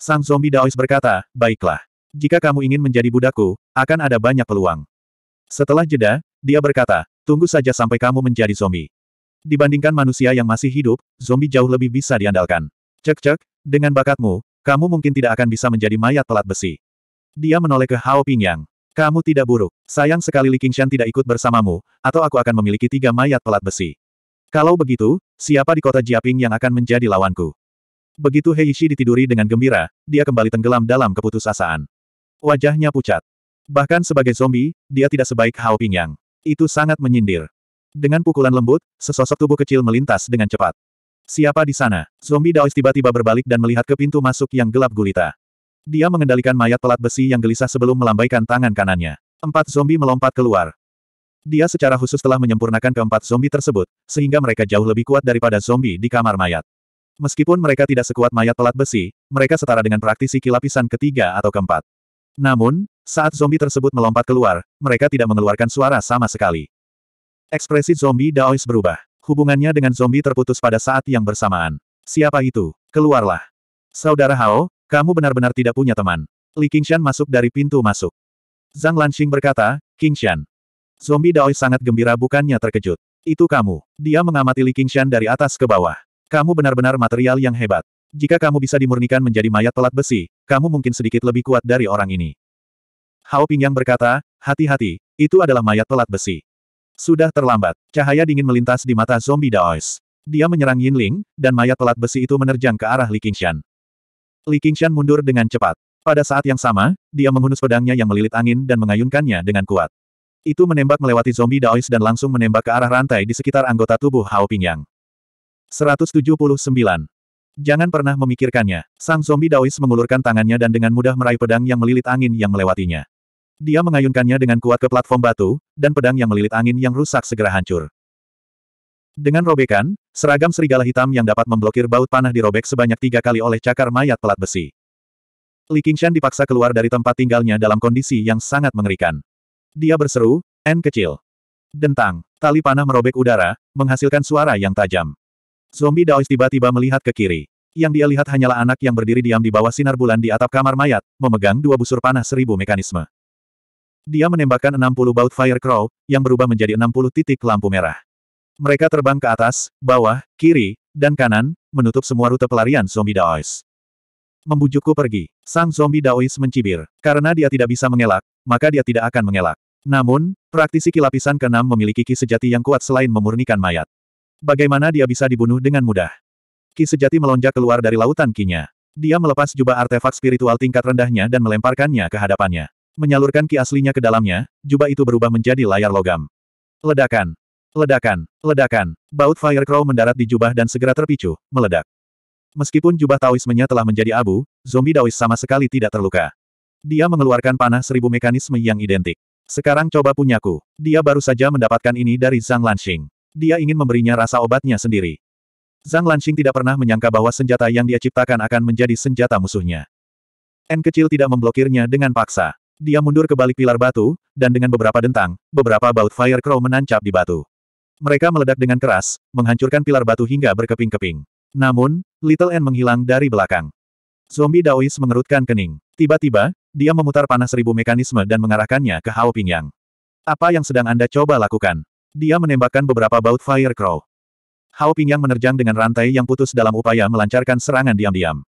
Sang zombie Daois berkata, baiklah. Jika kamu ingin menjadi budakku, akan ada banyak peluang. Setelah jeda, dia berkata, tunggu saja sampai kamu menjadi zombie. Dibandingkan manusia yang masih hidup, zombie jauh lebih bisa diandalkan. Cek-cek, dengan bakatmu, kamu mungkin tidak akan bisa menjadi mayat pelat besi. Dia menoleh ke Hao Pingyang. Kamu tidak buruk. Sayang sekali Li Qingshan tidak ikut bersamamu, atau aku akan memiliki tiga mayat pelat besi. Kalau begitu, siapa di kota Jiaping yang akan menjadi lawanku? Begitu Heishi ditiduri dengan gembira, dia kembali tenggelam dalam keputusasaan. Wajahnya pucat. Bahkan sebagai zombie, dia tidak sebaik Hao Pingyang. Itu sangat menyindir. Dengan pukulan lembut, sesosok tubuh kecil melintas dengan cepat. Siapa di sana? Zombie Daois tiba-tiba berbalik dan melihat ke pintu masuk yang gelap gulita. Dia mengendalikan mayat pelat besi yang gelisah sebelum melambaikan tangan kanannya. Empat zombie melompat keluar. Dia secara khusus telah menyempurnakan keempat zombie tersebut, sehingga mereka jauh lebih kuat daripada zombie di kamar mayat. Meskipun mereka tidak sekuat mayat pelat besi, mereka setara dengan praktisi kilapisan ketiga atau keempat. Namun, saat zombie tersebut melompat keluar, mereka tidak mengeluarkan suara sama sekali. Ekspresi zombie Daois berubah. Hubungannya dengan zombie terputus pada saat yang bersamaan. Siapa itu? Keluarlah. Saudara Hao, kamu benar-benar tidak punya teman. Li Qingshan masuk dari pintu masuk. Zhang Lanxing berkata, Qingshan. Zombie Daois sangat gembira bukannya terkejut. Itu kamu. Dia mengamati Li Qingshan dari atas ke bawah. Kamu benar-benar material yang hebat. Jika kamu bisa dimurnikan menjadi mayat pelat besi, kamu mungkin sedikit lebih kuat dari orang ini. Hao Pingyang berkata, hati-hati, itu adalah mayat pelat besi. Sudah terlambat, cahaya dingin melintas di mata zombie Daois. Dia menyerang Yin Ling, dan mayat pelat besi itu menerjang ke arah Li Qingshan. Li Qingshan mundur dengan cepat. Pada saat yang sama, dia menghunus pedangnya yang melilit angin dan mengayunkannya dengan kuat. Itu menembak melewati zombie Daois dan langsung menembak ke arah rantai di sekitar anggota tubuh Hao Pingyang. 179. Jangan pernah memikirkannya. Sang zombie Daois mengulurkan tangannya dan dengan mudah meraih pedang yang melilit angin yang melewatinya. Dia mengayunkannya dengan kuat ke platform batu, dan pedang yang melilit angin yang rusak segera hancur. Dengan robekan, seragam serigala hitam yang dapat memblokir baut panah dirobek sebanyak tiga kali oleh cakar mayat pelat besi. Li Qingshan dipaksa keluar dari tempat tinggalnya dalam kondisi yang sangat mengerikan. Dia berseru, N kecil. Dentang, tali panah merobek udara, menghasilkan suara yang tajam. Zombie Daois tiba-tiba melihat ke kiri. Yang dia lihat hanyalah anak yang berdiri diam di bawah sinar bulan di atap kamar mayat, memegang dua busur panah seribu mekanisme. Dia menembakkan 60 baut fire crow, yang berubah menjadi 60 titik lampu merah. Mereka terbang ke atas, bawah, kiri, dan kanan, menutup semua rute pelarian zombie Daois. Membujukku pergi. Sang zombie Daois mencibir. Karena dia tidak bisa mengelak, maka dia tidak akan mengelak. Namun, praktisi kilapisan keenam memiliki ki sejati yang kuat selain memurnikan mayat. Bagaimana dia bisa dibunuh dengan mudah? Ki sejati melonjak keluar dari lautan kinya. Dia melepas jubah artefak spiritual tingkat rendahnya dan melemparkannya ke hadapannya. Menyalurkan ki aslinya ke dalamnya, jubah itu berubah menjadi layar logam. Ledakan! Ledakan! Ledakan! Baut Fire Crow mendarat di jubah dan segera terpicu, meledak. Meskipun jubah Taoismenya telah menjadi abu, zombie Daois sama sekali tidak terluka. Dia mengeluarkan panah seribu mekanisme yang identik. Sekarang coba punyaku. Dia baru saja mendapatkan ini dari Zhang Lanxing dia ingin memberinya rasa obatnya sendiri. Zhang Lanxing tidak pernah menyangka bahwa senjata yang dia ciptakan akan menjadi senjata musuhnya. N kecil tidak memblokirnya dengan paksa. Dia mundur ke balik pilar batu, dan dengan beberapa dentang, beberapa baut Fire Crow menancap di batu. Mereka meledak dengan keras, menghancurkan pilar batu hingga berkeping-keping. Namun, Little N menghilang dari belakang. Zombie Daois mengerutkan kening. Tiba-tiba, dia memutar panas seribu mekanisme dan mengarahkannya ke Hao Pingyang. Apa yang sedang Anda coba lakukan? Dia menembakkan beberapa baut Fire Crow. Hao Pingyang menerjang dengan rantai yang putus dalam upaya melancarkan serangan diam-diam.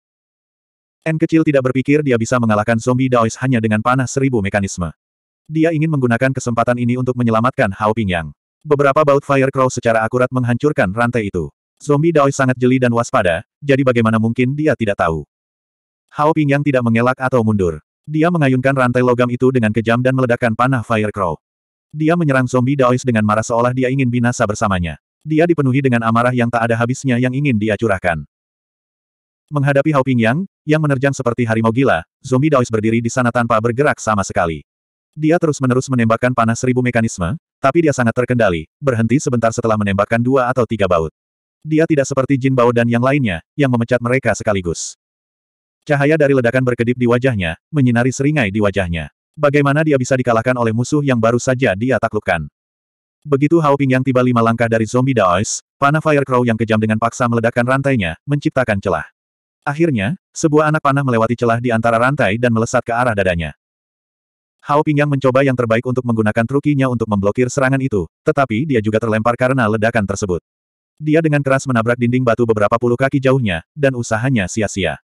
N kecil tidak berpikir dia bisa mengalahkan zombie Daois hanya dengan panah seribu mekanisme. Dia ingin menggunakan kesempatan ini untuk menyelamatkan Hao Pingyang. Beberapa baut Fire Crow secara akurat menghancurkan rantai itu. Zombie Daois sangat jeli dan waspada, jadi bagaimana mungkin dia tidak tahu. Hao Pingyang tidak mengelak atau mundur. Dia mengayunkan rantai logam itu dengan kejam dan meledakkan panah Fire Crow. Dia menyerang zombie Daois dengan marah seolah dia ingin binasa bersamanya. Dia dipenuhi dengan amarah yang tak ada habisnya yang ingin dia curahkan. Menghadapi Hao Pingyang, yang menerjang seperti harimau gila, zombie Daois berdiri di sana tanpa bergerak sama sekali. Dia terus-menerus menembakkan panah seribu mekanisme, tapi dia sangat terkendali, berhenti sebentar setelah menembakkan dua atau tiga baut. Dia tidak seperti Jin Bao dan yang lainnya, yang memecat mereka sekaligus. Cahaya dari ledakan berkedip di wajahnya, menyinari seringai di wajahnya. Bagaimana dia bisa dikalahkan oleh musuh yang baru saja dia taklukkan? Begitu Ping yang tiba lima langkah dari zombie Daois, panah Fire Crow yang kejam dengan paksa meledakkan rantainya, menciptakan celah. Akhirnya, sebuah anak panah melewati celah di antara rantai dan melesat ke arah dadanya. Ping yang mencoba yang terbaik untuk menggunakan trukinya untuk memblokir serangan itu, tetapi dia juga terlempar karena ledakan tersebut. Dia dengan keras menabrak dinding batu beberapa puluh kaki jauhnya, dan usahanya sia-sia.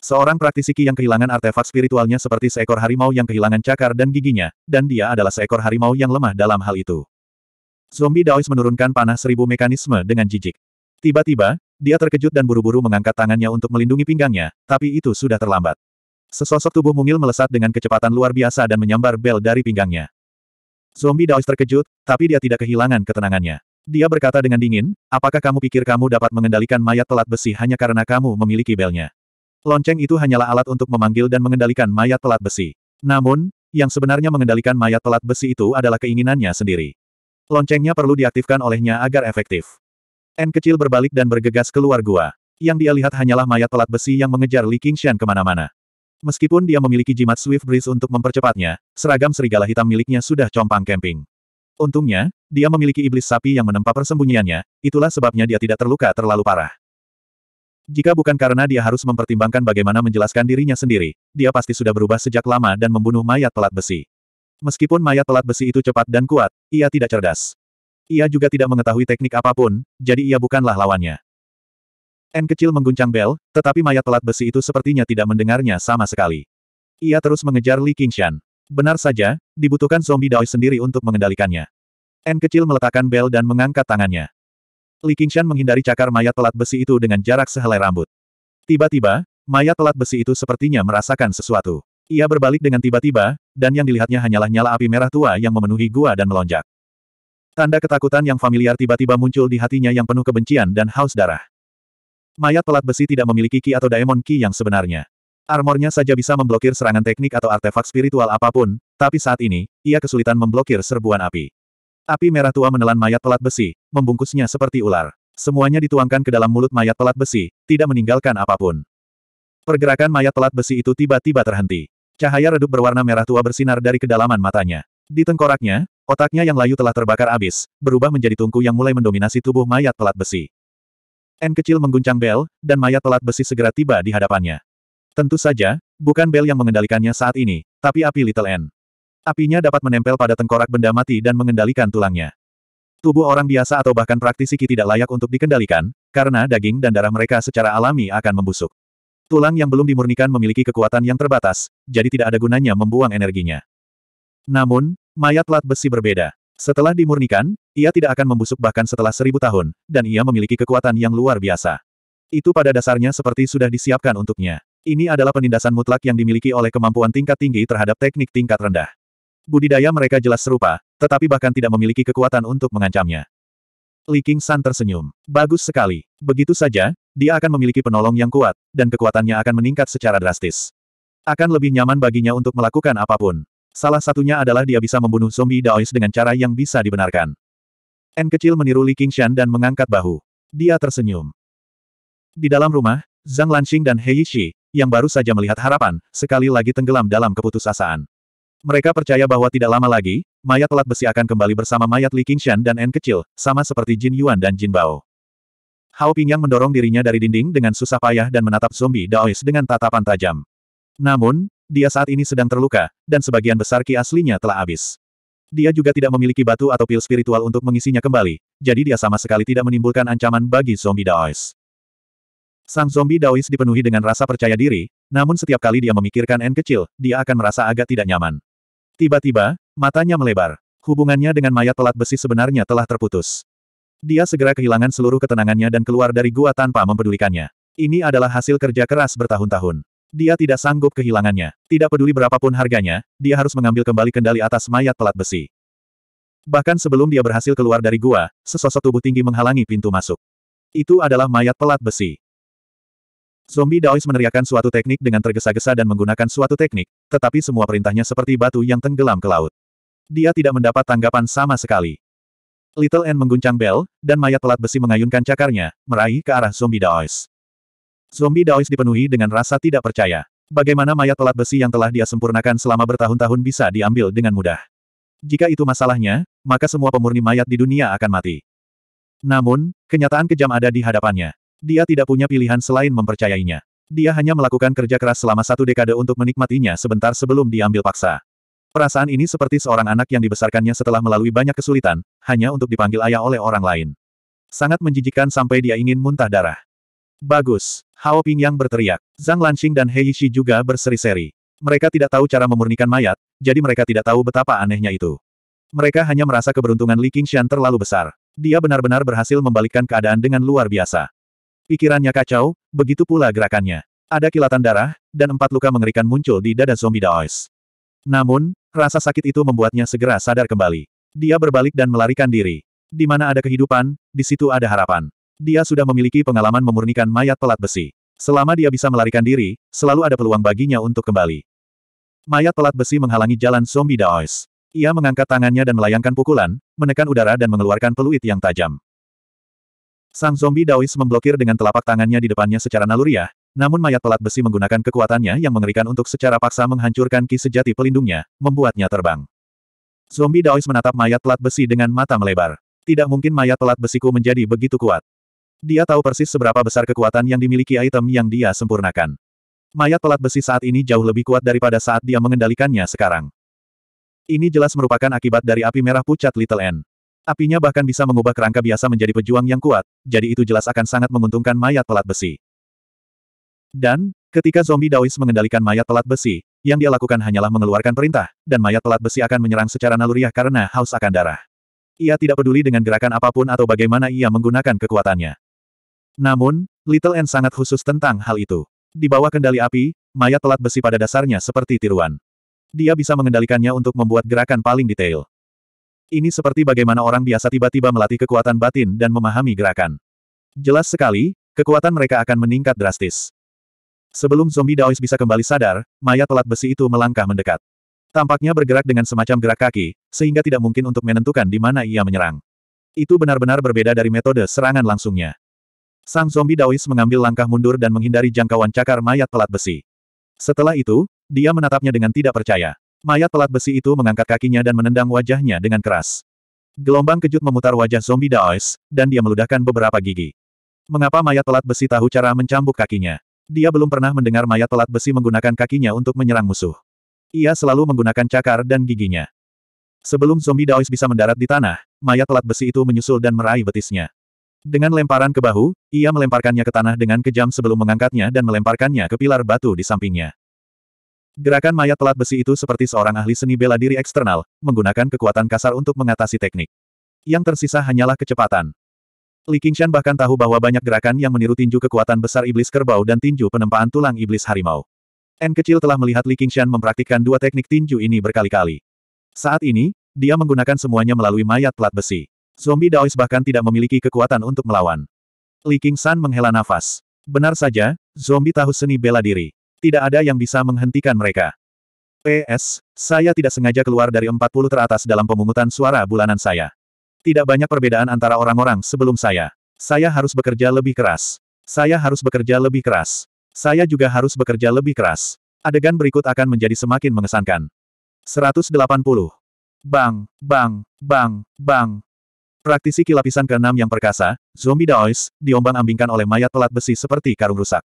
Seorang praktisi Qi yang kehilangan artefak spiritualnya seperti seekor harimau yang kehilangan cakar dan giginya, dan dia adalah seekor harimau yang lemah dalam hal itu. Zombie Daois menurunkan panah seribu mekanisme dengan jijik. Tiba-tiba, dia terkejut dan buru-buru mengangkat tangannya untuk melindungi pinggangnya, tapi itu sudah terlambat. Sesosok tubuh mungil melesat dengan kecepatan luar biasa dan menyambar bel dari pinggangnya. Zombie Daois terkejut, tapi dia tidak kehilangan ketenangannya. Dia berkata dengan dingin, apakah kamu pikir kamu dapat mengendalikan mayat telat besi hanya karena kamu memiliki belnya? Lonceng itu hanyalah alat untuk memanggil dan mengendalikan mayat pelat besi. Namun, yang sebenarnya mengendalikan mayat pelat besi itu adalah keinginannya sendiri. Loncengnya perlu diaktifkan olehnya agar efektif. N kecil berbalik dan bergegas keluar gua. Yang dia lihat hanyalah mayat pelat besi yang mengejar Li Qingshan kemana-mana. Meskipun dia memiliki jimat Swift Breeze untuk mempercepatnya, seragam serigala hitam miliknya sudah compang camping. Untungnya, dia memiliki iblis sapi yang menempa persembunyiannya, itulah sebabnya dia tidak terluka terlalu parah. Jika bukan karena dia harus mempertimbangkan bagaimana menjelaskan dirinya sendiri, dia pasti sudah berubah sejak lama dan membunuh mayat pelat besi. Meskipun mayat pelat besi itu cepat dan kuat, ia tidak cerdas. Ia juga tidak mengetahui teknik apapun, jadi ia bukanlah lawannya. N kecil mengguncang bel, tetapi mayat pelat besi itu sepertinya tidak mendengarnya sama sekali. Ia terus mengejar Li Qingshan. Benar saja, dibutuhkan zombie Daoi sendiri untuk mengendalikannya. N kecil meletakkan bel dan mengangkat tangannya. Li Qingshan menghindari cakar mayat pelat besi itu dengan jarak sehelai rambut. Tiba-tiba, mayat pelat besi itu sepertinya merasakan sesuatu. Ia berbalik dengan tiba-tiba, dan yang dilihatnya hanyalah nyala api merah tua yang memenuhi gua dan melonjak. Tanda ketakutan yang familiar tiba-tiba muncul di hatinya yang penuh kebencian dan haus darah. Mayat pelat besi tidak memiliki ki atau daemon ki yang sebenarnya. Armornya saja bisa memblokir serangan teknik atau artefak spiritual apapun, tapi saat ini, ia kesulitan memblokir serbuan api. Api merah tua menelan mayat pelat besi, membungkusnya seperti ular. Semuanya dituangkan ke dalam mulut mayat pelat besi, tidak meninggalkan apapun. Pergerakan mayat pelat besi itu tiba-tiba terhenti. Cahaya redup berwarna merah tua bersinar dari kedalaman matanya. Di tengkoraknya, otaknya yang layu telah terbakar abis, berubah menjadi tungku yang mulai mendominasi tubuh mayat pelat besi. N kecil mengguncang bel, dan mayat pelat besi segera tiba di hadapannya. Tentu saja, bukan bel yang mengendalikannya saat ini, tapi api Little N. Apinya dapat menempel pada tengkorak benda mati dan mengendalikan tulangnya. Tubuh orang biasa atau bahkan praktisi tidak layak untuk dikendalikan, karena daging dan darah mereka secara alami akan membusuk. Tulang yang belum dimurnikan memiliki kekuatan yang terbatas, jadi tidak ada gunanya membuang energinya. Namun, mayat plat besi berbeda. Setelah dimurnikan, ia tidak akan membusuk bahkan setelah seribu tahun, dan ia memiliki kekuatan yang luar biasa. Itu pada dasarnya seperti sudah disiapkan untuknya. Ini adalah penindasan mutlak yang dimiliki oleh kemampuan tingkat tinggi terhadap teknik tingkat rendah. Budidaya mereka jelas serupa, tetapi bahkan tidak memiliki kekuatan untuk mengancamnya. Li King San tersenyum. Bagus sekali. Begitu saja, dia akan memiliki penolong yang kuat, dan kekuatannya akan meningkat secara drastis. Akan lebih nyaman baginya untuk melakukan apapun. Salah satunya adalah dia bisa membunuh zombie Daois dengan cara yang bisa dibenarkan. N kecil meniru Li Shan dan mengangkat bahu. Dia tersenyum. Di dalam rumah, Zhang Lanxing dan Heishi, Shi, yang baru saja melihat harapan, sekali lagi tenggelam dalam keputusasaan. Mereka percaya bahwa tidak lama lagi, mayat pelat besi akan kembali bersama mayat Li Qingshan dan N kecil, sama seperti Jin Yuan dan Jin Bao. Hao Pingyang mendorong dirinya dari dinding dengan susah payah dan menatap zombie Daois dengan tatapan tajam. Namun, dia saat ini sedang terluka, dan sebagian besar ki aslinya telah habis. Dia juga tidak memiliki batu atau pil spiritual untuk mengisinya kembali, jadi dia sama sekali tidak menimbulkan ancaman bagi zombie Daois. Sang zombie Daois dipenuhi dengan rasa percaya diri, namun setiap kali dia memikirkan N kecil, dia akan merasa agak tidak nyaman. Tiba-tiba, matanya melebar. Hubungannya dengan mayat pelat besi sebenarnya telah terputus. Dia segera kehilangan seluruh ketenangannya dan keluar dari gua tanpa mempedulikannya. Ini adalah hasil kerja keras bertahun-tahun. Dia tidak sanggup kehilangannya. Tidak peduli berapapun harganya, dia harus mengambil kembali kendali atas mayat pelat besi. Bahkan sebelum dia berhasil keluar dari gua, sesosok tubuh tinggi menghalangi pintu masuk. Itu adalah mayat pelat besi. Zombie Daois meneriakkan suatu teknik dengan tergesa-gesa dan menggunakan suatu teknik, tetapi semua perintahnya seperti batu yang tenggelam ke laut. Dia tidak mendapat tanggapan sama sekali. Little N mengguncang bel, dan mayat pelat besi mengayunkan cakarnya, meraih ke arah zombie Daois. Zombie Daois dipenuhi dengan rasa tidak percaya. Bagaimana mayat pelat besi yang telah dia sempurnakan selama bertahun-tahun bisa diambil dengan mudah. Jika itu masalahnya, maka semua pemurni mayat di dunia akan mati. Namun, kenyataan kejam ada di hadapannya. Dia tidak punya pilihan selain mempercayainya. Dia hanya melakukan kerja keras selama satu dekade untuk menikmatinya sebentar sebelum diambil paksa. Perasaan ini seperti seorang anak yang dibesarkannya setelah melalui banyak kesulitan, hanya untuk dipanggil ayah oleh orang lain. Sangat menjijikkan sampai dia ingin muntah darah. Bagus! Hao yang berteriak. Zhang Lanxing dan He Yishi juga berseri-seri. Mereka tidak tahu cara memurnikan mayat, jadi mereka tidak tahu betapa anehnya itu. Mereka hanya merasa keberuntungan Li Qingxian terlalu besar. Dia benar-benar berhasil membalikkan keadaan dengan luar biasa. Pikirannya kacau, begitu pula gerakannya. Ada kilatan darah, dan empat luka mengerikan muncul di dada zombie Daois. Namun, rasa sakit itu membuatnya segera sadar kembali. Dia berbalik dan melarikan diri. Di mana ada kehidupan, di situ ada harapan. Dia sudah memiliki pengalaman memurnikan mayat pelat besi. Selama dia bisa melarikan diri, selalu ada peluang baginya untuk kembali. Mayat pelat besi menghalangi jalan zombie Daois. Ia mengangkat tangannya dan melayangkan pukulan, menekan udara dan mengeluarkan peluit yang tajam. Sang zombie Daois memblokir dengan telapak tangannya di depannya secara naluriah, namun mayat pelat besi menggunakan kekuatannya yang mengerikan untuk secara paksa menghancurkan ki sejati pelindungnya, membuatnya terbang. Zombie Daois menatap mayat pelat besi dengan mata melebar. Tidak mungkin mayat pelat besiku menjadi begitu kuat. Dia tahu persis seberapa besar kekuatan yang dimiliki item yang dia sempurnakan. Mayat pelat besi saat ini jauh lebih kuat daripada saat dia mengendalikannya sekarang. Ini jelas merupakan akibat dari api merah pucat Little N. Apinya bahkan bisa mengubah kerangka biasa menjadi pejuang yang kuat, jadi itu jelas akan sangat menguntungkan mayat pelat besi. Dan, ketika zombie Daois mengendalikan mayat pelat besi, yang dia lakukan hanyalah mengeluarkan perintah, dan mayat pelat besi akan menyerang secara naluriah karena haus akan darah. Ia tidak peduli dengan gerakan apapun atau bagaimana ia menggunakan kekuatannya. Namun, Little N sangat khusus tentang hal itu. Di bawah kendali api, mayat pelat besi pada dasarnya seperti tiruan. Dia bisa mengendalikannya untuk membuat gerakan paling detail. Ini seperti bagaimana orang biasa tiba-tiba melatih kekuatan batin dan memahami gerakan. Jelas sekali, kekuatan mereka akan meningkat drastis. Sebelum zombie Daois bisa kembali sadar, mayat pelat besi itu melangkah mendekat. Tampaknya bergerak dengan semacam gerak kaki, sehingga tidak mungkin untuk menentukan di mana ia menyerang. Itu benar-benar berbeda dari metode serangan langsungnya. Sang zombie Daois mengambil langkah mundur dan menghindari jangkauan cakar mayat pelat besi. Setelah itu, dia menatapnya dengan tidak percaya. Mayat pelat besi itu mengangkat kakinya dan menendang wajahnya dengan keras. Gelombang kejut memutar wajah zombie Daois, dan dia meludahkan beberapa gigi. Mengapa mayat pelat besi tahu cara mencambuk kakinya? Dia belum pernah mendengar mayat pelat besi menggunakan kakinya untuk menyerang musuh. Ia selalu menggunakan cakar dan giginya. Sebelum zombie Daois bisa mendarat di tanah, mayat pelat besi itu menyusul dan meraih betisnya. Dengan lemparan ke bahu, ia melemparkannya ke tanah dengan kejam sebelum mengangkatnya dan melemparkannya ke pilar batu di sampingnya. Gerakan mayat pelat besi itu seperti seorang ahli seni bela diri eksternal, menggunakan kekuatan kasar untuk mengatasi teknik. Yang tersisa hanyalah kecepatan. Li Qingshan bahkan tahu bahwa banyak gerakan yang meniru tinju kekuatan besar iblis kerbau dan tinju penempaan tulang iblis harimau. N kecil telah melihat Li Qingshan mempraktikkan dua teknik tinju ini berkali-kali. Saat ini, dia menggunakan semuanya melalui mayat pelat besi. Zombie Daois bahkan tidak memiliki kekuatan untuk melawan. Li Qingshan menghela nafas. Benar saja, zombie tahu seni bela diri. Tidak ada yang bisa menghentikan mereka. PS, saya tidak sengaja keluar dari 40 teratas dalam pemungutan suara bulanan saya. Tidak banyak perbedaan antara orang-orang sebelum saya. Saya harus bekerja lebih keras. Saya harus bekerja lebih keras. Saya juga harus bekerja lebih keras. Adegan berikut akan menjadi semakin mengesankan. 180. Bang, bang, bang, bang. Praktisi kilapisan keenam yang perkasa, zombie Daois, diombang-ambingkan oleh mayat pelat besi seperti karung rusak.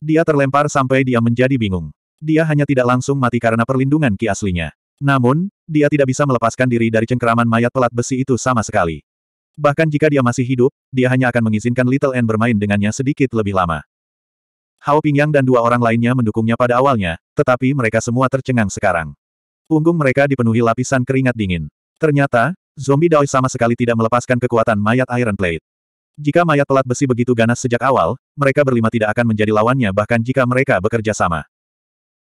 Dia terlempar sampai dia menjadi bingung. Dia hanya tidak langsung mati karena perlindungan ki aslinya. Namun, dia tidak bisa melepaskan diri dari cengkeraman mayat pelat besi itu sama sekali. Bahkan jika dia masih hidup, dia hanya akan mengizinkan Little N bermain dengannya sedikit lebih lama. Hao Pingyang dan dua orang lainnya mendukungnya pada awalnya, tetapi mereka semua tercengang sekarang. Punggung mereka dipenuhi lapisan keringat dingin. Ternyata, zombie Dao sama sekali tidak melepaskan kekuatan mayat Iron Plate. Jika mayat pelat besi begitu ganas sejak awal, mereka berlima tidak akan menjadi lawannya bahkan jika mereka bekerja sama.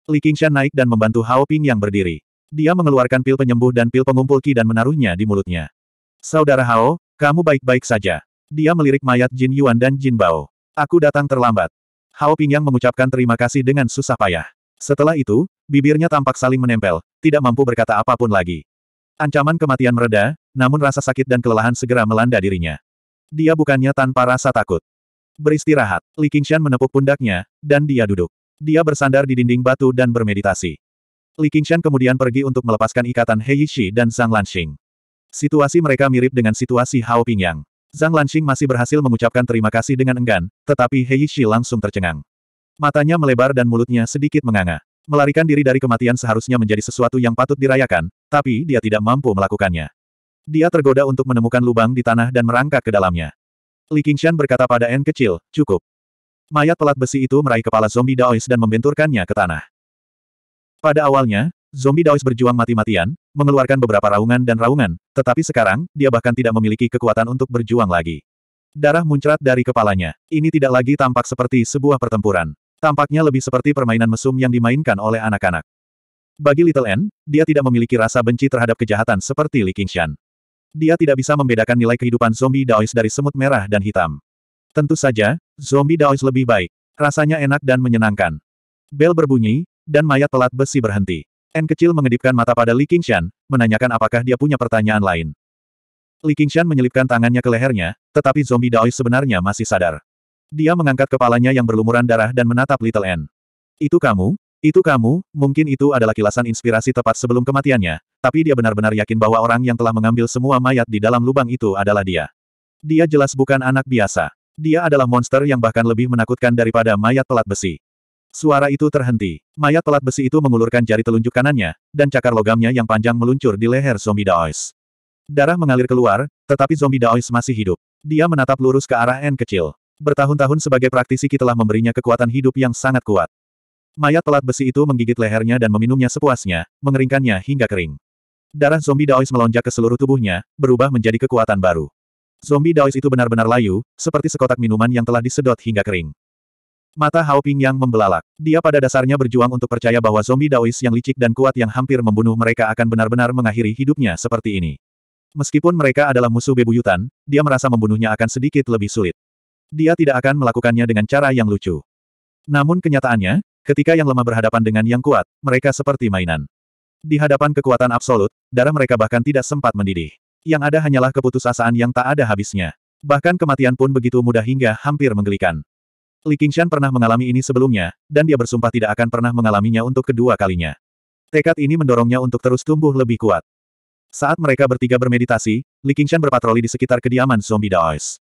Li Qingshan naik dan membantu Hao Ping yang berdiri. Dia mengeluarkan pil penyembuh dan pil pengumpul ki dan menaruhnya di mulutnya. Saudara Hao, kamu baik-baik saja. Dia melirik mayat Jin Yuan dan Jin Bao. Aku datang terlambat. Hao Ping yang mengucapkan terima kasih dengan susah payah. Setelah itu, bibirnya tampak saling menempel, tidak mampu berkata apapun lagi. Ancaman kematian mereda, namun rasa sakit dan kelelahan segera melanda dirinya. Dia bukannya tanpa rasa takut. Beristirahat, Li Qingshan menepuk pundaknya, dan dia duduk. Dia bersandar di dinding batu dan bermeditasi. Li Qingshan kemudian pergi untuk melepaskan ikatan Hei Shi dan Zhang Lanxing. Situasi mereka mirip dengan situasi Hao Pingyang. Zhang Lanxing masih berhasil mengucapkan terima kasih dengan enggan, tetapi Hei Shi langsung tercengang. Matanya melebar dan mulutnya sedikit menganga. Melarikan diri dari kematian seharusnya menjadi sesuatu yang patut dirayakan, tapi dia tidak mampu melakukannya. Dia tergoda untuk menemukan lubang di tanah dan merangkak ke dalamnya. Li Qingshan berkata pada N kecil, cukup. Mayat pelat besi itu meraih kepala zombie Daois dan membenturkannya ke tanah. Pada awalnya, zombie Daois berjuang mati-matian, mengeluarkan beberapa raungan dan raungan, tetapi sekarang, dia bahkan tidak memiliki kekuatan untuk berjuang lagi. Darah muncrat dari kepalanya. Ini tidak lagi tampak seperti sebuah pertempuran. Tampaknya lebih seperti permainan mesum yang dimainkan oleh anak-anak. Bagi Little N, dia tidak memiliki rasa benci terhadap kejahatan seperti Li Qingshan. Dia tidak bisa membedakan nilai kehidupan zombie Daois dari semut merah dan hitam. Tentu saja, zombie Daois lebih baik. Rasanya enak dan menyenangkan. Bel berbunyi, dan mayat pelat besi berhenti. N kecil mengedipkan mata pada Li Qingshan, menanyakan apakah dia punya pertanyaan lain. Li Qingshan menyelipkan tangannya ke lehernya, tetapi zombie Daois sebenarnya masih sadar. Dia mengangkat kepalanya yang berlumuran darah dan menatap Little N. Itu kamu, itu kamu, mungkin itu adalah kilasan inspirasi tepat sebelum kematiannya, tapi dia benar-benar yakin bahwa orang yang telah mengambil semua mayat di dalam lubang itu adalah dia. Dia jelas bukan anak biasa. Dia adalah monster yang bahkan lebih menakutkan daripada mayat pelat besi. Suara itu terhenti. Mayat pelat besi itu mengulurkan jari telunjuk kanannya, dan cakar logamnya yang panjang meluncur di leher zombie Daois. Darah mengalir keluar, tetapi zombie Daois masih hidup. Dia menatap lurus ke arah N kecil. Bertahun-tahun sebagai praktisi telah memberinya kekuatan hidup yang sangat kuat. Mayat pelat besi itu menggigit lehernya dan meminumnya sepuasnya, mengeringkannya hingga kering. Darah zombie Daois melonjak ke seluruh tubuhnya, berubah menjadi kekuatan baru. Zombie Daois itu benar-benar layu, seperti sekotak minuman yang telah disedot hingga kering. Mata Hao Ping yang membelalak. Dia pada dasarnya berjuang untuk percaya bahwa zombie Daois yang licik dan kuat yang hampir membunuh mereka akan benar-benar mengakhiri hidupnya seperti ini. Meskipun mereka adalah musuh bebuyutan, dia merasa membunuhnya akan sedikit lebih sulit. Dia tidak akan melakukannya dengan cara yang lucu. Namun kenyataannya, Ketika yang lemah berhadapan dengan yang kuat, mereka seperti mainan. Di hadapan kekuatan absolut, darah mereka bahkan tidak sempat mendidih. Yang ada hanyalah keputusasaan yang tak ada habisnya. Bahkan kematian pun begitu mudah hingga hampir menggelikan. Li Qingshan pernah mengalami ini sebelumnya, dan dia bersumpah tidak akan pernah mengalaminya untuk kedua kalinya. Tekad ini mendorongnya untuk terus tumbuh lebih kuat. Saat mereka bertiga bermeditasi, Li Qingshan berpatroli di sekitar kediaman zombie Daois.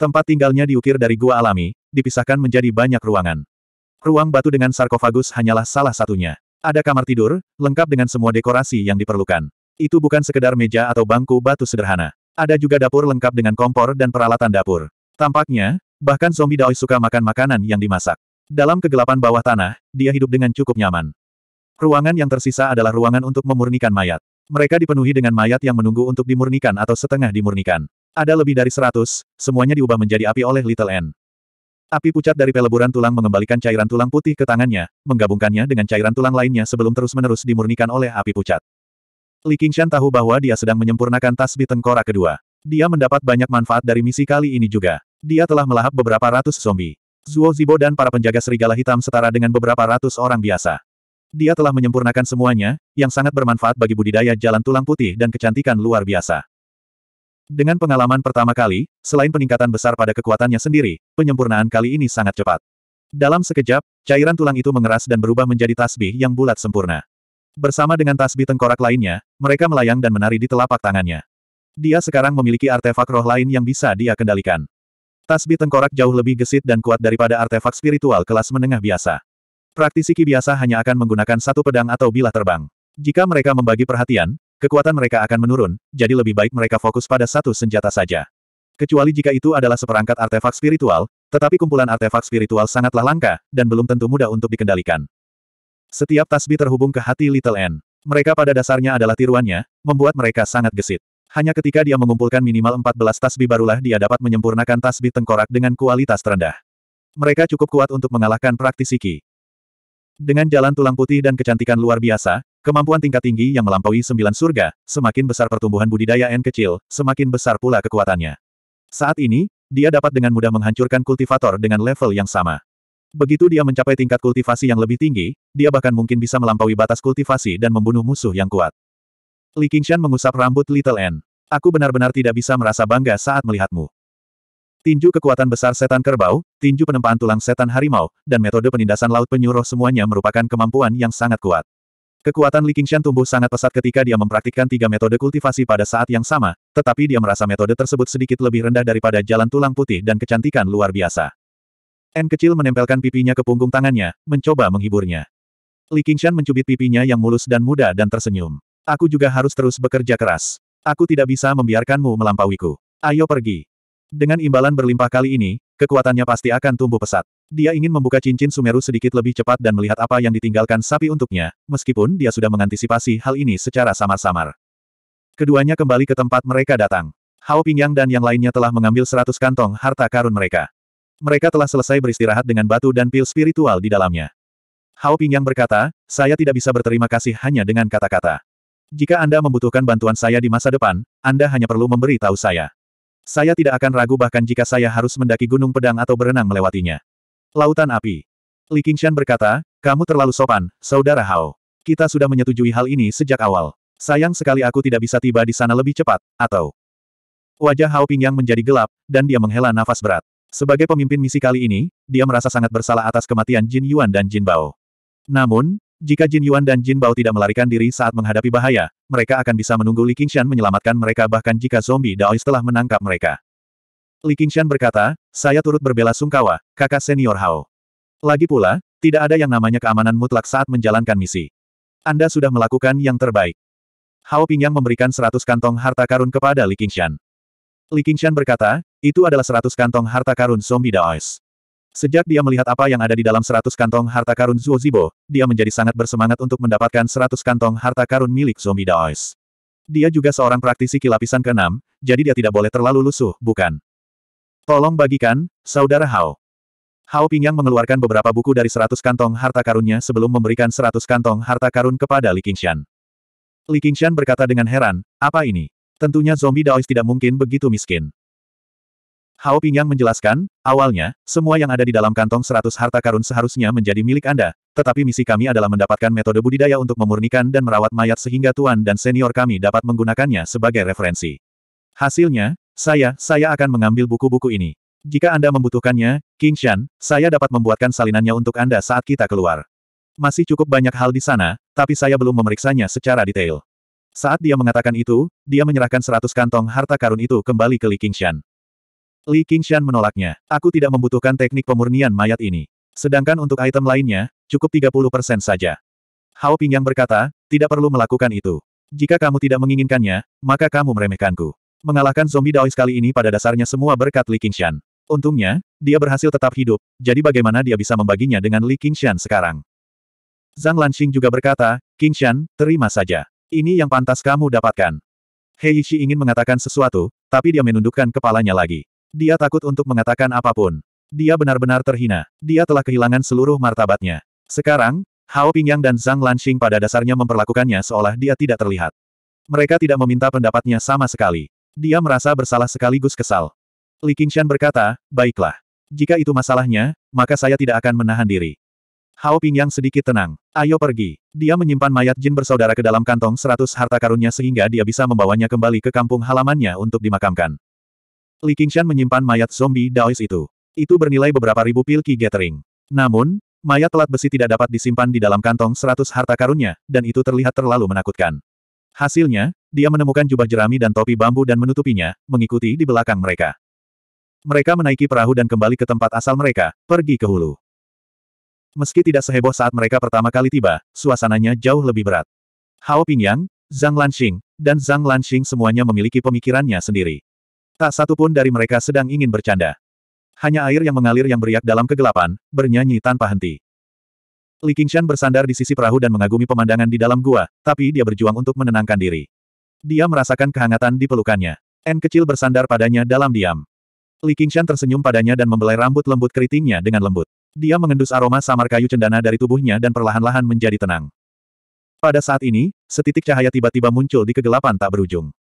Tempat tinggalnya diukir dari gua alami, dipisahkan menjadi banyak ruangan. Ruang batu dengan sarkofagus hanyalah salah satunya. Ada kamar tidur, lengkap dengan semua dekorasi yang diperlukan. Itu bukan sekedar meja atau bangku batu sederhana. Ada juga dapur lengkap dengan kompor dan peralatan dapur. Tampaknya, bahkan zombie Daoi suka makan makanan yang dimasak. Dalam kegelapan bawah tanah, dia hidup dengan cukup nyaman. Ruangan yang tersisa adalah ruangan untuk memurnikan mayat. Mereka dipenuhi dengan mayat yang menunggu untuk dimurnikan atau setengah dimurnikan. Ada lebih dari seratus, semuanya diubah menjadi api oleh Little N. Api pucat dari peleburan tulang mengembalikan cairan tulang putih ke tangannya, menggabungkannya dengan cairan tulang lainnya sebelum terus-menerus dimurnikan oleh api pucat. Li Qingshan tahu bahwa dia sedang menyempurnakan tasbih tengkorak kedua. Dia mendapat banyak manfaat dari misi kali ini juga. Dia telah melahap beberapa ratus zombie. Zuo Zibo dan para penjaga serigala hitam setara dengan beberapa ratus orang biasa. Dia telah menyempurnakan semuanya, yang sangat bermanfaat bagi budidaya jalan tulang putih dan kecantikan luar biasa. Dengan pengalaman pertama kali, selain peningkatan besar pada kekuatannya sendiri, penyempurnaan kali ini sangat cepat. Dalam sekejap, cairan tulang itu mengeras dan berubah menjadi tasbih yang bulat sempurna. Bersama dengan tasbih tengkorak lainnya, mereka melayang dan menari di telapak tangannya. Dia sekarang memiliki artefak roh lain yang bisa dia kendalikan. Tasbih tengkorak jauh lebih gesit dan kuat daripada artefak spiritual kelas menengah biasa. Praktisi Ki biasa hanya akan menggunakan satu pedang atau bilah terbang. Jika mereka membagi perhatian, Kekuatan mereka akan menurun, jadi lebih baik mereka fokus pada satu senjata saja. Kecuali jika itu adalah seperangkat artefak spiritual, tetapi kumpulan artefak spiritual sangatlah langka, dan belum tentu mudah untuk dikendalikan. Setiap tasbih terhubung ke hati Little N. Mereka pada dasarnya adalah tiruannya, membuat mereka sangat gesit. Hanya ketika dia mengumpulkan minimal 14 tasbih barulah dia dapat menyempurnakan tasbih tengkorak dengan kualitas terendah. Mereka cukup kuat untuk mengalahkan praktisi Ki. Dengan jalan tulang putih dan kecantikan luar biasa, kemampuan tingkat tinggi yang melampaui sembilan surga, semakin besar pertumbuhan budidaya N kecil, semakin besar pula kekuatannya. Saat ini, dia dapat dengan mudah menghancurkan kultivator dengan level yang sama. Begitu dia mencapai tingkat kultivasi yang lebih tinggi, dia bahkan mungkin bisa melampaui batas kultivasi dan membunuh musuh yang kuat. Li Qingshan mengusap rambut Little N. Aku benar-benar tidak bisa merasa bangga saat melihatmu. Tinju kekuatan besar setan kerbau, tinju penempaan tulang setan harimau, dan metode penindasan laut penyuruh semuanya merupakan kemampuan yang sangat kuat. Kekuatan Li Qingshan tumbuh sangat pesat ketika dia mempraktikkan tiga metode kultivasi pada saat yang sama, tetapi dia merasa metode tersebut sedikit lebih rendah daripada jalan tulang putih dan kecantikan luar biasa. N kecil menempelkan pipinya ke punggung tangannya, mencoba menghiburnya. Li Qingshan mencubit pipinya yang mulus dan muda dan tersenyum. Aku juga harus terus bekerja keras. Aku tidak bisa membiarkanmu melampauiku. Ayo pergi. Dengan imbalan berlimpah kali ini, kekuatannya pasti akan tumbuh pesat. Dia ingin membuka cincin Sumeru sedikit lebih cepat dan melihat apa yang ditinggalkan sapi untuknya, meskipun dia sudah mengantisipasi hal ini secara samar-samar. Keduanya kembali ke tempat mereka datang. Hao Pingyang dan yang lainnya telah mengambil seratus kantong harta karun mereka. Mereka telah selesai beristirahat dengan batu dan pil spiritual di dalamnya. Hao Pingyang berkata, saya tidak bisa berterima kasih hanya dengan kata-kata. Jika Anda membutuhkan bantuan saya di masa depan, Anda hanya perlu memberi tahu saya. Saya tidak akan ragu bahkan jika saya harus mendaki gunung pedang atau berenang melewatinya. Lautan api. Li Qingshan berkata, kamu terlalu sopan, saudara Hao. Kita sudah menyetujui hal ini sejak awal. Sayang sekali aku tidak bisa tiba di sana lebih cepat, atau... Wajah Hao Pingyang menjadi gelap, dan dia menghela nafas berat. Sebagai pemimpin misi kali ini, dia merasa sangat bersalah atas kematian Jin Yuan dan Jin Bao. Namun, jika Jin Yuan dan Jin Bao tidak melarikan diri saat menghadapi bahaya, mereka akan bisa menunggu Li Qingshan menyelamatkan mereka bahkan jika zombie Daois telah menangkap mereka. Li Qingshan berkata, saya turut berbela sungkawa, kakak senior Hao. Lagi pula, tidak ada yang namanya keamanan mutlak saat menjalankan misi. Anda sudah melakukan yang terbaik. Hao Pingyang memberikan seratus kantong harta karun kepada Li Qingshan. Li Qingshan berkata, itu adalah seratus kantong harta karun zombie Daois. Sejak dia melihat apa yang ada di dalam seratus kantong harta karun Zuo Zibo, dia menjadi sangat bersemangat untuk mendapatkan seratus kantong harta karun milik Zombie Daois. Dia juga seorang praktisi kilapisan keenam, jadi dia tidak boleh terlalu lusuh, bukan? Tolong bagikan, Saudara Hao. Hao Pingyang mengeluarkan beberapa buku dari seratus kantong harta karunnya sebelum memberikan seratus kantong harta karun kepada Li Qingshan. Li Qingshan berkata dengan heran, apa ini? Tentunya zombie Daois tidak mungkin begitu miskin. Hao Pingyang menjelaskan, awalnya, semua yang ada di dalam kantong 100 harta karun seharusnya menjadi milik Anda, tetapi misi kami adalah mendapatkan metode budidaya untuk memurnikan dan merawat mayat sehingga tuan dan senior kami dapat menggunakannya sebagai referensi. Hasilnya, saya, saya akan mengambil buku-buku ini. Jika Anda membutuhkannya, King Shan, saya dapat membuatkan salinannya untuk Anda saat kita keluar. Masih cukup banyak hal di sana, tapi saya belum memeriksanya secara detail. Saat dia mengatakan itu, dia menyerahkan seratus kantong harta karun itu kembali ke Li King Shan. Li Qingshan menolaknya. Aku tidak membutuhkan teknik pemurnian mayat ini. Sedangkan untuk item lainnya, cukup 30% saja. Hao Pingyang berkata, tidak perlu melakukan itu. Jika kamu tidak menginginkannya, maka kamu meremehkanku. Mengalahkan zombie Daois kali ini pada dasarnya semua berkat Li Qingshan. Untungnya, dia berhasil tetap hidup, jadi bagaimana dia bisa membaginya dengan Li Qingshan sekarang? Zhang Lanxing juga berkata, Qingshan, terima saja. Ini yang pantas kamu dapatkan. Yixi ingin mengatakan sesuatu, tapi dia menundukkan kepalanya lagi. Dia takut untuk mengatakan apapun. Dia benar-benar terhina. Dia telah kehilangan seluruh martabatnya. Sekarang, Hao Pingyang dan Zhang Lanxing pada dasarnya memperlakukannya seolah dia tidak terlihat. Mereka tidak meminta pendapatnya sama sekali. Dia merasa bersalah sekaligus kesal. Li Qingshan berkata, baiklah. Jika itu masalahnya, maka saya tidak akan menahan diri. Hao Pingyang sedikit tenang. Ayo pergi. Dia menyimpan mayat jin bersaudara ke dalam kantong seratus harta karunnya sehingga dia bisa membawanya kembali ke kampung halamannya untuk dimakamkan. Li Qingshan menyimpan mayat zombie Daois itu. Itu bernilai beberapa ribu pil Qi Gathering. Namun, mayat telat besi tidak dapat disimpan di dalam kantong seratus harta karunnya, dan itu terlihat terlalu menakutkan. Hasilnya, dia menemukan jubah jerami dan topi bambu dan menutupinya, mengikuti di belakang mereka. Mereka menaiki perahu dan kembali ke tempat asal mereka, pergi ke hulu. Meski tidak seheboh saat mereka pertama kali tiba, suasananya jauh lebih berat. Hao Pingyang, Zhang Lanxing, dan Zhang Lanxing semuanya memiliki pemikirannya sendiri. Tak satu pun dari mereka sedang ingin bercanda. Hanya air yang mengalir yang beriak dalam kegelapan, bernyanyi tanpa henti. Li Qingshan bersandar di sisi perahu dan mengagumi pemandangan di dalam gua, tapi dia berjuang untuk menenangkan diri. Dia merasakan kehangatan di pelukannya. N kecil bersandar padanya dalam diam. Li Qingshan tersenyum padanya dan membelai rambut lembut keritingnya dengan lembut. Dia mengendus aroma samar kayu cendana dari tubuhnya dan perlahan-lahan menjadi tenang. Pada saat ini, setitik cahaya tiba-tiba muncul di kegelapan tak berujung.